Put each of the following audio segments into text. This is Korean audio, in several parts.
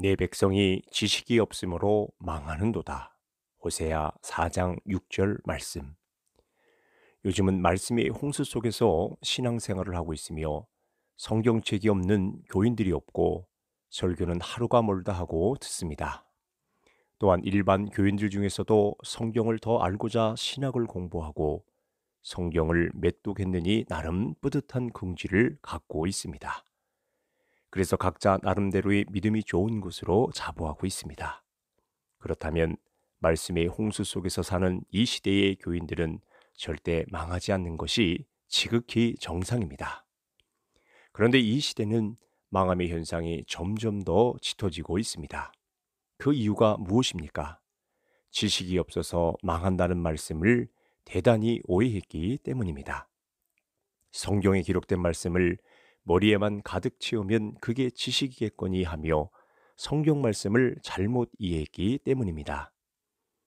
내 백성이 지식이 없으므로 망하는도다. 호세아 4장 6절 말씀. 요즘은 말씀이 홍수 속에서 신앙생활을 하고 있으며 성경책이 없는 교인들이 없고 설교는 하루가 멀다 하고 듣습니다. 또한 일반 교인들 중에서도 성경을 더 알고자 신학을 공부하고 성경을 몇 독했느니 나름 뿌듯한 긍지를 갖고 있습니다. 그래서 각자 나름대로의 믿음이 좋은 곳으로 자부하고 있습니다. 그렇다면 말씀의 홍수 속에서 사는 이 시대의 교인들은 절대 망하지 않는 것이 지극히 정상입니다. 그런데 이 시대는 망함의 현상이 점점 더 짙어지고 있습니다. 그 이유가 무엇입니까? 지식이 없어서 망한다는 말씀을 대단히 오해했기 때문입니다. 성경에 기록된 말씀을 머리에만 가득 채우면 그게 지식이겠거니 하며 성경 말씀을 잘못 이해했기 때문입니다.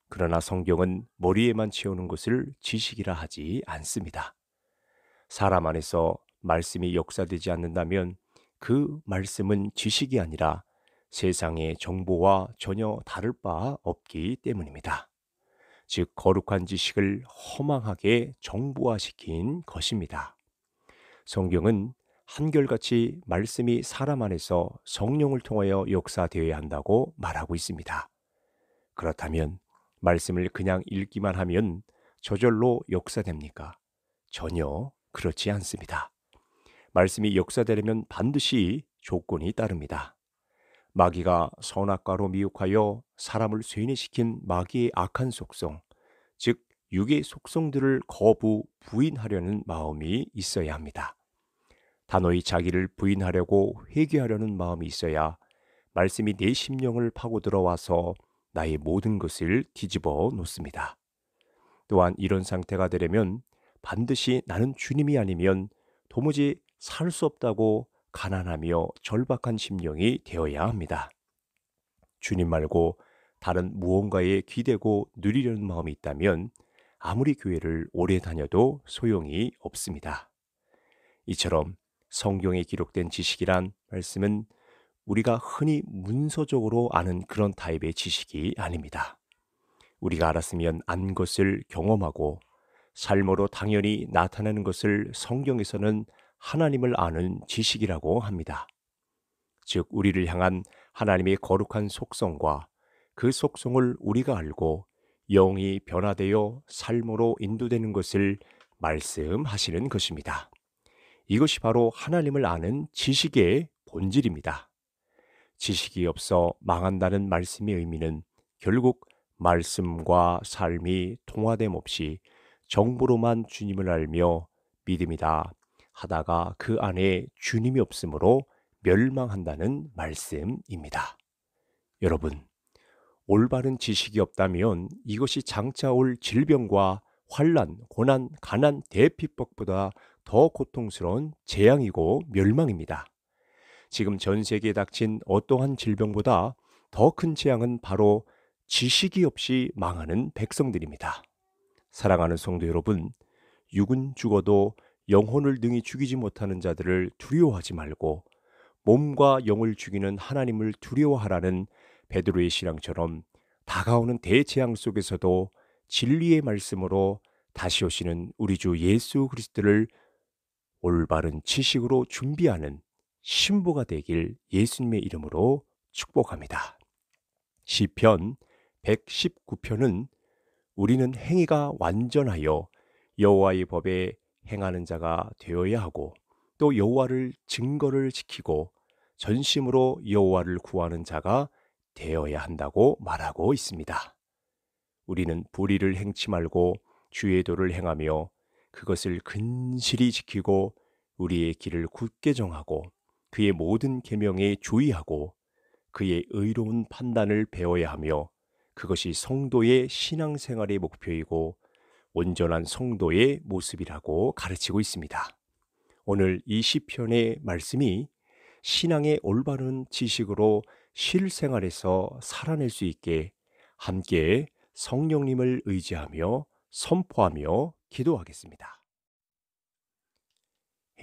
그러나 성경은 머리에만 채우는 것을 지식이라 하지 않습니다. 사람 안에서 말씀이 역사되지 않는다면 그 말씀은 지식이 아니라 세상의 정보와 전혀 다를 바 없기 때문입니다. 즉, 거룩한 지식을 허망하게 정보화시킨 것입니다. 성경은 한결같이 말씀이 사람 안에서 성령을 통하여 역사되어야 한다고 말하고 있습니다. 그렇다면 말씀을 그냥 읽기만 하면 저절로 역사됩니까? 전혀 그렇지 않습니다. 말씀이 역사되려면 반드시 조건이 따릅니다. 마귀가 선악과로 미혹하여 사람을 쇠뇌시킨 마귀의 악한 속성, 즉 육의 속성들을 거부 부인하려는 마음이 있어야 합니다. 단호히 자기를 부인하려고 회개하려는 마음이 있어야 말씀이 내 심령을 파고 들어와서 나의 모든 것을 뒤집어 놓습니다. 또한 이런 상태가 되려면 반드시 나는 주님이 아니면 도무지 살 수 없다고 가난하며 절박한 심령이 되어야 합니다. 주님 말고 다른 무언가에 기대고 누리려는 마음이 있다면 아무리 교회를 오래 다녀도 소용이 없습니다. 이처럼 성경에 기록된 지식이란 말씀은 우리가 흔히 문서적으로 아는 그런 타입의 지식이 아닙니다. 우리가 알았으면 안 것을 경험하고 삶으로 당연히 나타내는 것을 성경에서는 하나님을 아는 지식이라고 합니다. 즉, 우리를 향한 하나님의 거룩한 속성과 그 속성을 우리가 알고 영이 변화되어 삶으로 인도되는 것을 말씀하시는 것입니다. 이것이 바로 하나님을 아는 지식의 본질입니다. 지식이 없어 망한다는 말씀의 의미는 결국 말씀과 삶이 통화됨 없이 정보로만 주님을 알며 믿음이다 하다가 그 안에 주님이 없으므로 멸망한다는 말씀입니다. 여러분, 올바른 지식이 없다면 이것이 장차 올 질병과 환란, 고난, 가난, 대피법보다 더 고통스러운 재앙이고 멸망입니다. 지금 전 세계에 닥친 어떠한 질병보다 더 큰 재앙은 바로 지식이 없이 망하는 백성들입니다. 사랑하는 성도 여러분, 육은 죽어도 영혼을 능히 죽이지 못하는 자들을 두려워하지 말고 몸과 영을 죽이는 하나님을 두려워하라는 베드로의 신앙처럼 다가오는 대재앙 속에서도 진리의 말씀으로 다시 오시는 우리 주 예수 그리스도를 올바른 지식으로 준비하는 신부가 되길 예수님의 이름으로 축복합니다. 시편 119편은 우리는 행위가 완전하여 여호와의 법에 행하는 자가 되어야 하고 또 여호와를 증거를 지키고 전심으로 여호와를 구하는 자가 되어야 한다고 말하고 있습니다. 우리는 불의를 행치 말고 주의 도를 행하며 그것을 근실히 지키고 우리의 길을 굳게 정하고 그의 모든 계명에 주의하고 그의 의로운 판단을 배워야 하며 그것이 성도의 신앙생활의 목표이고 온전한 성도의 모습이라고 가르치고 있습니다. 오늘 이 시편의 말씀이 신앙의 올바른 지식으로 실생활에서 살아낼 수 있게 함께 성령님을 의지하며 선포하며 기도하겠습니다.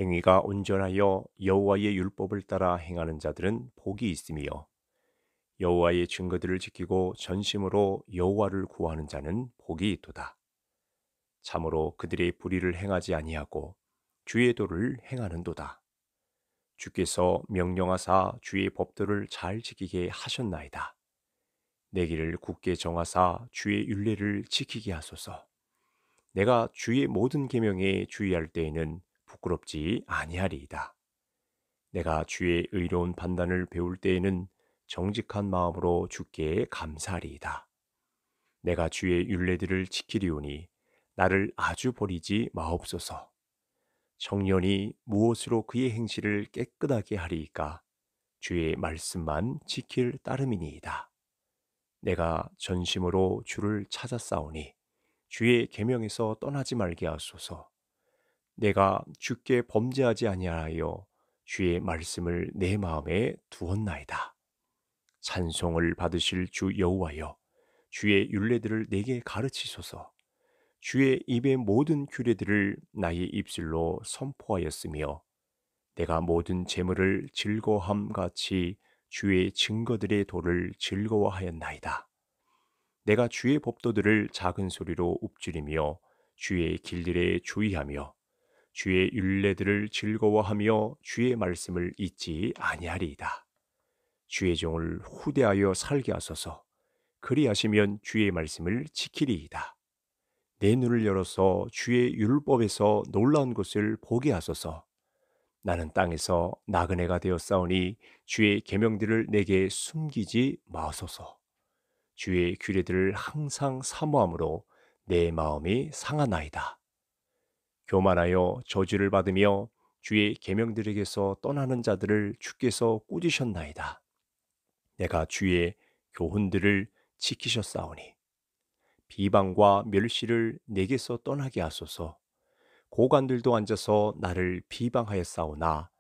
행위가 온전하여 여호와의 율법을 따라 행하는 자들은 복이 있으며 여호와의 증거들을 지키고 전심으로 여호와를 구하는 자는 복이 있도다. 참으로 그들의 불의를 행하지 아니하고 주의 도를 행하는도다. 주께서 명령하사 주의 법들을 잘 지키게 하셨나이다. 내 길을 굳게 정하사 주의 윤례를 지키게 하소서. 내가 주의 모든 계명에 주의할 때에는 부끄럽지 아니하리이다. 내가 주의 의로운 판단을 배울 때에는 정직한 마음으로 주께 감사하리이다. 내가 주의 윤례들을 지키리오니 나를 아주 버리지 마옵소서. 청년이 무엇으로 그의 행실을 깨끗하게 하리이까? 주의 말씀만 지킬 따름이니이다. 내가 전심으로 주를 찾아 싸우니 주의 계명에서 떠나지 말게 하소서. 내가 주께 범죄하지 아니하여 주의 말씀을 내 마음에 두었나이다. 찬송을 받으실 주 여호와여, 주의 율례들을 내게 가르치소서. 주의 입의 모든 규례들을 나의 입술로 선포하였으며, 내가 모든 재물을 즐거함 같이 주의 증거들의 도를 즐거워하였나이다. 내가 주의 법도들을 작은 소리로 읊지리며 주의 길들에 주의하며 주의 윤례들을 즐거워하며 주의 말씀을 잊지 아니하리이다. 주의 종을 후대하여 살게 하소서. 그리하시면 주의 말씀을 지키리이다. 내 눈을 열어서 주의 율법에서 놀라운 것을 보게 하소서. 나는 땅에서 나그네가 되었사오니 주의 계명들을 내게 숨기지 마소서. 주의 규례들을 항상 사모함으로 내 마음이 상하나이다. 교만하여 저주를 받으며 주의 계명들에게서 떠나는 자들을 주께서 꾸짖셨나이다 내가 주의 교훈들을 지키셨사오니 비방과 멸시를 내게서 떠나게 하소서. 고관들도 앉아서 나를 비방하였사오나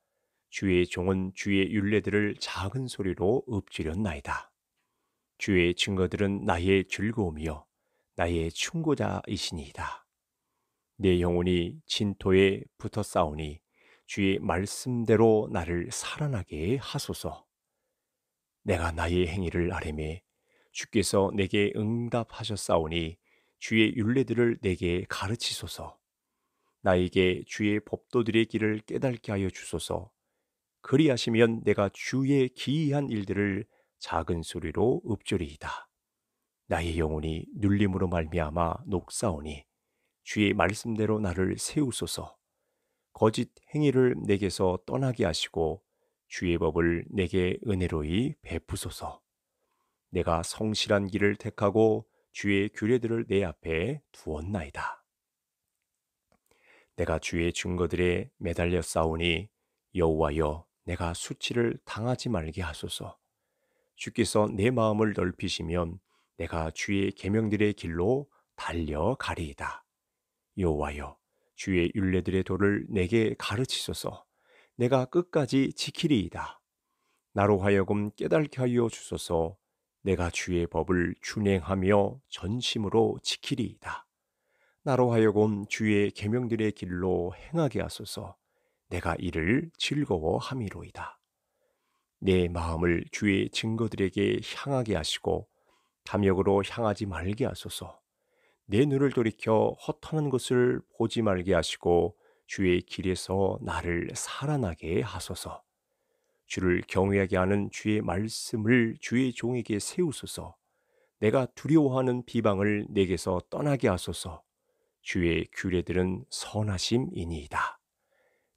주의 종은 주의 윤례들을 작은 소리로 읊지렸나이다. 주의 증거들은 나의 즐거움이요 나의 충고자이시니이다. 내 영혼이 진토에 붙어 싸우니 주의 말씀대로 나를 살아나게 하소서. 내가 나의 행위를 아뢰매 주께서 내게 응답하셨사오니 주의 윤례들을 내게 가르치소서. 나에게 주의 법도들의 길을 깨닫게 하여 주소서. 그리하시면 내가 주의 기이한 일들을 작은 소리로 읊조리이다. 나의 영혼이 눌림으로 말미암아 녹사오니 주의 말씀대로 나를 세우소서. 거짓 행위를 내게서 떠나게 하시고 주의 법을 내게 은혜로이 베푸소서. 내가 성실한 길을 택하고 주의 규례들을 내 앞에 두었나이다. 내가 주의 증거들에 매달려 싸우니 여호와여 내가 수치를 당하지 말게 하소서. 주께서 내 마음을 넓히시면 내가 주의 계명들의 길로 달려가리이다. 여호와여, 주의 율례들의 도를 내게 가르치소서. 내가 끝까지 지키리이다. 나로 하여금 깨달게 하여 주소서. 내가 주의 법을 준행하며 전심으로 지키리이다. 나로 하여금 주의 계명들의 길로 행하게 하소서. 내가 이를 즐거워함이로이다. 내 마음을 주의 증거들에게 향하게 하시고 탐욕으로 향하지 말게 하소서. 내 눈을 돌이켜 허탄한 것을 보지 말게 하시고 주의 길에서 나를 살아나게 하소서. 주를 경외하게 하는 주의 말씀을 주의 종에게 세우소서. 내가 두려워하는 비방을 내게서 떠나게 하소서. 주의 규례들은 선하심이니이다.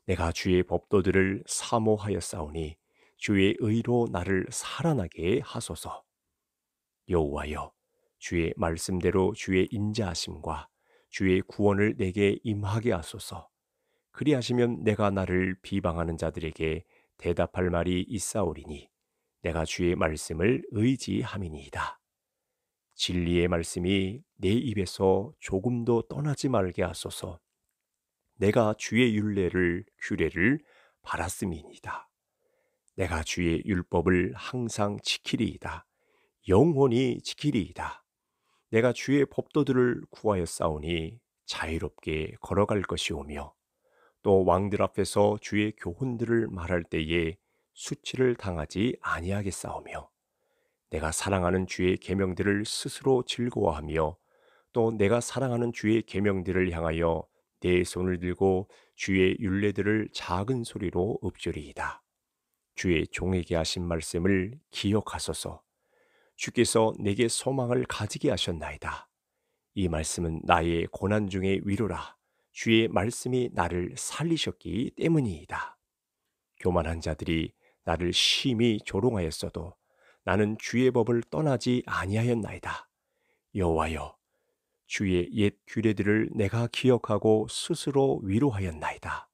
내가 주의 법도들을 사모하였사오니 주의 의로 나를 살아나게 하소서. 여호와여, 주의 말씀대로 주의 인자하심과 주의 구원을 내게 임하게 하소서. 그리하시면 내가 나를 비방하는 자들에게 대답할 말이 있사오리니 내가 주의 말씀을 의지함이니이다. 진리의 말씀이 내 입에서 조금도 떠나지 말게 하소서. 내가 주의 윤례를 규례를 바랐음이니이다. 내가 주의 율법을 항상 지키리이다. 영원히 지키리이다. 내가 주의 법도들을 구하여 싸우니 자유롭게 걸어갈 것이오며 또 왕들 앞에서 주의 교훈들을 말할 때에 수치를 당하지 아니하게 싸우며 내가 사랑하는 주의 계명들을 스스로 즐거워하며 또 내가 사랑하는 주의 계명들을 향하여 내 손을 들고 주의 윤례들을 작은 소리로 읊조리이다. 주의 종에게 하신 말씀을 기억하소서. 주께서 내게 소망을 가지게 하셨나이다. 이 말씀은 나의 고난 중의 위로라. 주의 말씀이 나를 살리셨기 때문이이다. 교만한 자들이 나를 심히 조롱하였어도 나는 주의 법을 떠나지 아니하였나이다. 여호와여, 주의 옛 규례들을 내가 기억하고 스스로 위로하였나이다.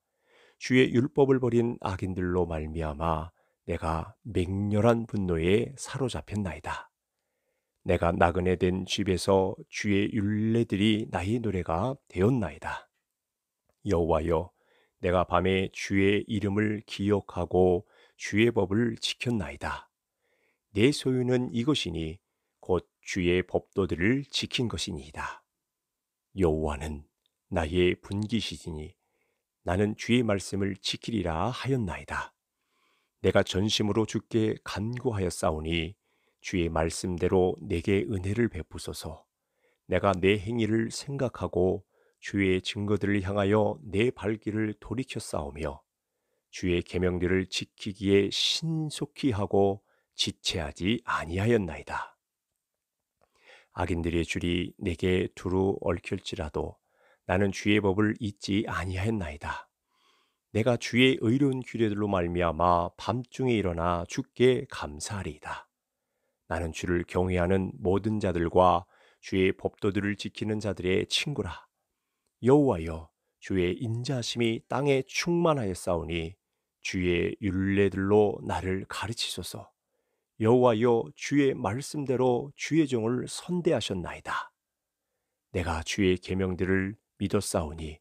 주의 율법을 버린 악인들로 말미암아 내가 맹렬한 분노에 사로잡혔나이다. 내가 나그네 된 집에서 주의 율례들이 나의 노래가 되었나이다. 여호와여, 내가 밤에 주의 이름을 기억하고 주의 법을 지켰나이다. 내 소유는 이것이니 곧 주의 법도들을 지킨 것이니이다. 여호와는 나의 분기시지니 나는 주의 말씀을 지키리라 하였나이다. 내가 전심으로 주께 간구하여 싸우니 주의 말씀대로 내게 은혜를 베푸소서. 내가 내 행위를 생각하고 주의 증거들을 향하여 내 발길을 돌이켜 싸우며 주의 계명들을 지키기에 신속히 하고 지체하지 아니하였나이다. 악인들의 줄이 내게 두루 얽힐지라도 나는 주의 법을 잊지 아니하였나이다. 내가 주의 의로운 규례들로 말미암아 밤중에 일어나 주께 감사하리이다. 나는 주를 경외하는 모든 자들과 주의 법도들을 지키는 자들의 친구라. 여호와여 주의 인자심이 땅에 충만하였사오니 주의 율례들로 나를 가르치소서. 여호와여 주의 말씀대로 주의 종을 선대하셨나이다. 내가 주의 계명들을 믿었사오니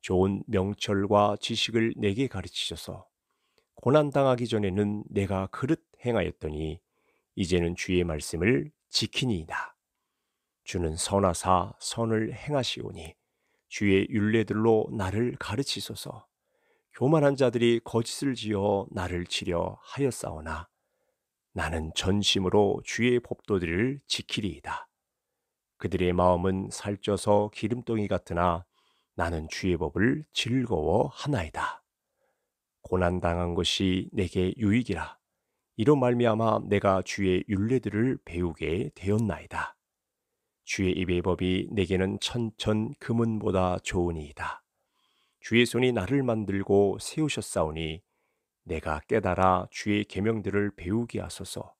좋은 명철과 지식을 내게 가르치셔서 고난당하기 전에는 내가 그릇 행하였더니 이제는 주의 말씀을 지키니이다. 주는 선하사 선을 행하시오니 주의 윤례들로 나를 가르치소서 교만한 자들이 거짓을 지어 나를 치려 하였사오나 나는 전심으로 주의 법도들을 지키리이다. 그들의 마음은 살쪄서 기름덩이 같으나 나는 주의 법을 즐거워 하나이다. 고난 당한 것이 내게 유익이라. 이로 말미암아 내가 주의 윤례들을 배우게 되었나이다. 주의 입의 법이 내게는 천천 금은보다 좋으니이다. 주의 손이 나를 만들고 세우셨사오니 내가 깨달아 주의 계명들을 배우게 하소서.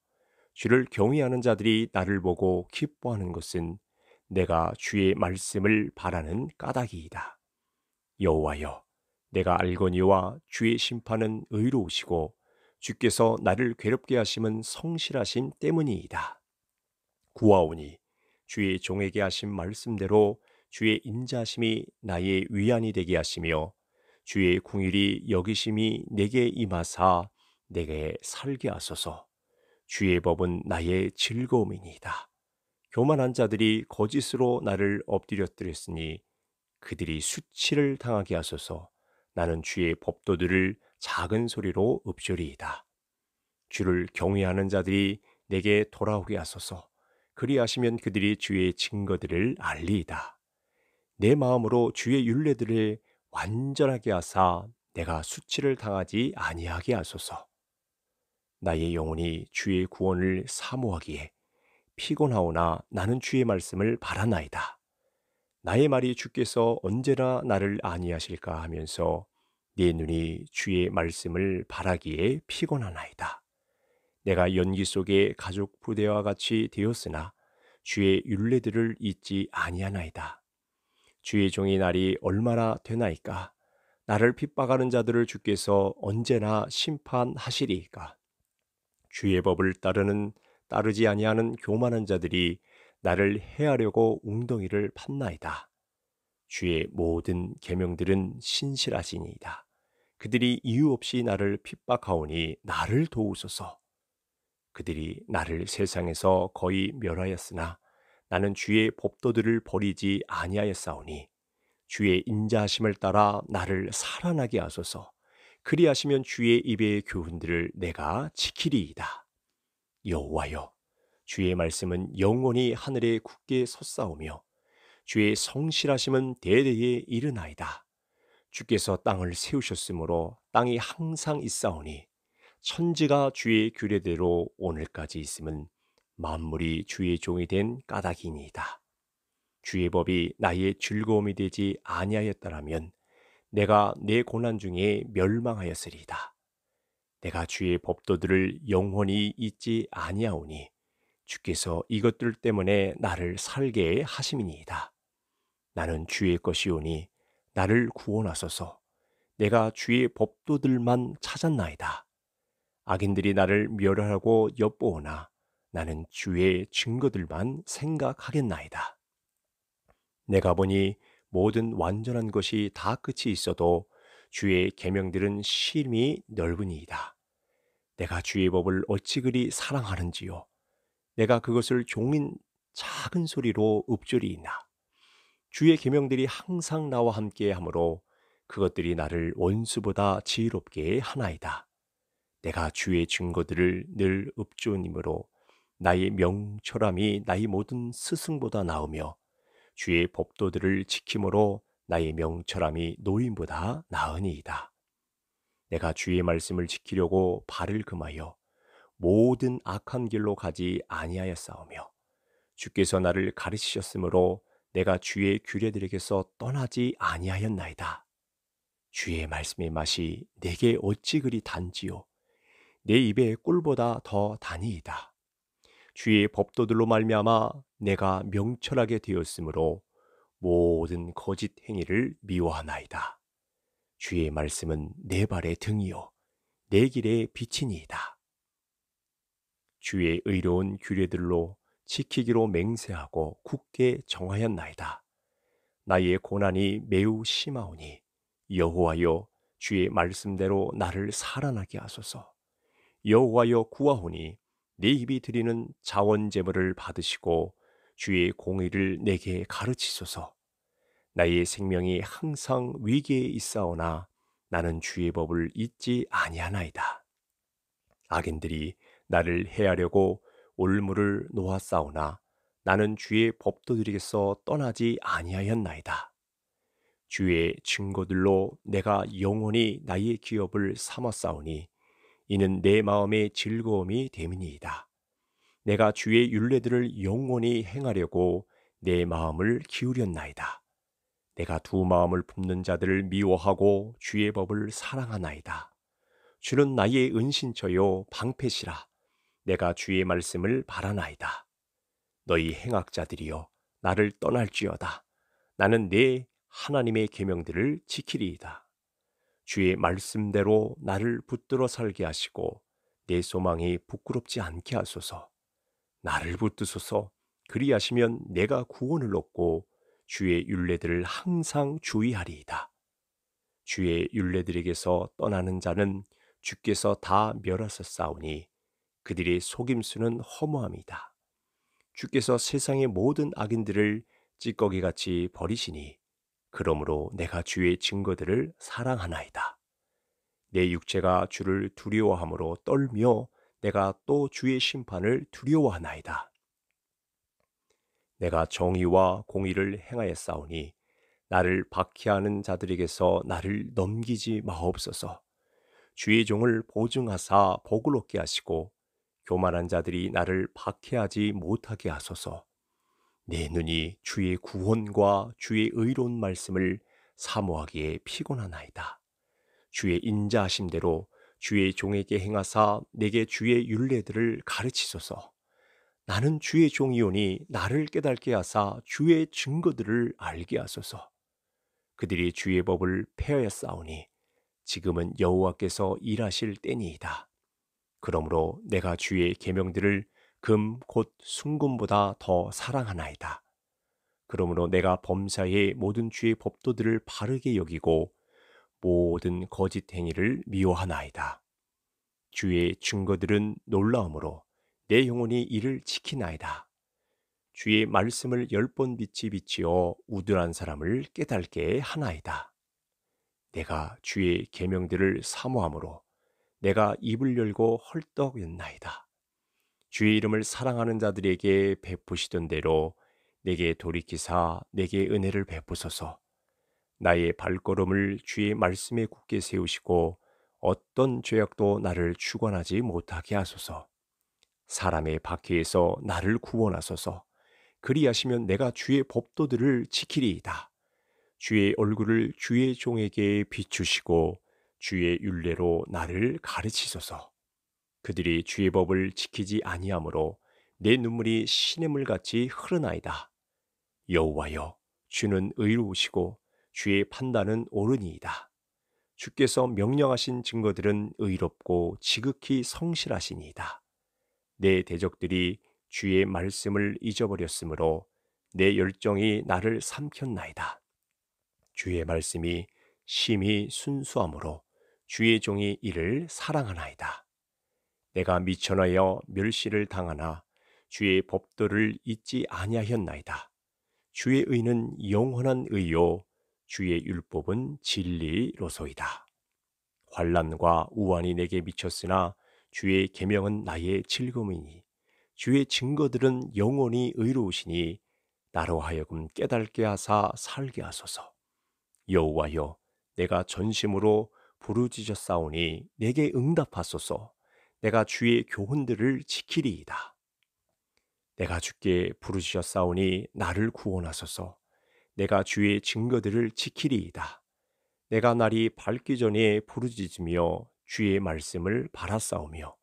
주를 경외하는 자들이 나를 보고 기뻐하는 것은 내가 주의 말씀을 바라는 까닭이이다. 여호와여, 내가 알거니와 주의 심판은 의로우시고 주께서 나를 괴롭게 하심은 성실하심 때문이이다. 구하오니 주의 종에게 하신 말씀대로 주의 인자심이 나의 위안이 되게 하시며 주의 궁일이 여기심이 내게 임하사 내게 살게 하소서. 주의 법은 나의 즐거움이니이다. 교만한 자들이 거짓으로 나를 엎드려뜨렸으니 그들이 수치를 당하게 하소서 나는 주의 법도들을 작은 소리로 읊조리이다. 주를 경외하는 자들이 내게 돌아오게 하소서 그리하시면 그들이 주의 증거들을 알리이다. 내 마음으로 주의 윤례들을 완전하게 하사 내가 수치를 당하지 아니하게 하소서. 나의 영혼이 주의 구원을 사모하기에 피곤하오나 나는 주의 말씀을 바라나이다. 나의 말이 주께서 언제나 나를 아니하실까 하면서 내 네 눈이 주의 말씀을 바라기에 피곤하나이다. 내가 연기 속에 가족 부대와 같이 되었으나 주의 윤례들을 잊지 아니하나이다. 주의 종의 날이 얼마나 되나이까? 나를 핍박하는 자들을 주께서 언제나 심판하시리까 주의 법을 따르는 따르지 아니하는 교만한 자들이 나를 해하려고 웅덩이를 판나이다 주의 모든 계명들은 신실하시니이다. 그들이 이유 없이 나를 핍박하오니 나를 도우소서. 그들이 나를 세상에서 거의 멸하였으나 나는 주의 법도들을 버리지 아니하였사오니 주의 인자하심을 따라 나를 살아나게 하소서. 그리하시면 주의 입의 교훈들을 내가 지키리이다. 여호와여 주의 말씀은 영원히 하늘에 굳게 솟사오며 주의 성실하심은 대대에 이르나이다. 주께서 땅을 세우셨으므로 땅이 항상 있사오니 천지가 주의 규례대로 오늘까지 있음은 만물이 주의 종이 된 까닭이니이다. 주의 법이 나의 즐거움이 되지 아니하였더라면 내가 내 고난 중에 멸망하였으리이다. 내가 주의 법도들을 영원히 잊지 아니하오니 주께서 이것들 때문에 나를 살게 하심이니이다. 나는 주의 것이오니 나를 구원하소서. 내가 주의 법도들만 찾았나이다. 악인들이 나를 멸하고 엿보오나 나는 주의 증거들만 생각하겠나이다. 내가 보니 모든 완전한 것이 다 끝이 있어도 주의 계명들은 심히 넓으니이다. 내가 주의 법을 어찌 그리 사랑하는지요. 내가 그것을 종인 작은 소리로 읊조리이나 주의 계명들이 항상 나와 함께 하므로 그것들이 나를 원수보다 지혜롭게 하나이다. 내가 주의 증거들을 늘 읊조님으로 나의 명철함이 나의 모든 스승보다 나으며 주의 법도들을 지킴으로 나의 명철함이 노인보다 나으니이다. 내가 주의 말씀을 지키려고 발을 금하여 모든 악한 길로 가지 아니하였사오며 주께서 나를 가르치셨으므로 내가 주의 규례들에게서 떠나지 아니하였나이다. 주의 말씀의 맛이 내게 어찌 그리 단지요 내 입에 꿀보다 더 단이이다. 주의 법도들로 말미암아 내가 명철하게 되었으므로 모든 거짓 행위를 미워하나이다. 주의 말씀은 내 발의 등이요 내 길의 빛이니이다. 주의 의로운 규례들로 지키기로 맹세하고 굳게 정하였나이다. 나의 고난이 매우 심하오니 여호와여 주의 말씀대로 나를 살아나게 하소서. 여호와여 구하오니 내 입이 드리는 자원 제물을 받으시고 주의 공의를 내게 가르치소서. 나의 생명이 항상 위기에 있사오나 나는 주의 법을 잊지 아니하나이다. 악인들이 나를 해하려고 올무를 놓아싸우나 나는 주의 법도들에게서 떠나지 아니하였나이다. 주의 증거들로 내가 영원히 나의 기업을 삼아싸우니 이는 내 마음의 즐거움이 됨이니이다. 내가 주의 윤례들을 영원히 행하려고 내 마음을 기울였나이다. 내가 두 마음을 품는 자들을 미워하고 주의 법을 사랑하나이다. 주는 나의 은신처요 방패시라. 내가 주의 말씀을 바라나이다. 너희 행악자들이여 나를 떠날지어다. 나는 내 하나님의 계명들을 지키리이다. 주의 말씀대로 나를 붙들어 살게 하시고 내 소망이 부끄럽지 않게 하소서. 나를 붙드소서. 그리하시면 내가 구원을 얻고 주의 윤례들을 항상 주의하리이다. 주의 윤례들에게서 떠나는 자는 주께서 다 멸하서 싸우니 그들의 속임수는 허무함이다. 주께서 세상의 모든 악인들을 찌꺼기같이 버리시니 그러므로 내가 주의 증거들을 사랑하나이다. 내 육체가 주를 두려워함으로 떨며 내가 또 주의 심판을 두려워하나이다. 내가 정의와 공의를 행하였사오니 나를 박해하는 자들에게서 나를 넘기지 마옵소서. 주의 종을 보증하사 복을 얻게 하시고 교만한 자들이 나를 박해하지 못하게 하소서. 내 눈이 주의 구원과 주의 의로운 말씀을 사모하기에 피곤하나이다. 주의 인자하심대로 주의 종에게 행하사 내게 주의 윤례들을 가르치소서. 나는 주의 종이오니 나를 깨닫게 하사 주의 증거들을 알게 하소서. 그들이 주의 법을 폐하였사오니 지금은 여호와께서 일하실 때니이다. 그러므로 내가 주의 계명들을 금 곧 순금보다 더 사랑하나이다. 그러므로 내가 범사의 모든 주의 법도들을 바르게 여기고 모든 거짓 행위를 미워하나이다. 주의 증거들은 놀라움으로 내 영혼이 이를 지키나이다. 주의 말씀을 열번 빛이 비치어 우둔한 사람을 깨달게 하나이다. 내가 주의 계명들을 사모함으로 내가 입을 열고 헐떡였나이다. 주의 이름을 사랑하는 자들에게 베푸시던 대로 내게 돌이키사 내게 은혜를 베푸소서. 나의 발걸음을 주의 말씀에 굳게 세우시고 어떤 죄악도 나를 주관하지 못하게 하소서. 사람의 바퀴에서 나를 구원하소서. 그리하시면 내가 주의 법도들을 지키리이다. 주의 얼굴을 주의 종에게 비추시고 주의 윤례로 나를 가르치소서. 그들이 주의 법을 지키지 아니하므로 내 눈물이 시냇물 같이 흐르나이다. 여호와여, 주는 의로우시고 주의 판단은 옳으니이다. 주께서 명령하신 증거들은 의롭고 지극히 성실하시니이다. 내 대적들이 주의 말씀을 잊어버렸으므로 내 열정이 나를 삼켰나이다. 주의 말씀이 심히 순수함으로 주의 종이 이를 사랑하나이다. 내가 미천하여 멸시를 당하나 주의 법도를 잊지 아니하였나이다. 주의 의는 영원한 의요 주의 율법은 진리로소이다. 환란과 우환이 내게 미쳤으나 주의 계명은 나의 즐거움이니 주의 증거들은 영원히 의로우시니 나로 하여금 깨달게 하사 살게 하소서. 여호와여 내가 전심으로 부르짖어 싸우니 내게 응답하소서. 내가 주의 교훈들을 지키리이다. 내가 주께 부르짖어 싸우니 나를 구원하소서. 내가 주의 증거들을 지키리이다. 내가 날이 밝기 전에 부르짖으며 주의 말씀을 바라싸우며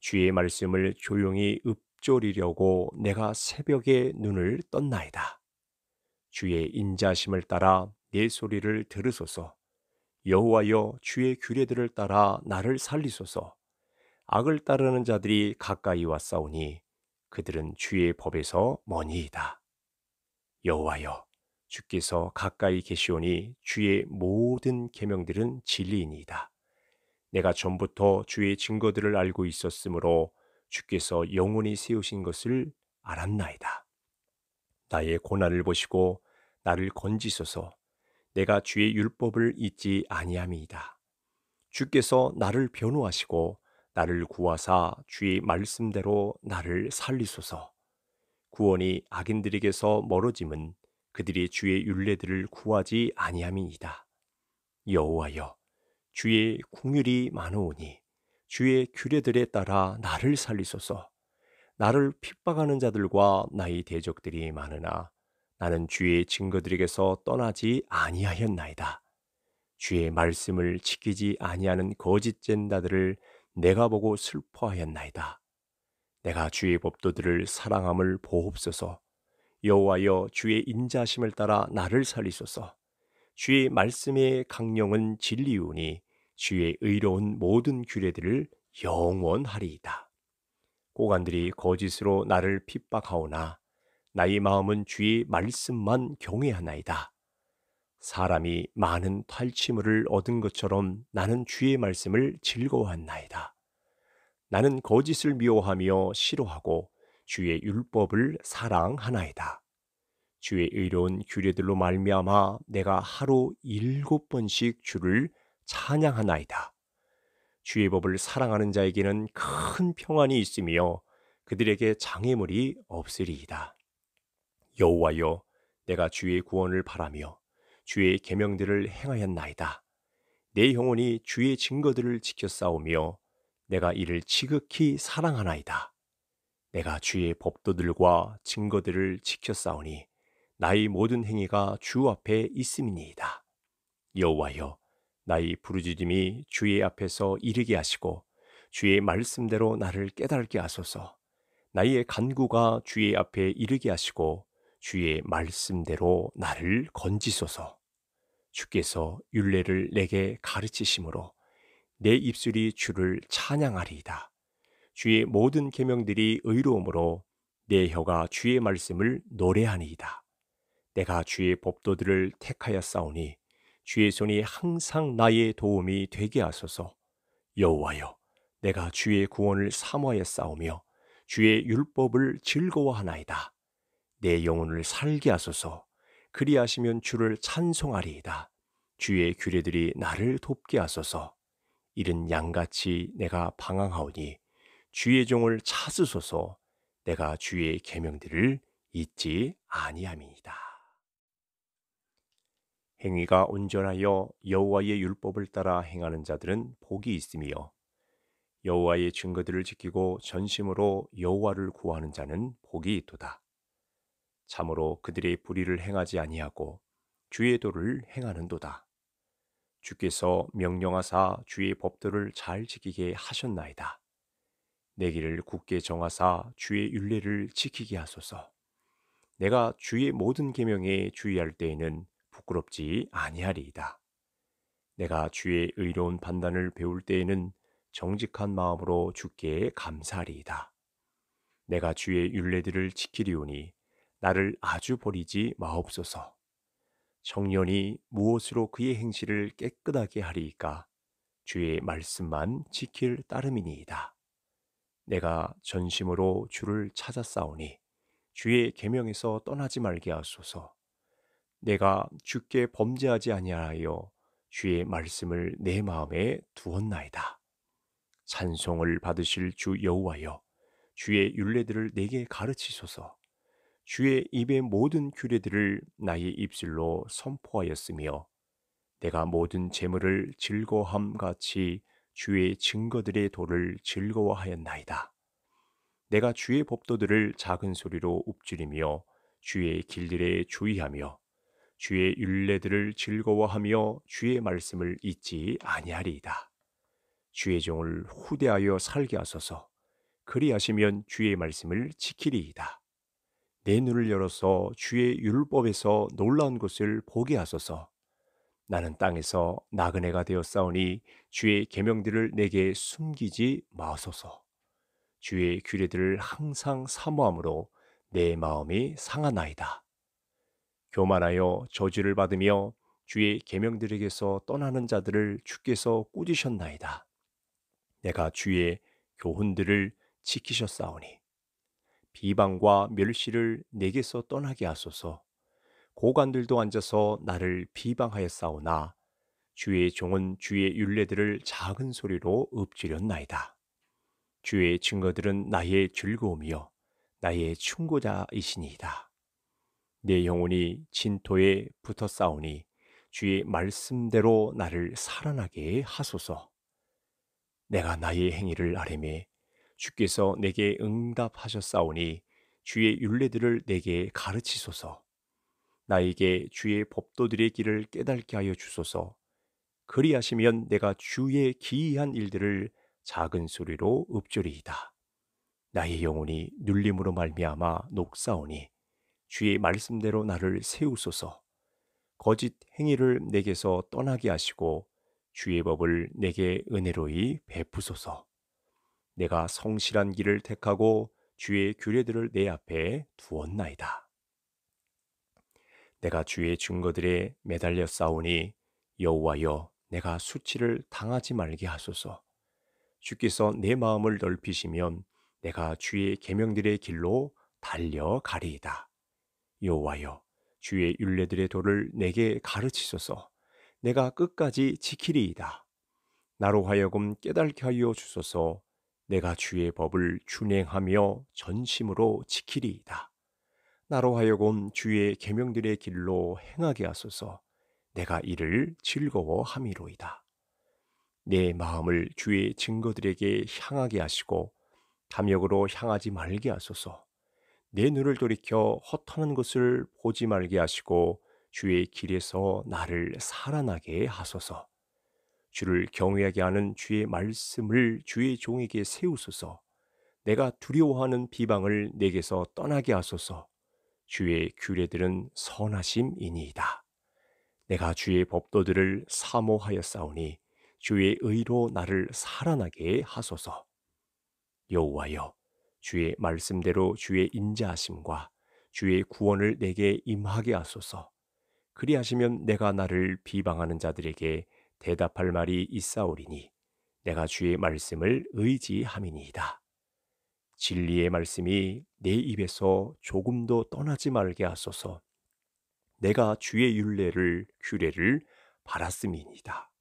주의 말씀을 조용히 읊조리려고 내가 새벽에 눈을 떴나이다. 주의 인자심을 따라 내 소리를 들으소서. 여호와여 주의 규례들을 따라 나를 살리소서. 악을 따르는 자들이 가까이 왔사오니 그들은 주의 법에서 머니이다. 여호와여 주께서 가까이 계시오니 주의 모든 계명들은 진리이니이다. 내가 전부터 주의 증거들을 알고 있었으므로 주께서 영원히 세우신 것을 알았나이다. 나의 고난을 보시고 나를 건지소서 내가 주의 율법을 잊지 아니함이이다. 주께서 나를 변호하시고 나를 구하사 주의 말씀대로 나를 살리소서. 구원이 악인들에게서 멀어짐은 그들이 주의 율례들을 구하지 아니함이니이다. 여호와여 주의 궁율이 많으오니 주의 규례들에 따라 나를 살리소서. 나를 핍박하는 자들과 나의 대적들이 많으나 나는 주의 증거들에게서 떠나지 아니하였나이다. 주의 말씀을 지키지 아니하는 거짓된 자들을 내가 보고 슬퍼하였나이다. 내가 주의 법도들을 사랑함을 보옵소서. 여호와여 주의 인자심을 따라 나를 살리소서. 주의 말씀의 강령은 진리우니 주의 의로운 모든 규례들을 영원하리이다. 고관들이 거짓으로 나를 핍박하오나 나의 마음은 주의 말씀만 경외하나이다. 사람이 많은 탈취물을 얻은 것처럼 나는 주의 말씀을 즐거워한나이다. 나는 거짓을 미워하며 싫어하고 주의 율법을 사랑하나이다. 주의 의로운 규례들로 말미암아 내가 하루 일곱 번씩 주를 찬양하나이다. 주의 법을 사랑하는 자에게는 큰 평안이 있으며 그들에게 장애물이 없으리이다. 여호와여, 내가 주의 구원을 바라며 주의 계명들을 행하였나이다. 내 영혼이 주의 증거들을 지켜싸우며 내가 이를 지극히 사랑하나이다. 내가 주의 법도들과 증거들을 지켜싸우니 나의 모든 행위가 주 앞에 있음이니이다. 여호와여, 나의 부르짖음이 주의 앞에서 이르게 하시고 주의 말씀대로 나를 깨달게 하소서. 나의 간구가 주의 앞에 이르게 하시고 주의 말씀대로 나를 건지소서. 주께서 윤례를 내게 가르치심으로 내 입술이 주를 찬양하리이다. 주의 모든 계명들이 의로움으로 내 혀가 주의 말씀을 노래하니이다. 내가 주의 법도들을 택하였사오니 주의 손이 항상 나의 도움이 되게 하소서. 여호와여, 내가 주의 구원을 사모하였사오며 주의 율법을 즐거워하나이다. 내 영혼을 살게 하소서. 그리하시면 주를 찬송하리이다. 주의 규례들이 나를 돕게 하소서. 이른 양같이 내가 방황하오니 주의 종을 찾으소서. 내가 주의 계명들을 잊지 아니함이니이다. 행위가 온전하여 여호와의 율법을 따라 행하는 자들은 복이 있음이요 여호와의 증거들을 지키고 전심으로 여호와를 구하는 자는 복이 있도다. 참으로 그들의 불의를 행하지 아니하고 주의 도를 행하는도다. 주께서 명령하사 주의 법도를 잘 지키게 하셨나이다. 내 길을 굳게 정하사 주의 윤례를 지키게 하소서. 내가 주의 모든 계명에 주의할 때에는 부끄럽지 아니하리이다. 내가 주의 의로운 판단을 배울 때에는 정직한 마음으로 주께 감사하리이다. 내가 주의 윤례들을 지키리오니 나를 아주 버리지 마옵소서. 청년이 무엇으로 그의 행실을 깨끗하게 하리이까? 주의 말씀만 지킬 따름이니이다. 내가 전심으로 주를 찾아싸오니 주의 계명에서 떠나지 말게 하소서. 내가 주께 범죄하지 아니하여 주의 말씀을 내 마음에 두었나이다. 찬송을 받으실 주 여호와여 주의 율례들을 내게 가르치소서 주의 입의 모든 규례들을 나의 입술로 선포하였으며 내가 모든 재물을 즐거함 같이 주의 증거들의 도를 즐거워하였나이다. 내가 주의 법도들을 작은 소리로 읊조리며 주의 길들에 주의하며 주의 율례들을 즐거워하며 주의 말씀을 잊지 아니하리이다. 주의 종을 후대하여 살게 하소서. 그리하시면 주의 말씀을 지키리이다. 내 눈을 열어서 주의 율법에서 놀라운 것을 보게 하소서. 나는 땅에서 나그네가 되었사오니 주의 계명들을 내게 숨기지 마소서. 주의 규례들을 항상 사모함으로 내 마음이 상하나이다. 교만하여 저지를 받으며 주의 계명들에게서 떠나는 자들을 주께서 꾸짖으셨나이다. 내가 주의 교훈들을 지키셨사오니 비방과 멸시를 내게서 떠나게 하소서. 고관들도 앉아서 나를 비방하였사오나 주의 종은 주의 율례들을 작은 소리로 읊지렸나이다. 주의 증거들은 나의 즐거움이요 나의 충고자이시니이다. 내 영혼이 진토에 붙어 싸우니 주의 말씀대로 나를 살아나게 하소서. 내가 나의 행위를 아뢰매 주께서 내게 응답하셨사오니 주의 윤례들을 내게 가르치소서. 나에게 주의 법도들의 길을 깨닫게 하여 주소서. 그리하시면 내가 주의 기이한 일들을 작은 소리로 읊조리이다. 나의 영혼이 눌림으로 말미암아 녹사오니 주의 말씀대로 나를 세우소서. 거짓 행위를 내게서 떠나게 하시고 주의 법을 내게 은혜로이 베푸소서. 내가 성실한 길을 택하고 주의 규례들을 내 앞에 두었나이다. 내가 주의 증거들에 매달려 싸우니 여호와여 내가 수치를 당하지 말게 하소서. 주께서 내 마음을 넓히시면 내가 주의 계명들의 길로 달려가리이다. 여호와여 주의 율례들의 도를 내게 가르치소서 내가 끝까지 지키리이다 나로 하여금 깨달게 하여 주소서 내가 주의 법을 준행하며 전심으로 지키리이다 나로 하여금 주의 계명들의 길로 행하게 하소서 내가 이를 즐거워함이로이다 내 마음을 주의 증거들에게 향하게 하시고 탐욕으로 향하지 말게 하소서. 내 눈을 돌이켜 허탄한 것을 보지 말게 하시고 주의 길에서 나를 살아나게 하소서. 주를 경외하게 하는 주의 말씀을 주의 종에게 세우소서. 내가 두려워하는 비방을 내게서 떠나게 하소서. 주의 규례들은 선하심이니이다. 내가 주의 법도들을 사모하여싸우니 주의 의로 나를 살아나게 하소서. 여호와여 주의 말씀대로 주의 인자하심과 주의 구원을 내게 임하게 하소서. 그리하시면 내가 나를 비방하는 자들에게 대답할 말이 있사오리니 내가 주의 말씀을 의지함이니이다. 진리의 말씀이 내 입에서 조금도 떠나지 말게 하소서. 내가 주의 윤례를 규례를 바랐음이니이다.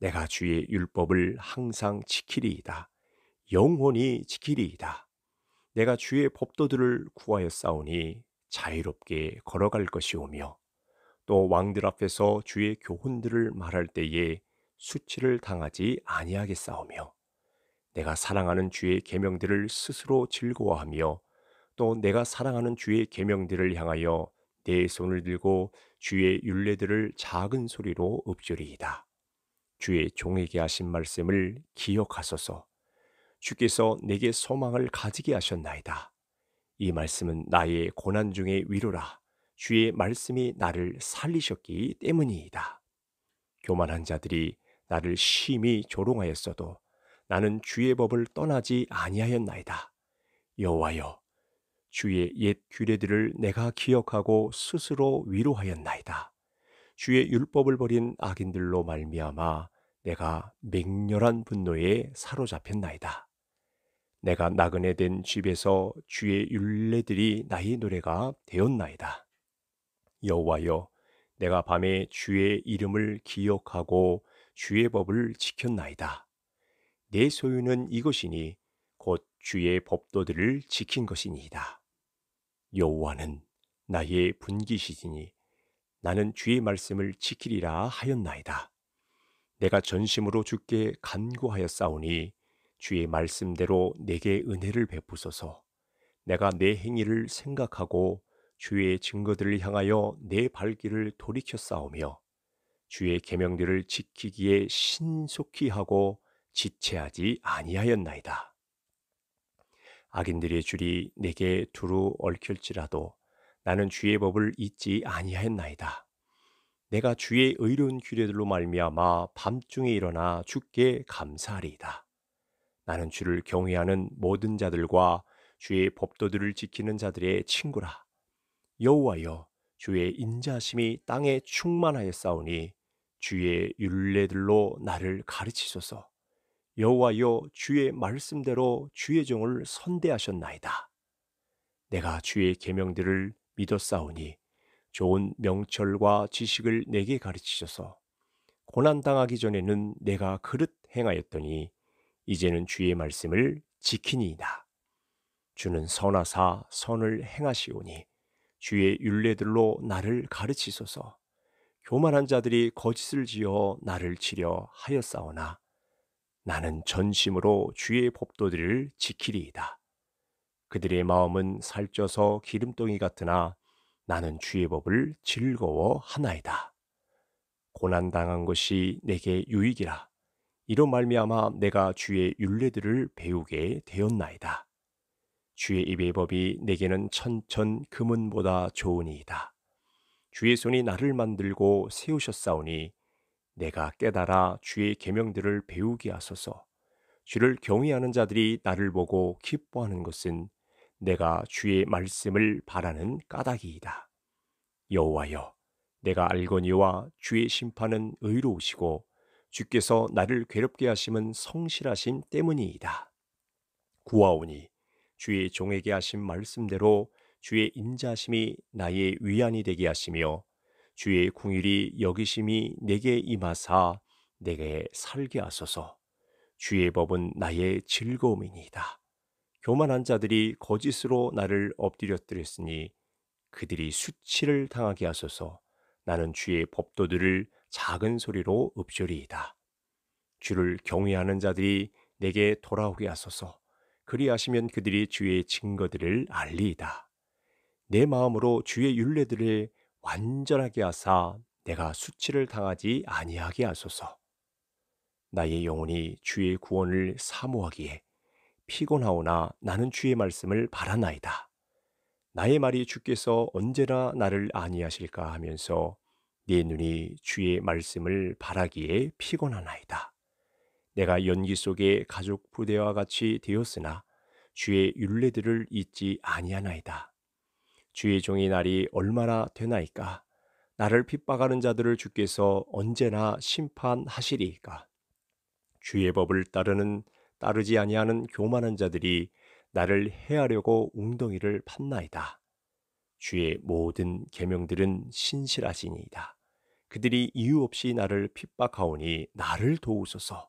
내가 주의 율법을 항상 지키리이다. 영원히 지키리이다. 내가 주의 법도들을 구하여 싸우니 자유롭게 걸어갈 것이오며 또 왕들 앞에서 주의 교훈들을 말할 때에 수치를 당하지 아니하게 싸우며 내가 사랑하는 주의 계명들을 스스로 즐거워하며 또 내가 사랑하는 주의 계명들을 향하여 내 손을 들고 주의 윤례들을 작은 소리로 읊조리이다. 주의 종에게 하신 말씀을 기억하소서. 주께서 내게 소망을 가지게 하셨나이다. 이 말씀은 나의 고난 중의 위로라. 주의 말씀이 나를 살리셨기 때문이이다. 교만한 자들이 나를 심히 조롱하였어도 나는 주의 법을 떠나지 아니하였나이다. 여호와여, 주의 옛 규례들을 내가 기억하고 스스로 위로하였나이다. 주의 율법을 버린 악인들로 말미암아 내가 맹렬한 분노에 사로잡혔나이다. 내가 나그네 된 집에서 주의 율례들이 나의 노래가 되었나이다. 여호와여, 내가 밤에 주의 이름을 기억하고 주의 법을 지켰나이다. 내 소유는 이것이니 곧 주의 법도들을 지킨 것이니이다. 여호와는 나의 분기시지니 나는 주의 말씀을 지키리라 하였나이다. 내가 전심으로 주께 간구하여 싸우니 주의 말씀대로 내게 은혜를 베푸소서. 내가 내 행위를 생각하고 주의 증거들을 향하여 내 발길을 돌이켜 싸우며 주의 계명들을 지키기에 신속히 하고 지체하지 아니하였나이다. 악인들의 줄이 내게 두루 얽힐지라도 나는 주의 법을 잊지 아니하였나이다. 내가 주의 의로운 규례들로 말미암아 밤중에 일어나 죽게 감사하리이다. 나는 주를 경외하는 모든 자들과 주의 법도들을 지키는 자들의 친구라. 여호와여 주의 인자심이 땅에 충만하여 싸우니 주의 율례들로 나를 가르치소서. 여호와여 주의 말씀대로 주의 종을 선대하셨나이다. 내가 주의 계명들을 믿었사오니 좋은 명철과 지식을 내게 가르치셔서 고난 당하기 전에는 내가 그릇 행하였더니 이제는 주의 말씀을 지키니이다. 주는 선하사 선을 행하시오니 주의 윤례들로 나를 가르치소서. 교만한 자들이 거짓을 지어 나를 치려 하였사오나 나는 전심으로 주의 법도들을 지키리이다. 그들의 마음은 살쪄서 기름덩이 같으나 나는 주의 법을 즐거워하나이다. 고난당한 것이 내게 유익이라 이런 말미암아 내가 주의 윤례들을 배우게 되었나이다. 주의 입의 법이 내게는 천천 금은보다 좋으니이다. 주의 손이 나를 만들고 세우셨사오니 내가 깨달아 주의 계명들을 배우게 하소서. 주를 경외하는 자들이 나를 보고 기뻐하는 것은 내가 주의 말씀을 바라는 까닭이이다. 여호와여, 내가 알거니와 주의 심판은 의로우시고 주께서 나를 괴롭게 하심은 성실하심 때문이이다. 구하오니 주의 종에게 하신 말씀대로 주의 인자심이 나의 위안이 되게 하시며 주의 궁일이 여기심이 내게 임하사 내게 살게 하소서. 주의 법은 나의 즐거움이니이다. 교만한 자들이 거짓으로 나를 엎드렸으니 그들이 수치를 당하게 하소서. 나는 주의 법도들을 작은 소리로 읊조리이다. 주를 경외하는 자들이 내게 돌아오게 하소서. 그리하시면 그들이 주의 증거들을 알리이다. 내 마음으로 주의 윤례들을 완전하게 하사 내가 수치를 당하지 아니하게 하소서. 나의 영혼이 주의 구원을 사모하기에 피곤하오나 나는 주의 말씀을 바라나이다. 나의 말이 주께서 언제나 나를 아니하실까 하면서 내 네 눈이 주의 말씀을 바라기에 피곤하나이다. 내가 연기 속에 가족 부대와 같이 되었으나 주의 윤례들을 잊지 아니하나이다. 주의 종의 날이 얼마나 되나이까? 나를 핍박하는 자들을 주께서 언제나 심판하시리까 주의 법을 따르는 따르지 아니하는 교만한 자들이 나를 해하려고 웅덩이를 팠나이다. 주의 모든 계명들은 신실하시니이다. 그들이 이유 없이 나를 핍박하오니 나를 도우소서.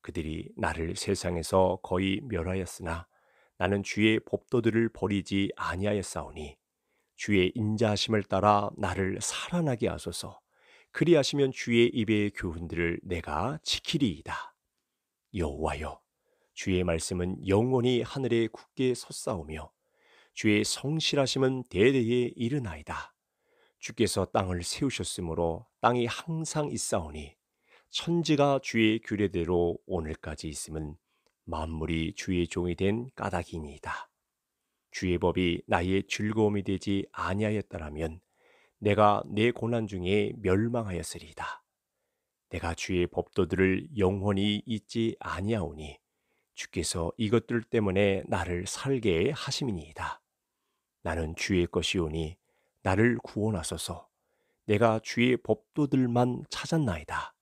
그들이 나를 세상에서 거의 멸하였으나 나는 주의 법도들을 버리지 아니하였사오니 주의 인자하심을 따라 나를 살아나게 하소서. 그리하시면 주의 입의 교훈들을 내가 지키리이다. 여호와여, 주의 말씀은 영원히 하늘에 굳게 섰사오며 주의 성실하심은 대대에 이르나이다. 주께서 땅을 세우셨으므로 땅이 항상 있사오니 천지가 주의 규례대로 오늘까지 있음은 만물이 주의 종이 된 까닭이니이다. 주의 법이 나의 즐거움이 되지 아니하였다라면 내가 내 고난 중에 멸망하였으리이다. 내가 주의 법도들을 영원히 잊지 아니하오니 주께서 이것들 때문에 나를 살게 하심이니이다. 나는 주의 것이오니 나를 구원하소서. 내가 주의 법도들만 찾았나이다.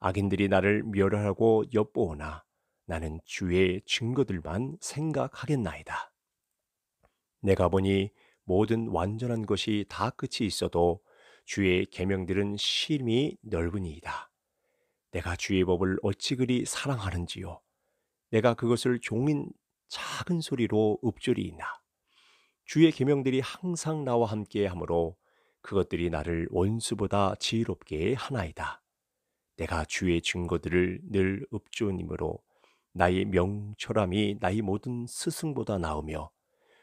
악인들이 나를 멸하고 엿보오나 나는 주의 증거들만 생각하겠나이다. 내가 보니 모든 완전한 것이 다 끝이 있어도 주의 계명들은 심히 넓으니이다. 내가 주의 법을 어찌 그리 사랑하는지요. 내가 그것을 종인 작은 소리로 읊조리이나 주의 계명들이 항상 나와 함께 하므로 그것들이 나를 원수보다 지혜롭게 하나이다. 내가 주의 증거들을 늘 읍조님으로 나의 명철함이 나의 모든 스승보다 나으며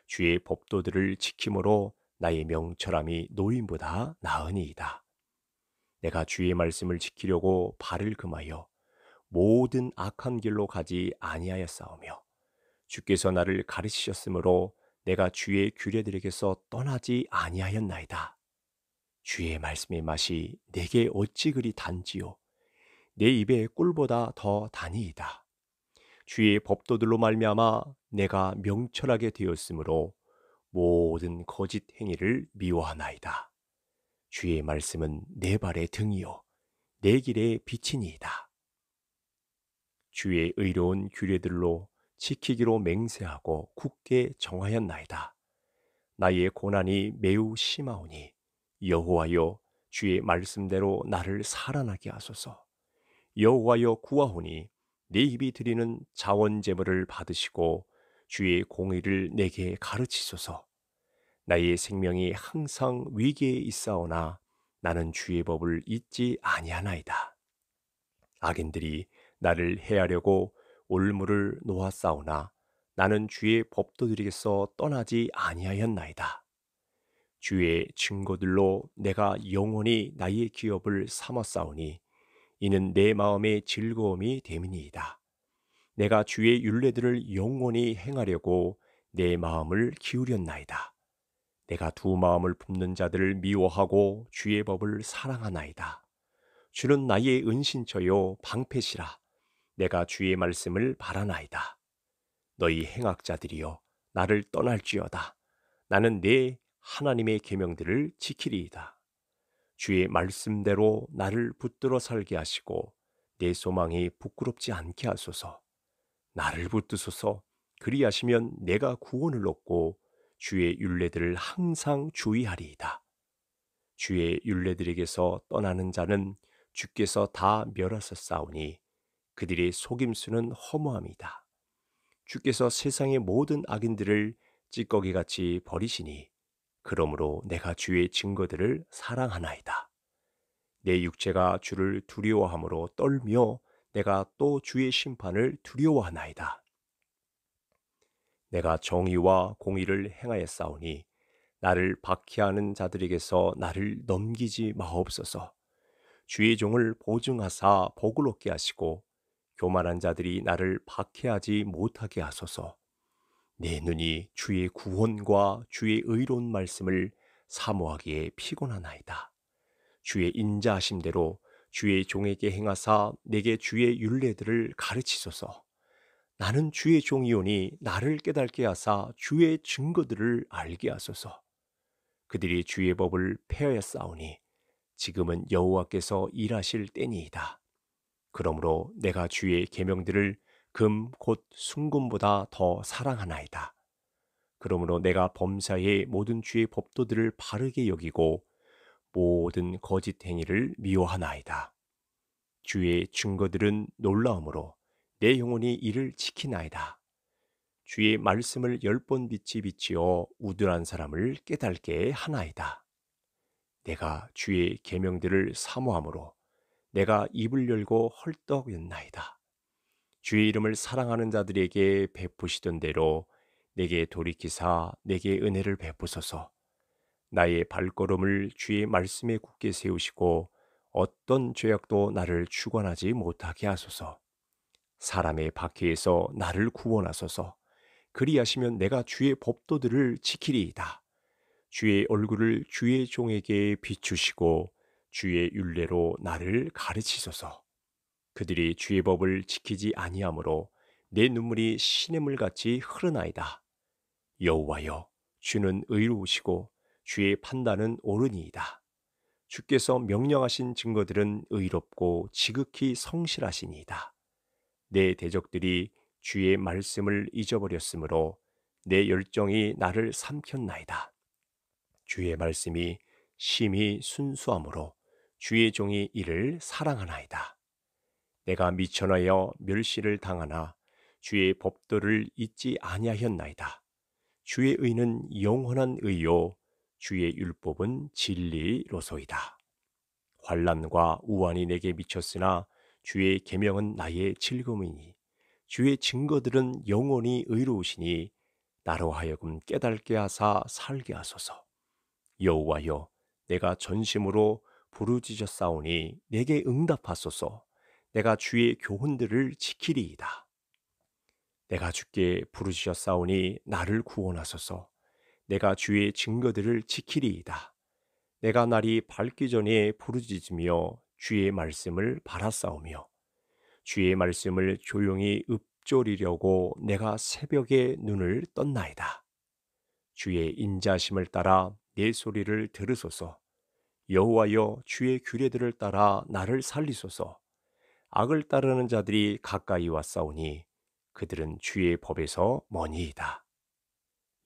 주의 법도들을 지킴으로 나의 명철함이 노인보다 나으니이다. 내가 주의 말씀을 지키려고 발을 금하여 모든 악한 길로 가지 아니하였사오며 주께서 나를 가르치셨으므로 내가 주의 규례들에게서 떠나지 아니하였나이다. 주의 말씀의 맛이 내게 어찌 그리 단지요. 내 입에 꿀보다 더 단이이다. 주의 법도들로 말미암아 내가 명철하게 되었으므로 모든 거짓 행위를 미워하나이다. 주의 말씀은 내 발의 등이요 내 길의 빛이니이다. 주의 의로운 규례들로 지키기로 맹세하고 굳게 정하였나이다. 나의 고난이 매우 심하오니 여호와여 주의 말씀대로 나를 살아나게 하소서. 여호와여 구하오니 내 입이 드리는 자원 제물을 받으시고 주의 공의를 내게 가르치소서. 나의 생명이 항상 위기에 있사오나 나는 주의 법을 잊지 아니하나이다. 악인들이 나를 해하려고 올무를 놓았사오나 나는 주의 법도들에게서 떠나지 아니하였나이다. 주의 증거들로 내가 영원히 나의 기업을 삼았사오니 이는 내 마음의 즐거움이 됨이니이다. 내가 주의 윤례들을 영원히 행하려고 내 마음을 기울였나이다. 내가 두 마음을 품는 자들을 미워하고 주의 법을 사랑하나이다. 주는 나의 은신처요 방패시라. 내가 주의 말씀을 바라나이다. 너희 행악자들이여 나를 떠날지어다. 나는 내 하나님의 계명들을 지키리이다. 주의 말씀대로 나를 붙들어 살게 하시고 내 소망이 부끄럽지 않게 하소서. 나를 붙드소서. 그리하시면 내가 구원을 얻고 주의 윤례들을 항상 주의하리이다. 주의 윤례들에게서 떠나는 자는 주께서 다 멸하서 싸우니 그들의 속임수는 허무함이다. 주께서 세상의 모든 악인들을 찌꺼기같이 버리시니 그러므로 내가 주의 증거들을 사랑하나이다. 내 육체가 주를 두려워함으로 떨며 내가 또 주의 심판을 두려워하나이다. 내가 정의와 공의를 행하였사오니 나를 박해하는 자들에게서 나를 넘기지 마옵소서. 주의 종을 보증하사 복을 얻게 하시고 교만한 자들이 나를 박해하지 못하게 하소서. 내 눈이 주의 구원과 주의 의로운 말씀을 사모하기에 피곤하나이다. 주의 인자하심대로 주의 종에게 행하사 내게 주의 윤례들을 가르치소서. 나는 주의 종이오니 나를 깨닫게 하사 주의 증거들을 알게 하소서. 그들이 주의 법을 폐하였사오니 지금은 여호와께서 일하실 때니이다. 그러므로 내가 주의 계명들을 금곧 순금보다 더 사랑하나이다. 그러므로 내가 범사의 모든 주의 법도들을 바르게 여기고 모든 거짓 행위를 미워하나이다. 주의 증거들은 놀라움으로 내 영혼이 이를 지키나이다. 주의 말씀을 열 번 빛이 비치어 우둔한 사람을 깨닫게 하나이다. 내가 주의 계명들을 사모함으로 내가 입을 열고 헐떡였나이다. 주의 이름을 사랑하는 자들에게 베푸시던 대로 내게 돌이키사 내게 은혜를 베푸소서. 나의 발걸음을 주의 말씀에 굳게 세우시고 어떤 죄악도 나를 주관하지 못하게 하소서. 사람의 박해에서 나를 구원하소서. 그리하시면 내가 주의 법도들을 지키리이다. 주의 얼굴을 주의 종에게 비추시고 주의 윤례로 나를 가르치소서. 그들이 주의 법을 지키지 아니하므로 내 눈물이 시냇 물같이 흐르나이다. 여호와여, 주는 의로우시고 주의 판단은 옳으니이다. 주께서 명령하신 증거들은 의롭고 지극히 성실하시니이다. 내 대적들이 주의 말씀을 잊어버렸으므로 내 열정이 나를 삼켰나이다. 주의 말씀이 심히 순수함으로 주의 종이 이를 사랑하나이다. 내가 미천하여 멸시를 당하나 주의 법도를 잊지 아니하였나이다. 주의 의는 영원한 의요 주의 율법은 진리로소이다. 환란과 우환이 내게 미쳤으나 주의 계명은 나의 즐거움이니 주의 증거들은 영원히 의로우시니 나로 하여금 깨달게 하사 살게 하소서. 여호와여 내가 전심으로 부르짖어 싸우니 내게 응답하소서 내가 주의 교훈들을 지키리이다. 내가 주께 부르짖어 싸우니 나를 구원하소서 내가 주의 증거들을 지키리이다. 내가 날이 밝기 전에 부르짖으며 주의 말씀을 바라싸우며 주의 말씀을 조용히 읊조리려고 내가 새벽에 눈을 떴나이다. 주의 인자심을 따라 내 소리를 들으소서 여호와여 주의 규례들을 따라 나를 살리소서. 악을 따르는 자들이 가까이 왔사오니 그들은 주의 법에서 머니이다.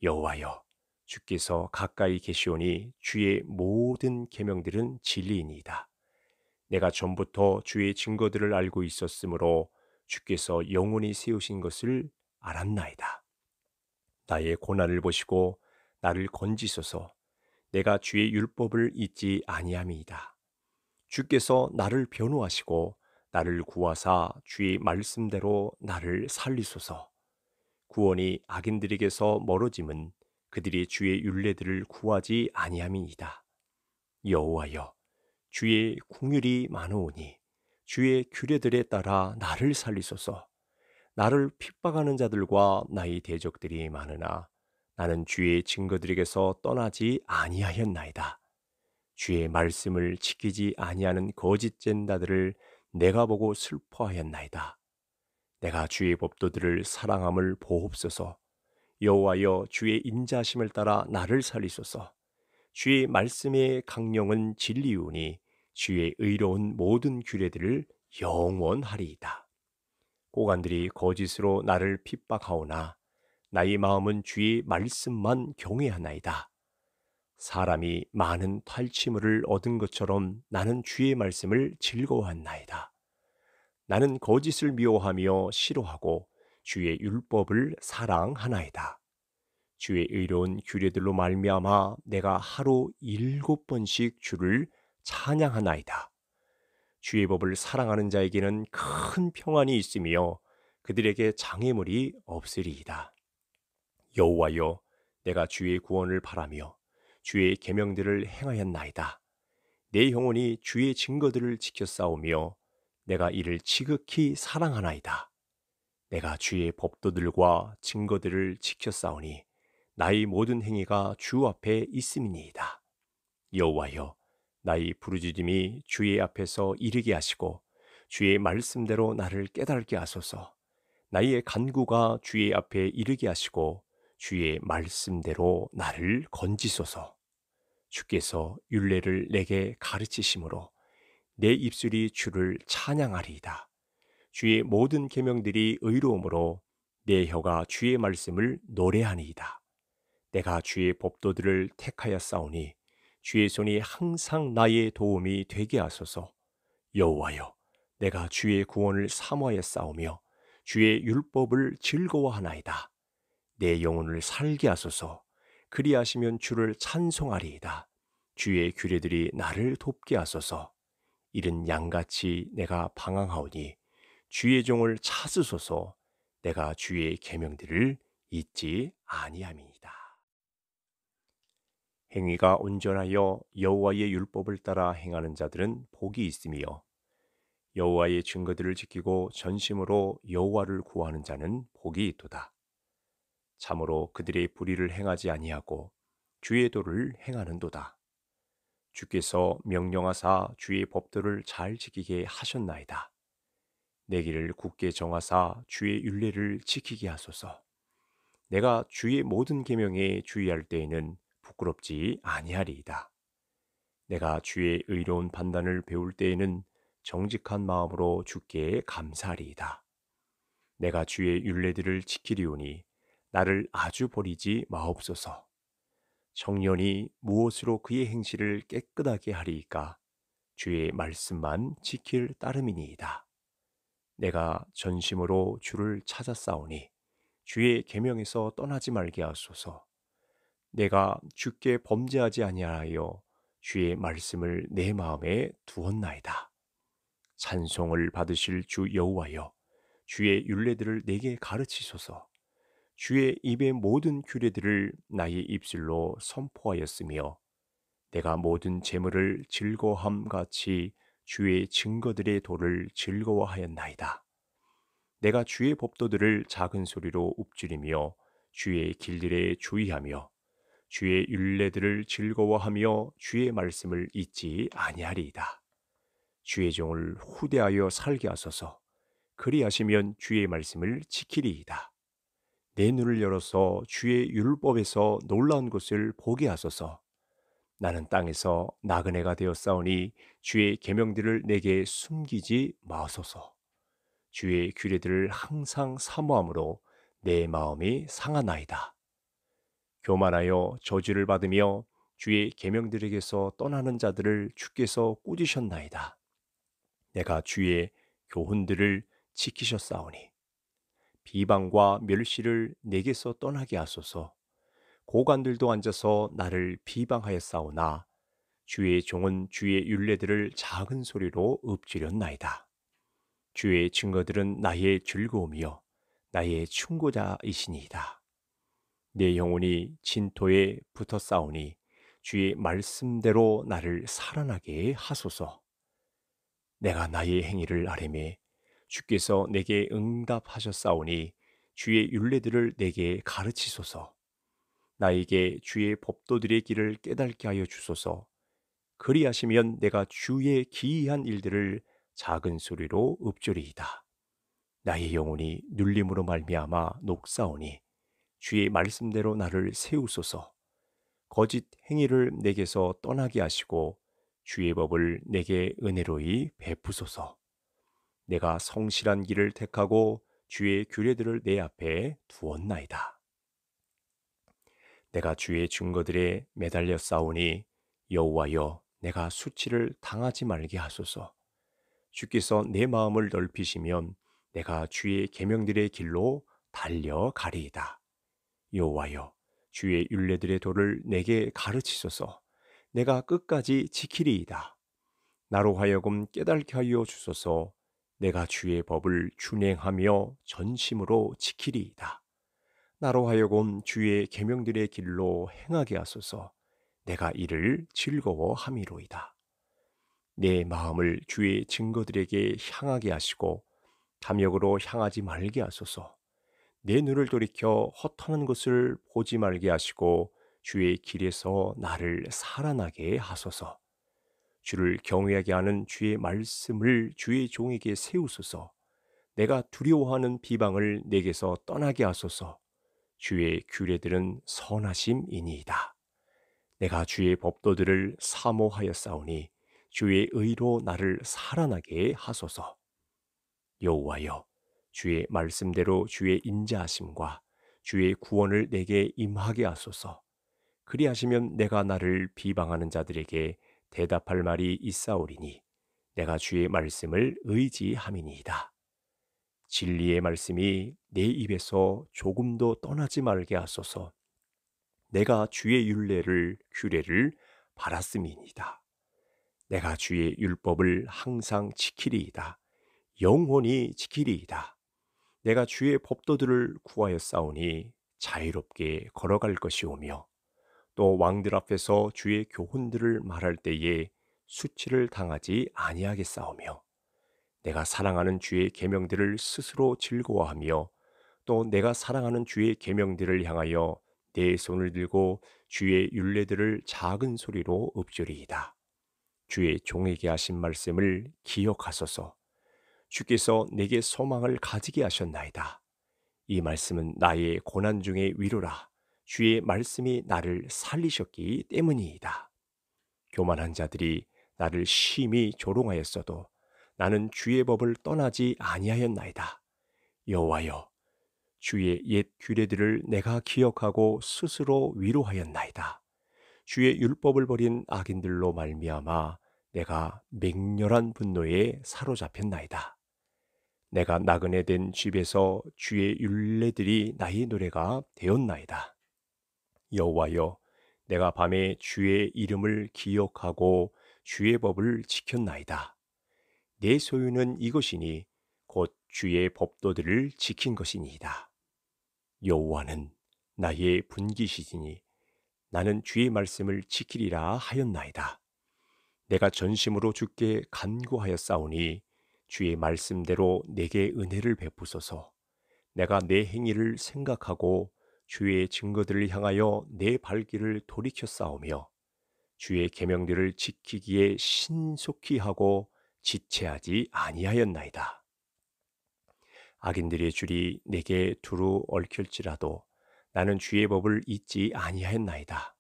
여호와여 주께서 가까이 계시오니 주의 모든 계명들은 진리이니이다. 내가 전부터 주의 증거들을 알고 있었으므로 주께서 영원히 세우신 것을 알았나이다. 나의 고난을 보시고 나를 건지소서 내가 주의 율법을 잊지 아니함이이다. 주께서 나를 변호하시고 나를 구하사 주의 말씀대로 나를 살리소서. 구원이 악인들에게서 멀어짐은 그들이 주의 율례들을 구하지 아니함이이다. 여호와여 주의 궁율이 많으오니 주의 규례들에 따라 나를 살리소서. 나를 핍박하는 자들과 나의 대적들이 많으나 나는 주의 증거들에게서 떠나지 아니하였나이다. 주의 말씀을 지키지 아니하는 거짓된 자들을 내가 보고 슬퍼하였나이다. 내가 주의 법도들을 사랑함을 보옵소서. 여호와여 주의 인자심을 따라 나를 살리소서. 주의 말씀의 강령은 진리우니 주의 의로운 모든 규례들을 영원하리이다. 고관들이 거짓으로 나를 핍박하오나 나의 마음은 주의 말씀만 경외하나이다. 사람이 많은 탈취물을 얻은 것처럼 나는 주의 말씀을 즐거워한나이다. 나는 거짓을 미워하며 싫어하고 주의 율법을 사랑하나이다. 주의 의로운 규례들로 말미암아 내가 하루 일곱 번씩 주를 찬양하나이다. 주의 법을 사랑하는 자에게는 큰 평안이 있으며 그들에게 장애물이 없으리이다. 여호와여 내가 주의 구원을 바라며 주의 계명들을 행하였나이다. 내 영혼이 주의 증거들을 지켜 싸우며 내가 이를 지극히 사랑하나이다. 내가 주의 법도들과 증거들을 지켜 싸우니 나의 모든 행위가 주 앞에 있음이니이다. 여호와여 나의 부르짖음이 주의 앞에서 이르게 하시고 주의 말씀대로 나를 깨달게 하소서. 나의 간구가 주의 앞에 이르게 하시고 주의 말씀대로 나를 건지소서. 주께서 윤례를 내게 가르치심으로 내 입술이 주를 찬양하리이다. 주의 모든 계명들이 의로움으로 내 혀가 주의 말씀을 노래하니이다. 내가 주의 법도들을 택하여 싸우니 주의 손이 항상 나의 도움이 되게 하소서. 여호와여, 내가 주의 구원을 사모하여 싸우며 주의 율법을 즐거워하나이다. 내 영혼을 살게 하소서. 그리하시면 주를 찬송하리이다. 주의 규례들이 나를 돕게 하소서. 이른 양같이 내가 방황하오니 주의 종을 찾으소서. 내가 주의 계명들을 잊지 아니함이니다 행위가 온전하여 여호와의 율법을 따라 행하는 자들은 복이 있으며 여호와의 증거들을 지키고 전심으로 여호와를 구하는 자는 복이 있도다. 참으로 그들의 불의를 행하지 아니하고 주의 도를 행하는도다. 주께서 명령하사 주의 법도를 잘 지키게 하셨나이다. 내 길을 굳게 정하사 주의 윤례를 지키게 하소서. 내가 주의 모든 계명에 주의할 때에는 부끄럽지 아니하리이다. 내가 주의 의로운 판단을 배울 때에는 정직한 마음으로 주께 감사하리이다. 내가 주의 윤례들을 지키리오니 나를 아주 버리지 마옵소서. 청년이 무엇으로 그의 행실을 깨끗하게 하리이까 주의 말씀만 지킬 따름이니이다. 내가 전심으로 주를 찾아 싸우니 주의 계명에서 떠나지 말게 하소서. 내가 주께 범죄하지 아니하여 주의 말씀을 내 마음에 두었나이다. 찬송을 받으실 주 여호와여 주의 윤례들을 내게 가르치소서. 주의 입의 모든 규례들을 나의 입술로 선포하였으며 내가 모든 재물을 즐거함 같이 주의 증거들의 도를 즐거워하였나이다. 내가 주의 법도들을 작은 소리로 읊지리며 주의 길들에 주의하며 주의 윤례들을 즐거워하며 주의 말씀을 잊지 아니하리이다. 주의 종을 후대하여 살게 하소서. 그리하시면 주의 말씀을 지키리이다. 내 눈을 열어서 주의 율법에서 놀라운 것을 보게 하소서. 나는 땅에서 나그네가 되어싸우니 주의 계명들을 내게 숨기지 마소서. 주의 규례들을 항상 사모함으로 내 마음이 상하나이다. 교만하여 저지를 받으며 주의 계명들에게서 떠나는 자들을 주께서 꾸짖으셨나이다. 내가 주의 교훈들을 지키셨사오니 비방과 멸시를 내게서 떠나게 하소서. 고관들도 앉아서 나를 비방하여 싸우나 주의 종은 주의 윤례들을 작은 소리로 읊조렸나이다. 주의 증거들은 나의 즐거움이요 나의 충고자이시니이다. 내 영혼이 진토에 붙어 싸우니 주의 말씀대로 나를 살아나게 하소서. 내가 나의 행위를 아뢰매 주께서 내게 응답하셨사오니 주의 윤례들을 내게 가르치소서. 나에게 주의 법도들의 길을 깨닫게 하여 주소서. 그리하시면 내가 주의 기이한 일들을 작은 소리로 읊조리이다. 나의 영혼이 눌림으로 말미암아 녹사오니 주의 말씀대로 나를 세우소서. 거짓 행위를 내게서 떠나게 하시고 주의 법을 내게 은혜로이 베푸소서. 내가 성실한 길을 택하고 주의 규례들을 내 앞에 두었나이다. 내가 주의 증거들에 매달려 싸우니 여호와여 내가 수치를 당하지 말게 하소서. 주께서 내 마음을 넓히시면 내가 주의 계명들의 길로 달려가리이다. 여호와여 주의 율례들의 도를 내게 가르치소서. 내가 끝까지 지키리이다. 나로 하여금 깨달게 하여 주소서. 내가 주의 법을 준행하며 전심으로 지키리이다. 나로 하여금 주의 계명들의 길로 행하게 하소서. 내가 이를 즐거워함이로이다. 내 마음을 주의 증거들에게 향하게 하시고 탐욕으로 향하지 말게 하소서. 내 눈을 돌이켜 허탄한 것을 보지 말게 하시고 주의 길에서 나를 살아나게 하소서. 주를 경외하게 하는 주의 말씀을 주의 종에게 세우소서. 내가 두려워하는 비방을 내게서 떠나게 하소서. 주의 규례들은 선하심이니이다. 내가 주의 법도들을 사모하였사오니 주의 의로 나를 살아나게 하소서. 여호와여 주의 말씀대로 주의 인자하심과 주의 구원을 내게 임하게 하소서. 그리하시면 내가 나를 비방하는 자들에게 대답할 말이 있사오리니 내가 주의 말씀을 의지함이니이다. 진리의 말씀이 내 입에서 조금도 떠나지 말게 하소서. 내가 주의 율례를 규례를 바랐음이니이다. 내가 주의 율법을 항상 지키리이다. 영원히 지키리이다. 내가 주의 법도들을 구하여 싸우니 자유롭게 걸어갈 것이오며 또 왕들 앞에서 주의 교훈들을 말할 때에 수치를 당하지 아니하겠사오며 내가 사랑하는 주의 계명들을 스스로 즐거워하며 또 내가 사랑하는 주의 계명들을 향하여 내 손을 들고 주의 윤례들을 작은 소리로 읊조리이다. 주의 종에게 하신 말씀을 기억하소서. 주께서 내게 소망을 가지게 하셨나이다. 이 말씀은 나의 고난 중의 위로라. 주의 말씀이 나를 살리셨기 때문이이다. 교만한 자들이 나를 심히 조롱하였어도 나는 주의 법을 떠나지 아니하였나이다. 여호와여, 주의 옛 규례들을 내가 기억하고 스스로 위로하였나이다. 주의 율법을 버린 악인들로 말미암아 내가 맹렬한 분노에 사로잡혔나이다. 내가 나그네 된 집에서 주의 율례들이 나의 노래가 되었나이다. 여호와여 내가 밤에 주의 이름을 기억하고 주의 법을 지켰나이다. 내 소유는 이것이니 곧 주의 법도들을 지킨 것이니이다. 여호와는 나의 분기시지니 나는 주의 말씀을 지키리라 하였나이다. 내가 전심으로 주께 간구하였사오니 주의 말씀대로 내게 은혜를 베푸소서. 내가 내 행위를 생각하고 주의 증거들을 향하여 내 발길을 돌이켜 싸우며 주의 계명들을 지키기에 신속히 하고 지체하지 아니하였나이다. 악인들의 줄이 내게 두루 얽힐지라도 나는 주의 법을 잊지 아니하였나이다.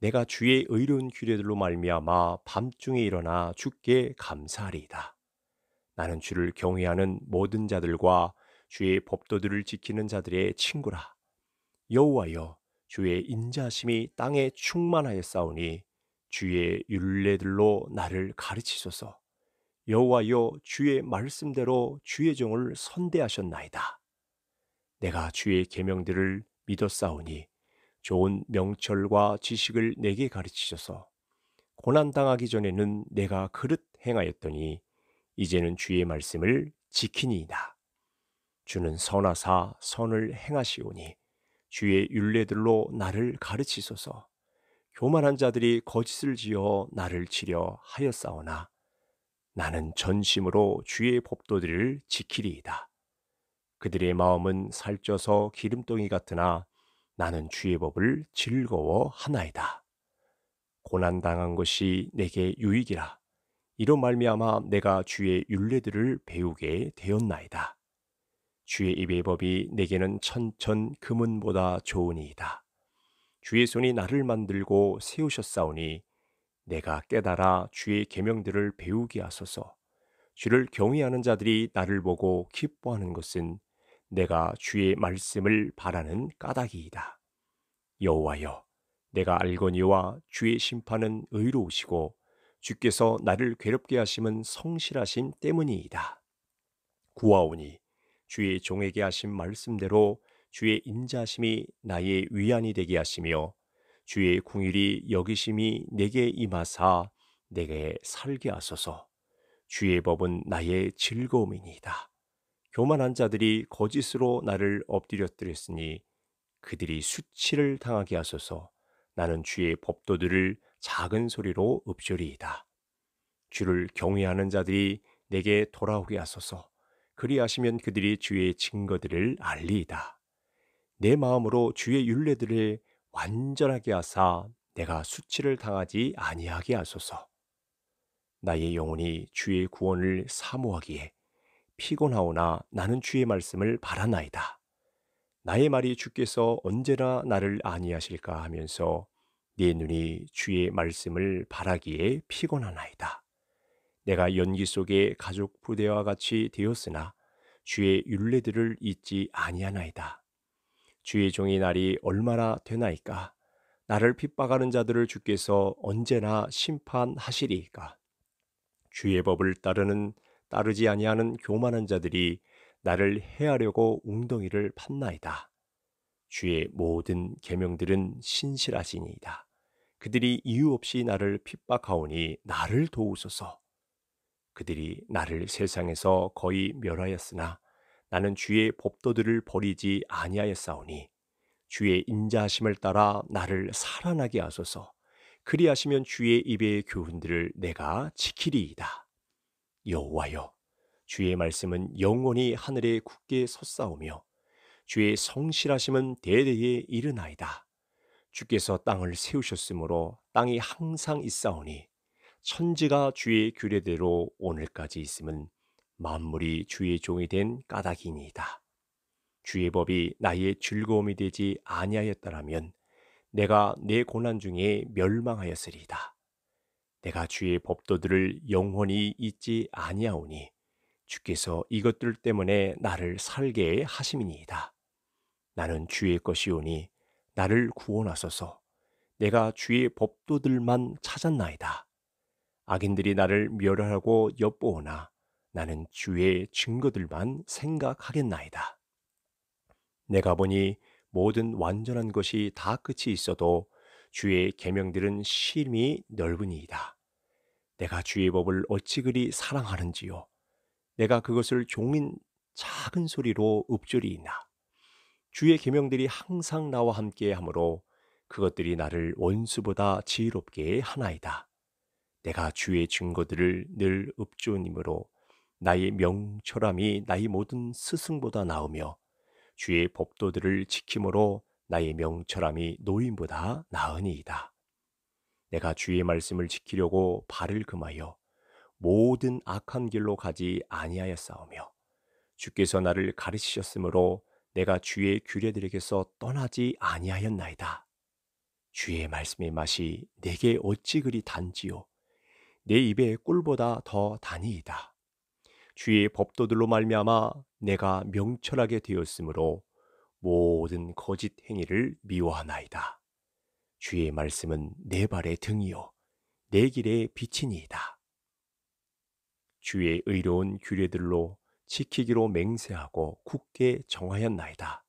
내가 주의 의로운 규례들로 말미암아 밤중에 일어나 주께 감사하리이다. 나는 주를 경외하는 모든 자들과 주의 법도들을 지키는 자들의 친구라. 여호와여 주의 인자심이 땅에 충만하였사오니 주의 윤례들로 나를 가르치소서. 여호와여 주의 말씀대로 주의 종을 선대하셨나이다. 내가 주의 계명들을 믿었사오니 좋은 명철과 지식을 내게 가르치셔서 고난 당하기 전에는 내가 그릇 행하였더니 이제는 주의 말씀을 지키니이다. 주는 선하사 선을 행하시오니 주의 윤례들로 나를 가르치소서. 교만한 자들이 거짓을 지어 나를 치려 하였사오나 나는 전심으로 주의 법도들을 지키리이다. 그들의 마음은 살쪄서 기름덩이 같으나 나는 주의 법을 즐거워하나이다. 고난 당한 것이 내게 유익이라. 이런 말미암아 내가 주의 윤례들을 배우게 되었나이다. 주의 입의 법이 내게는 천천 금은보다 좋으니이다. 주의 손이 나를 만들고 세우셨사오니 내가 깨달아 주의 계명들을 배우게 하소서. 주를 경외하는 자들이 나를 보고 기뻐하는 것은 내가 주의 말씀을 바라는 까닭이이다. 여호와여, 내가 알거니와 주의 심판은 의로우시고 주께서 나를 괴롭게 하심은 성실하심 때문이이다. 구하오니 주의 종에게 하신 말씀대로 주의 인자심이 나의 위안이 되게 하시며 주의 궁일이 여기심이 내게 임하사 내게 살게 하소서. 주의 법은 나의 즐거움이니이다. 교만한 자들이 거짓으로 나를 엎드렸으니 그들이 수치를 당하게 하소서. 나는 주의 법도들을 작은 소리로 읊조리이다. 주를 경외하는 자들이 내게 돌아오게 하소서. 그리하시면 그들이 주의 증거들을 알리이다. 내 마음으로 주의 윤례들을 완전하게 하사 내가 수치를 당하지 아니하게 하소서. 나의 영혼이 주의 구원을 사모하기에 피곤하오나 나는 주의 말씀을 바라나이다. 나의 말이 주께서 언제나 나를 아니하실까 하면서 네 눈이 주의 말씀을 바라기에 피곤하나이다. 내가 연기 속에 가족 부대와 같이 되었으나 주의 윤례들을 잊지 아니하나이다. 주의 종의 날이 얼마나 되나이까? 나를 핍박하는 자들을 주께서 언제나 심판하시리이까? 주의 법을 따르는 따르지 아니하는 교만한 자들이 나를 해하려고 웅덩이를 판나이다 주의 모든 계명들은 신실하시니이다. 그들이 이유 없이 나를 핍박하오니 나를 도우소서. 그들이 나를 세상에서 거의 멸하였으나 나는 주의 법도들을 버리지 아니하였사오니 주의 인자하심을 따라 나를 살아나게 하소서 그리하시면 주의 입의 교훈들을 내가 지키리이다 여호와여 주의 말씀은 영원히 하늘에 굳게 솟사오며 주의 성실하심은 대대에 이르나이다 주께서 땅을 세우셨으므로 땅이 항상 있사오니 천지가 주의 규례대로 오늘까지 있음은 만물이 주의 종이 된 까닭이니이다. 주의 법이 나의 즐거움이 되지 아니하였다라면 내가 내 고난 중에 멸망하였으리이다. 내가 주의 법도들을 영원히 잊지 아니하오니 주께서 이것들 때문에 나를 살게 하심이니이다. 나는 주의 것이오니 나를 구원하소서. 내가 주의 법도들만 찾았나이다. 악인들이 나를 멸하고 엿보오나 나는 주의 증거들만 생각하겠나이다. 내가 보니 모든 완전한 것이 다 끝이 있어도 주의 계명들은 심히 넓으니이다. 내가 주의 법을 어찌 그리 사랑하는지요. 내가 그것을 종인 작은 소리로 읊조리이나 주의 계명들이 항상 나와 함께 하므로 그것들이 나를 원수보다 지혜롭게 하나이다. 내가 주의 증거들을 늘읊조님으로 나의 명철함이 나의 모든 스승보다 나으며 주의 법도들을 지킴으로 나의 명철함이 노인보다 나으니이다. 내가 주의 말씀을 지키려고 발을 금하여 모든 악한 길로 가지 아니하였사오며 주께서 나를 가르치셨으므로 내가 주의 규례들에게서 떠나지 아니하였나이다. 주의 말씀의 맛이 내게 어찌 그리 단지요 내 입에 꿀보다 더단니이다 주의 법도들로 말미암아 내가 명철하게 되었으므로 모든 거짓 행위를 미워하나이다. 주의 말씀은 내 발의 등이요 내 길의 빛이니이다. 주의 의로운 규례들로 지키기로 맹세하고 굳게 정하였나이다.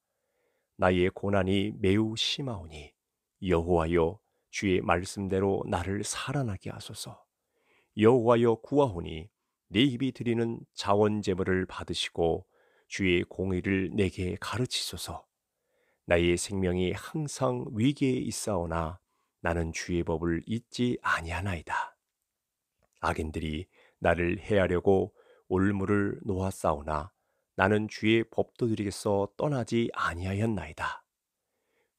나의 고난이 매우 심하오니 여호와여 주의 말씀대로 나를 살아나게 하소서. 여호와여 구하오니 네 입이 드리는 자원 제물을 받으시고 주의 공의를 내게 가르치소서. 나의 생명이 항상 위기에 있사오나 나는 주의 법을 잊지 아니하나이다. 악인들이 나를 해하려고 올무를 놓았사오나 나는 주의 법도들에게서 떠나지 아니하였나이다.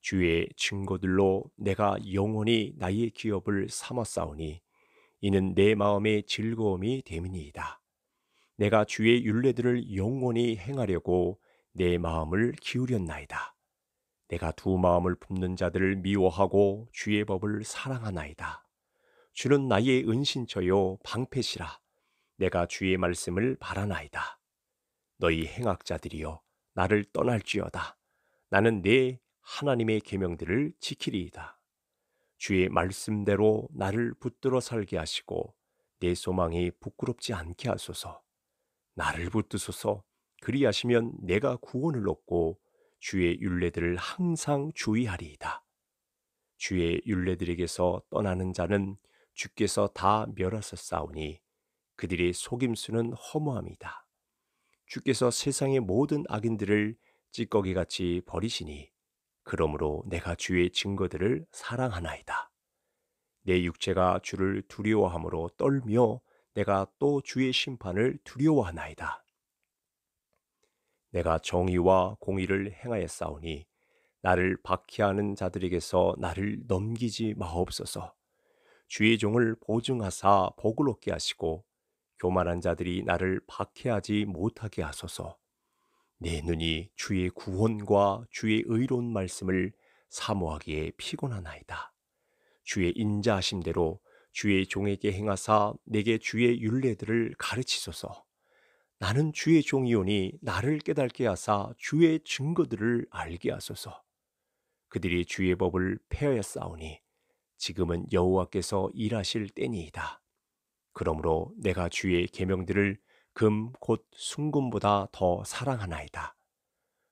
주의 증거들로 내가 영원히 나의 기업을 삼았사오니 이는 내 마음의 즐거움이 됨이니이다. 내가 주의 윤례들을 영원히 행하려고 내 마음을 기울였나이다. 내가 두 마음을 품는 자들을 미워하고 주의 법을 사랑하나이다. 주는 나의 은신처요 방패시라. 내가 주의 말씀을 바라나이다. 너희 행악자들이여 나를 떠날지어다. 나는 내 하나님의 계명들을 지키리이다. 주의 말씀대로 나를 붙들어 살게 하시고 내 소망이 부끄럽지 않게 하소서. 나를 붙드소서. 그리하시면 내가 구원을 얻고 주의 윤례들을 항상 주의하리이다. 주의 윤례들에게서 떠나는 자는 주께서 다 멸하서 싸우니 그들의 속임수는 허무함이다. 주께서 세상의 모든 악인들을 찌꺼기같이 버리시니 그러므로 내가 주의 증거들을 사랑하나이다. 내 육체가 주를 두려워함으로 떨며 내가 또 주의 심판을 두려워하나이다. 내가 정의와 공의를 행하였사오니 나를 박해하는 자들에게서 나를 넘기지 마옵소서. 주의 종을 보증하사 복을 얻게 하시고 교만한 자들이 나를 박해하지 못하게 하소서. 내 눈이 주의 구원과 주의 의로운 말씀을 사모하기에 피곤하나이다. 주의 인자하심대로 주의 종에게 행하사 내게 주의 윤례들을 가르치소서. 나는 주의 종이오니 나를 깨닫게 하사 주의 증거들을 알게 하소서. 그들이 주의 법을 폐하였사오니 지금은 여호와께서 일하실 때니이다. 그러므로 내가 주의 계명들을 금곧 순금보다 더 사랑하나이다.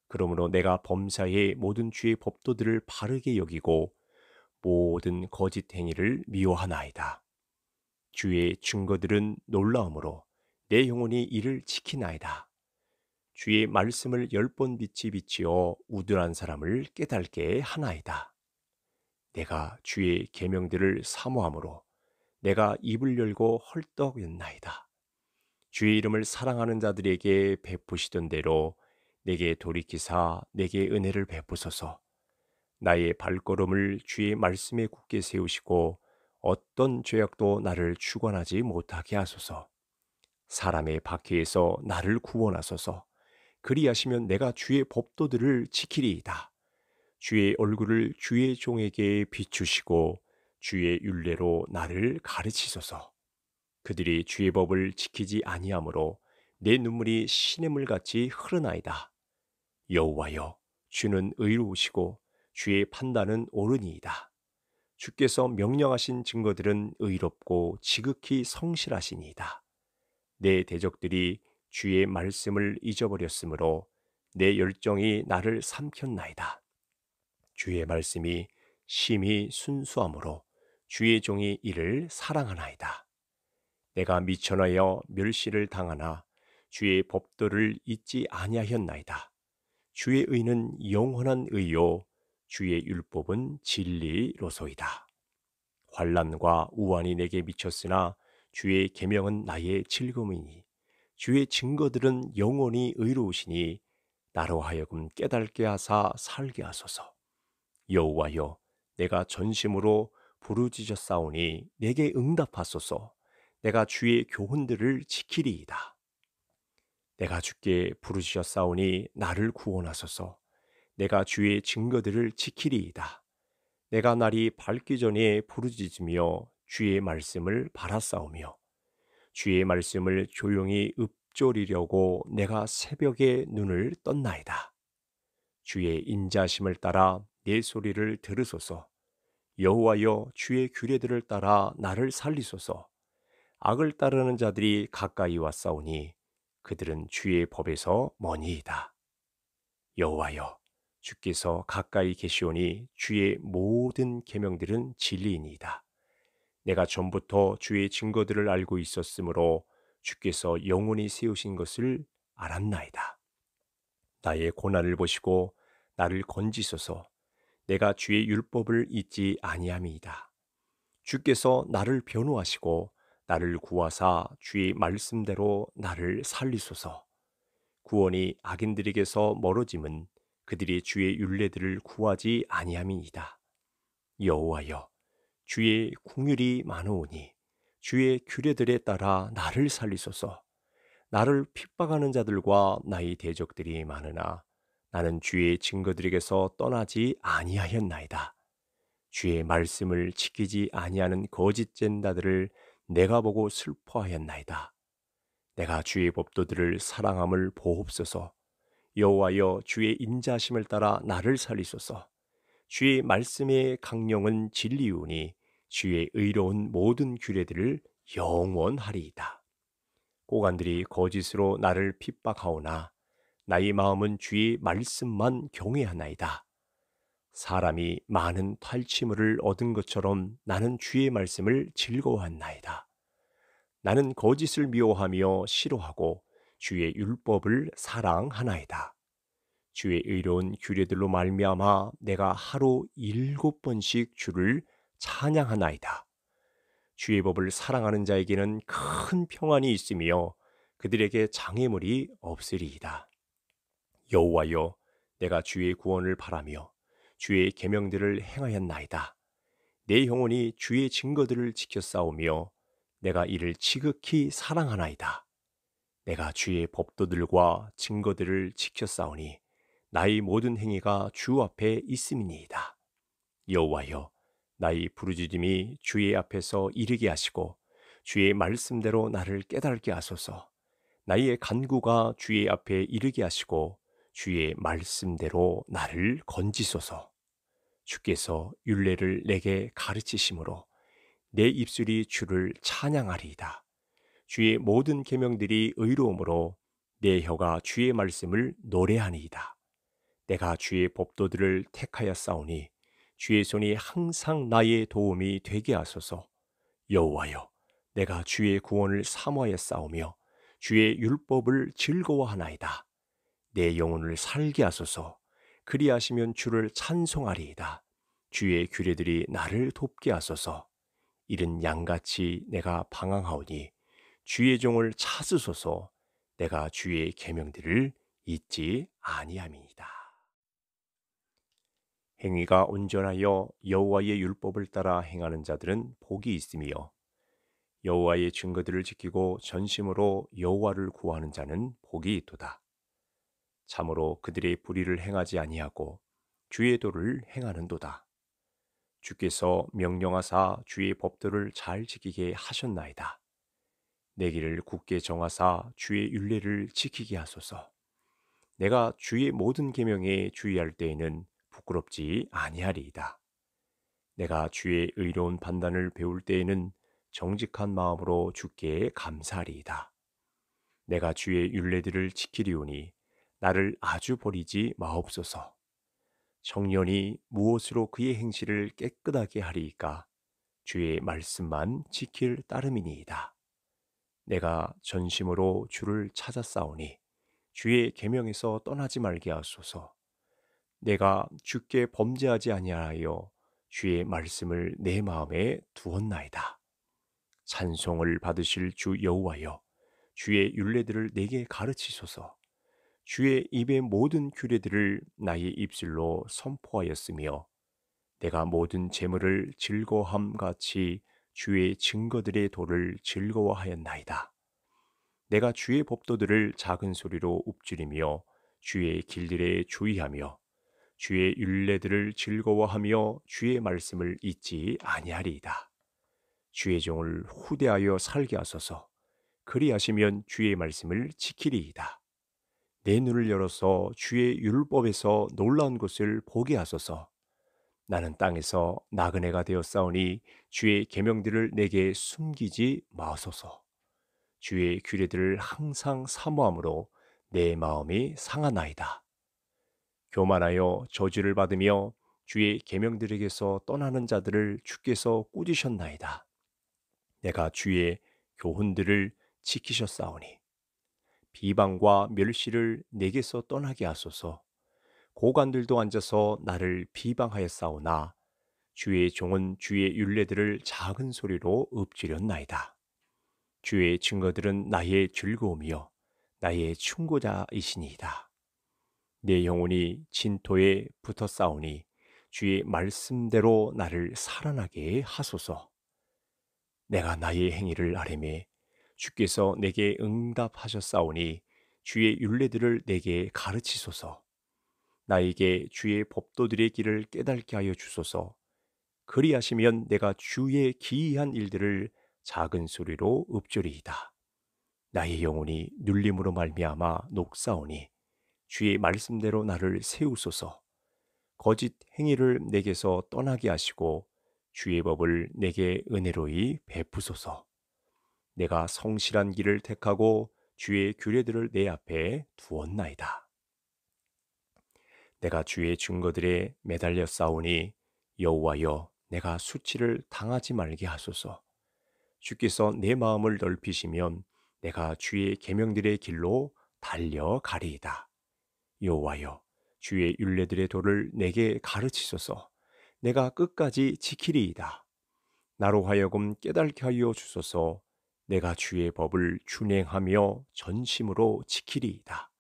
그러므로 내가 범사의 모든 주의 법도들을 바르게 여기고 모든 거짓 행위를 미워하나이다. 주의 증거들은 놀라움으로 내 영혼이 이를 지키나이다. 주의 말씀을 열번 빛이 비치어 우둔한 사람을 깨달게 하나이다. 내가 주의 계명들을 사모함으로 내가 입을 열고 헐떡였나이다. 주의 이름을 사랑하는 자들에게 베푸시던 대로 내게 돌이키사 내게 은혜를 베푸소서. 나의 발걸음을 주의 말씀에 굳게 세우시고 어떤 죄악도 나를 추관하지 못하게 하소서. 사람의 바퀴에서 나를 구원하소서. 그리하시면 내가 주의 법도들을 지키리이다. 주의 얼굴을 주의 종에게 비추시고 주의 윤례로 나를 가르치소서. 그들이 주의 법을 지키지 아니하므로 내 눈물이 신의 물같이 흐르나이다. 여호와여 주는 의로우시고 주의 판단은 옳으니이다. 주께서 명령하신 증거들은 의롭고 지극히 성실하시니이다. 내 대적들이 주의 말씀을 잊어버렸으므로 내 열정이 나를 삼켰나이다. 주의 말씀이 심히 순수함으로 주의 종이 이를 사랑하나이다. 내가 미천하여 멸시를 당하나 주의 법도를 잊지 아니하였나이다. 주의 의는 영원한 의요 주의 율법은 진리로소이다. 환란과 우환이 내게 미쳤으나 주의 계명은 나의 즐거움이니 주의 증거들은 영원히 의로우시니 나로 하여금 깨달게 하사 살게 하소서. 여호와여 내가 전심으로 부르짖었사오니 내게 응답하소서. 내가 주의 교훈들을 지키리이다. 내가 주께 부르짖었사오니 나를 구원하소서. 내가 주의 증거들을 지키리이다. 내가 날이 밝기 전에 부르짖으며 주의 말씀을 바라싸오며 주의 말씀을 조용히 읊조리려고 내가 새벽에 눈을 떴나이다. 주의 인자심을 따라 내 소리를 들으소서. 여호와여 주의 규례들을 따라 나를 살리소서. 악을 따르는 자들이 가까이 왔사오니 그들은 주의 법에서 머니이다. 여호와여 주께서 가까이 계시오니 주의 모든 계명들은 진리이니이다. 내가 전부터 주의 증거들을 알고 있었으므로 주께서 영원히 세우신 것을 알았나이다. 나의 고난을 보시고 나를 건지소서 내가 주의 율법을 잊지 아니함이이다. 주께서 나를 변호하시고 나를 구하사 주의 말씀대로 나를 살리소서. 구원이 악인들에게서 멀어짐은 그들이 주의 윤례들을 구하지 아니함이니이다. 여호와여, 주의 궁율이 많으오니 주의 규례들에 따라 나를 살리소서. 나를 핍박하는 자들과 나의 대적들이 많으나 나는 주의 증거들에게서 떠나지 아니하였나이다. 주의 말씀을 지키지 아니하는 거짓된 자들을 내가 보고 슬퍼하였나이다. 내가 주의 법도들을 사랑함을 보옵소서. 여호와여 주의 인자심을 따라 나를 살리소서. 주의 말씀의 강령은 진리우니 주의 의로운 모든 규례들을 영원하리이다. 고관들이 거짓으로 나를 핍박하오나 나의 마음은 주의 말씀만 경외하나이다. 사람이 많은 탈취물을 얻은 것처럼 나는 주의 말씀을 즐거워한나이다. 나는 거짓을 미워하며 싫어하고 주의 율법을 사랑하나이다. 주의 의로운 규례들로 말미암아 내가 하루 일곱 번씩 주를 찬양하나이다. 주의 법을 사랑하는 자에게는 큰 평안이 있으며 그들에게 장애물이 없으리이다. 여호와여, 내가 주의 구원을 바라며 주의 계명들을 행하였나이다. 내 영혼이 주의 증거들을 지켜 싸우며 내가 이를 지극히 사랑하나이다. 내가 주의 법도들과 증거들을 지켜 싸우니 나의 모든 행위가 주 앞에 있음이니이다. 여호와여 나의 부르짖음이 주의 앞에서 이르게 하시고 주의 말씀대로 나를 깨달게 하소서. 나의 간구가 주의 앞에 이르게 하시고 주의 말씀대로 나를 건지소서. 주께서 율례를 내게 가르치심으로 내 입술이 주를 찬양하리이다. 주의 모든 계명들이 의로움으로 내 혀가 주의 말씀을 노래하니이다. 내가 주의 법도들을 택하여 싸우니 주의 손이 항상 나의 도움이 되게 하소서. 여호와여, 내가 주의 구원을 삼아야 싸우며 주의 율법을 즐거워하나이다. 내 영혼을 살게 하소서. 그리하시면 주를 찬송하리이다. 주의 규례들이 나를 돕게 하소서. 이른 양같이 내가 방황하오니 주의 종을 찾으소서. 내가 주의 계명들을 잊지 아니함이니다 행위가 온전하여 여호와의 율법을 따라 행하는 자들은 복이 있으며 여호와의 증거들을 지키고 전심으로 여호와를 구하는 자는 복이 있도다. 참으로 그들이 불의를 행하지 아니하고 주의 도를 행하는도다. 주께서 명령하사 주의 법도를 잘 지키게 하셨나이다. 내 길을 굳게 정하사 주의 윤례를 지키게 하소서. 내가 주의 모든 계명에 주의할 때에는 부끄럽지 아니하리이다. 내가 주의 의로운 판단을 배울 때에는 정직한 마음으로 주께 감사리이다. 하 내가 주의 윤례들을 지키리오니 나를 아주 버리지 마옵소서. 청년이 무엇으로 그의 행실을 깨끗하게 하리이까 주의 말씀만 지킬 따름이니이다. 내가 전심으로 주를 찾아 싸우니 주의 계명에서 떠나지 말게 하소서. 내가 주께 범죄하지 아니하여 주의 말씀을 내 마음에 두었나이다. 찬송을 받으실 주 여호와여 주의 윤례들을 내게 가르치소서. 주의 입의 모든 규례들을 나의 입술로 선포하였으며 내가 모든 재물을 즐거함 같이 주의 증거들의 도를 즐거워하였나이다. 내가 주의 법도들을 작은 소리로 읊조리며 주의 길들에 주의하며 주의 율례들을 즐거워하며 주의 말씀을 잊지 아니하리이다. 주의 종을 후대하여 살게 하소서. 그리하시면 주의 말씀을 지키리이다. 내 눈을 열어서 주의 율법에서 놀라운 것을 보게 하소서. 나는 땅에서 나그네가 되었사오니 주의 계명들을 내게 숨기지 마소서. 주의 규례들을 항상 사모함으로 내 마음이 상하나이다. 교만하여 저주를 받으며 주의 계명들에게서 떠나는 자들을 주께서 꾸짖으셨나이다. 내가 주의 교훈들을 지키셨사오니 비방과 멸시를 내게서 떠나게 하소서. 고관들도 앉아서 나를 비방하여 싸우나 주의 종은 주의 윤례들을 작은 소리로 읊지렸나이다. 주의 증거들은 나의 즐거움이요 나의 충고자이시니이다. 내 영혼이 진토에 붙어 싸우니 주의 말씀대로 나를 살아나게 하소서. 내가 나의 행위를 아뢰매 주께서 내게 응답하셨사오니 주의 윤례들을 내게 가르치소서. 나에게 주의 법도들의 길을 깨닫게 하여 주소서. 그리하시면 내가 주의 기이한 일들을 작은 소리로 읊조리이다. 나의 영혼이 눌림으로 말미암아 녹사오니 주의 말씀대로 나를 세우소서. 거짓 행위를 내게서 떠나게 하시고 주의 법을 내게 은혜로이 베푸소서. 내가 성실한 길을 택하고 주의 규례들을 내 앞에 두었나이다. 내가 주의 증거들에 매달려 싸우니 여호와여 내가 수치를 당하지 말게 하소서. 주께서 내 마음을 넓히시면 내가 주의 계명들의 길로 달려가리이다. 여호와여 주의 율례들의 도를 내게 가르치소서. 내가 끝까지 지키리이다. 나로 하여금 깨달게 하여 주소서. 내가 주의 법을 준행하며 전심으로 지키리이다.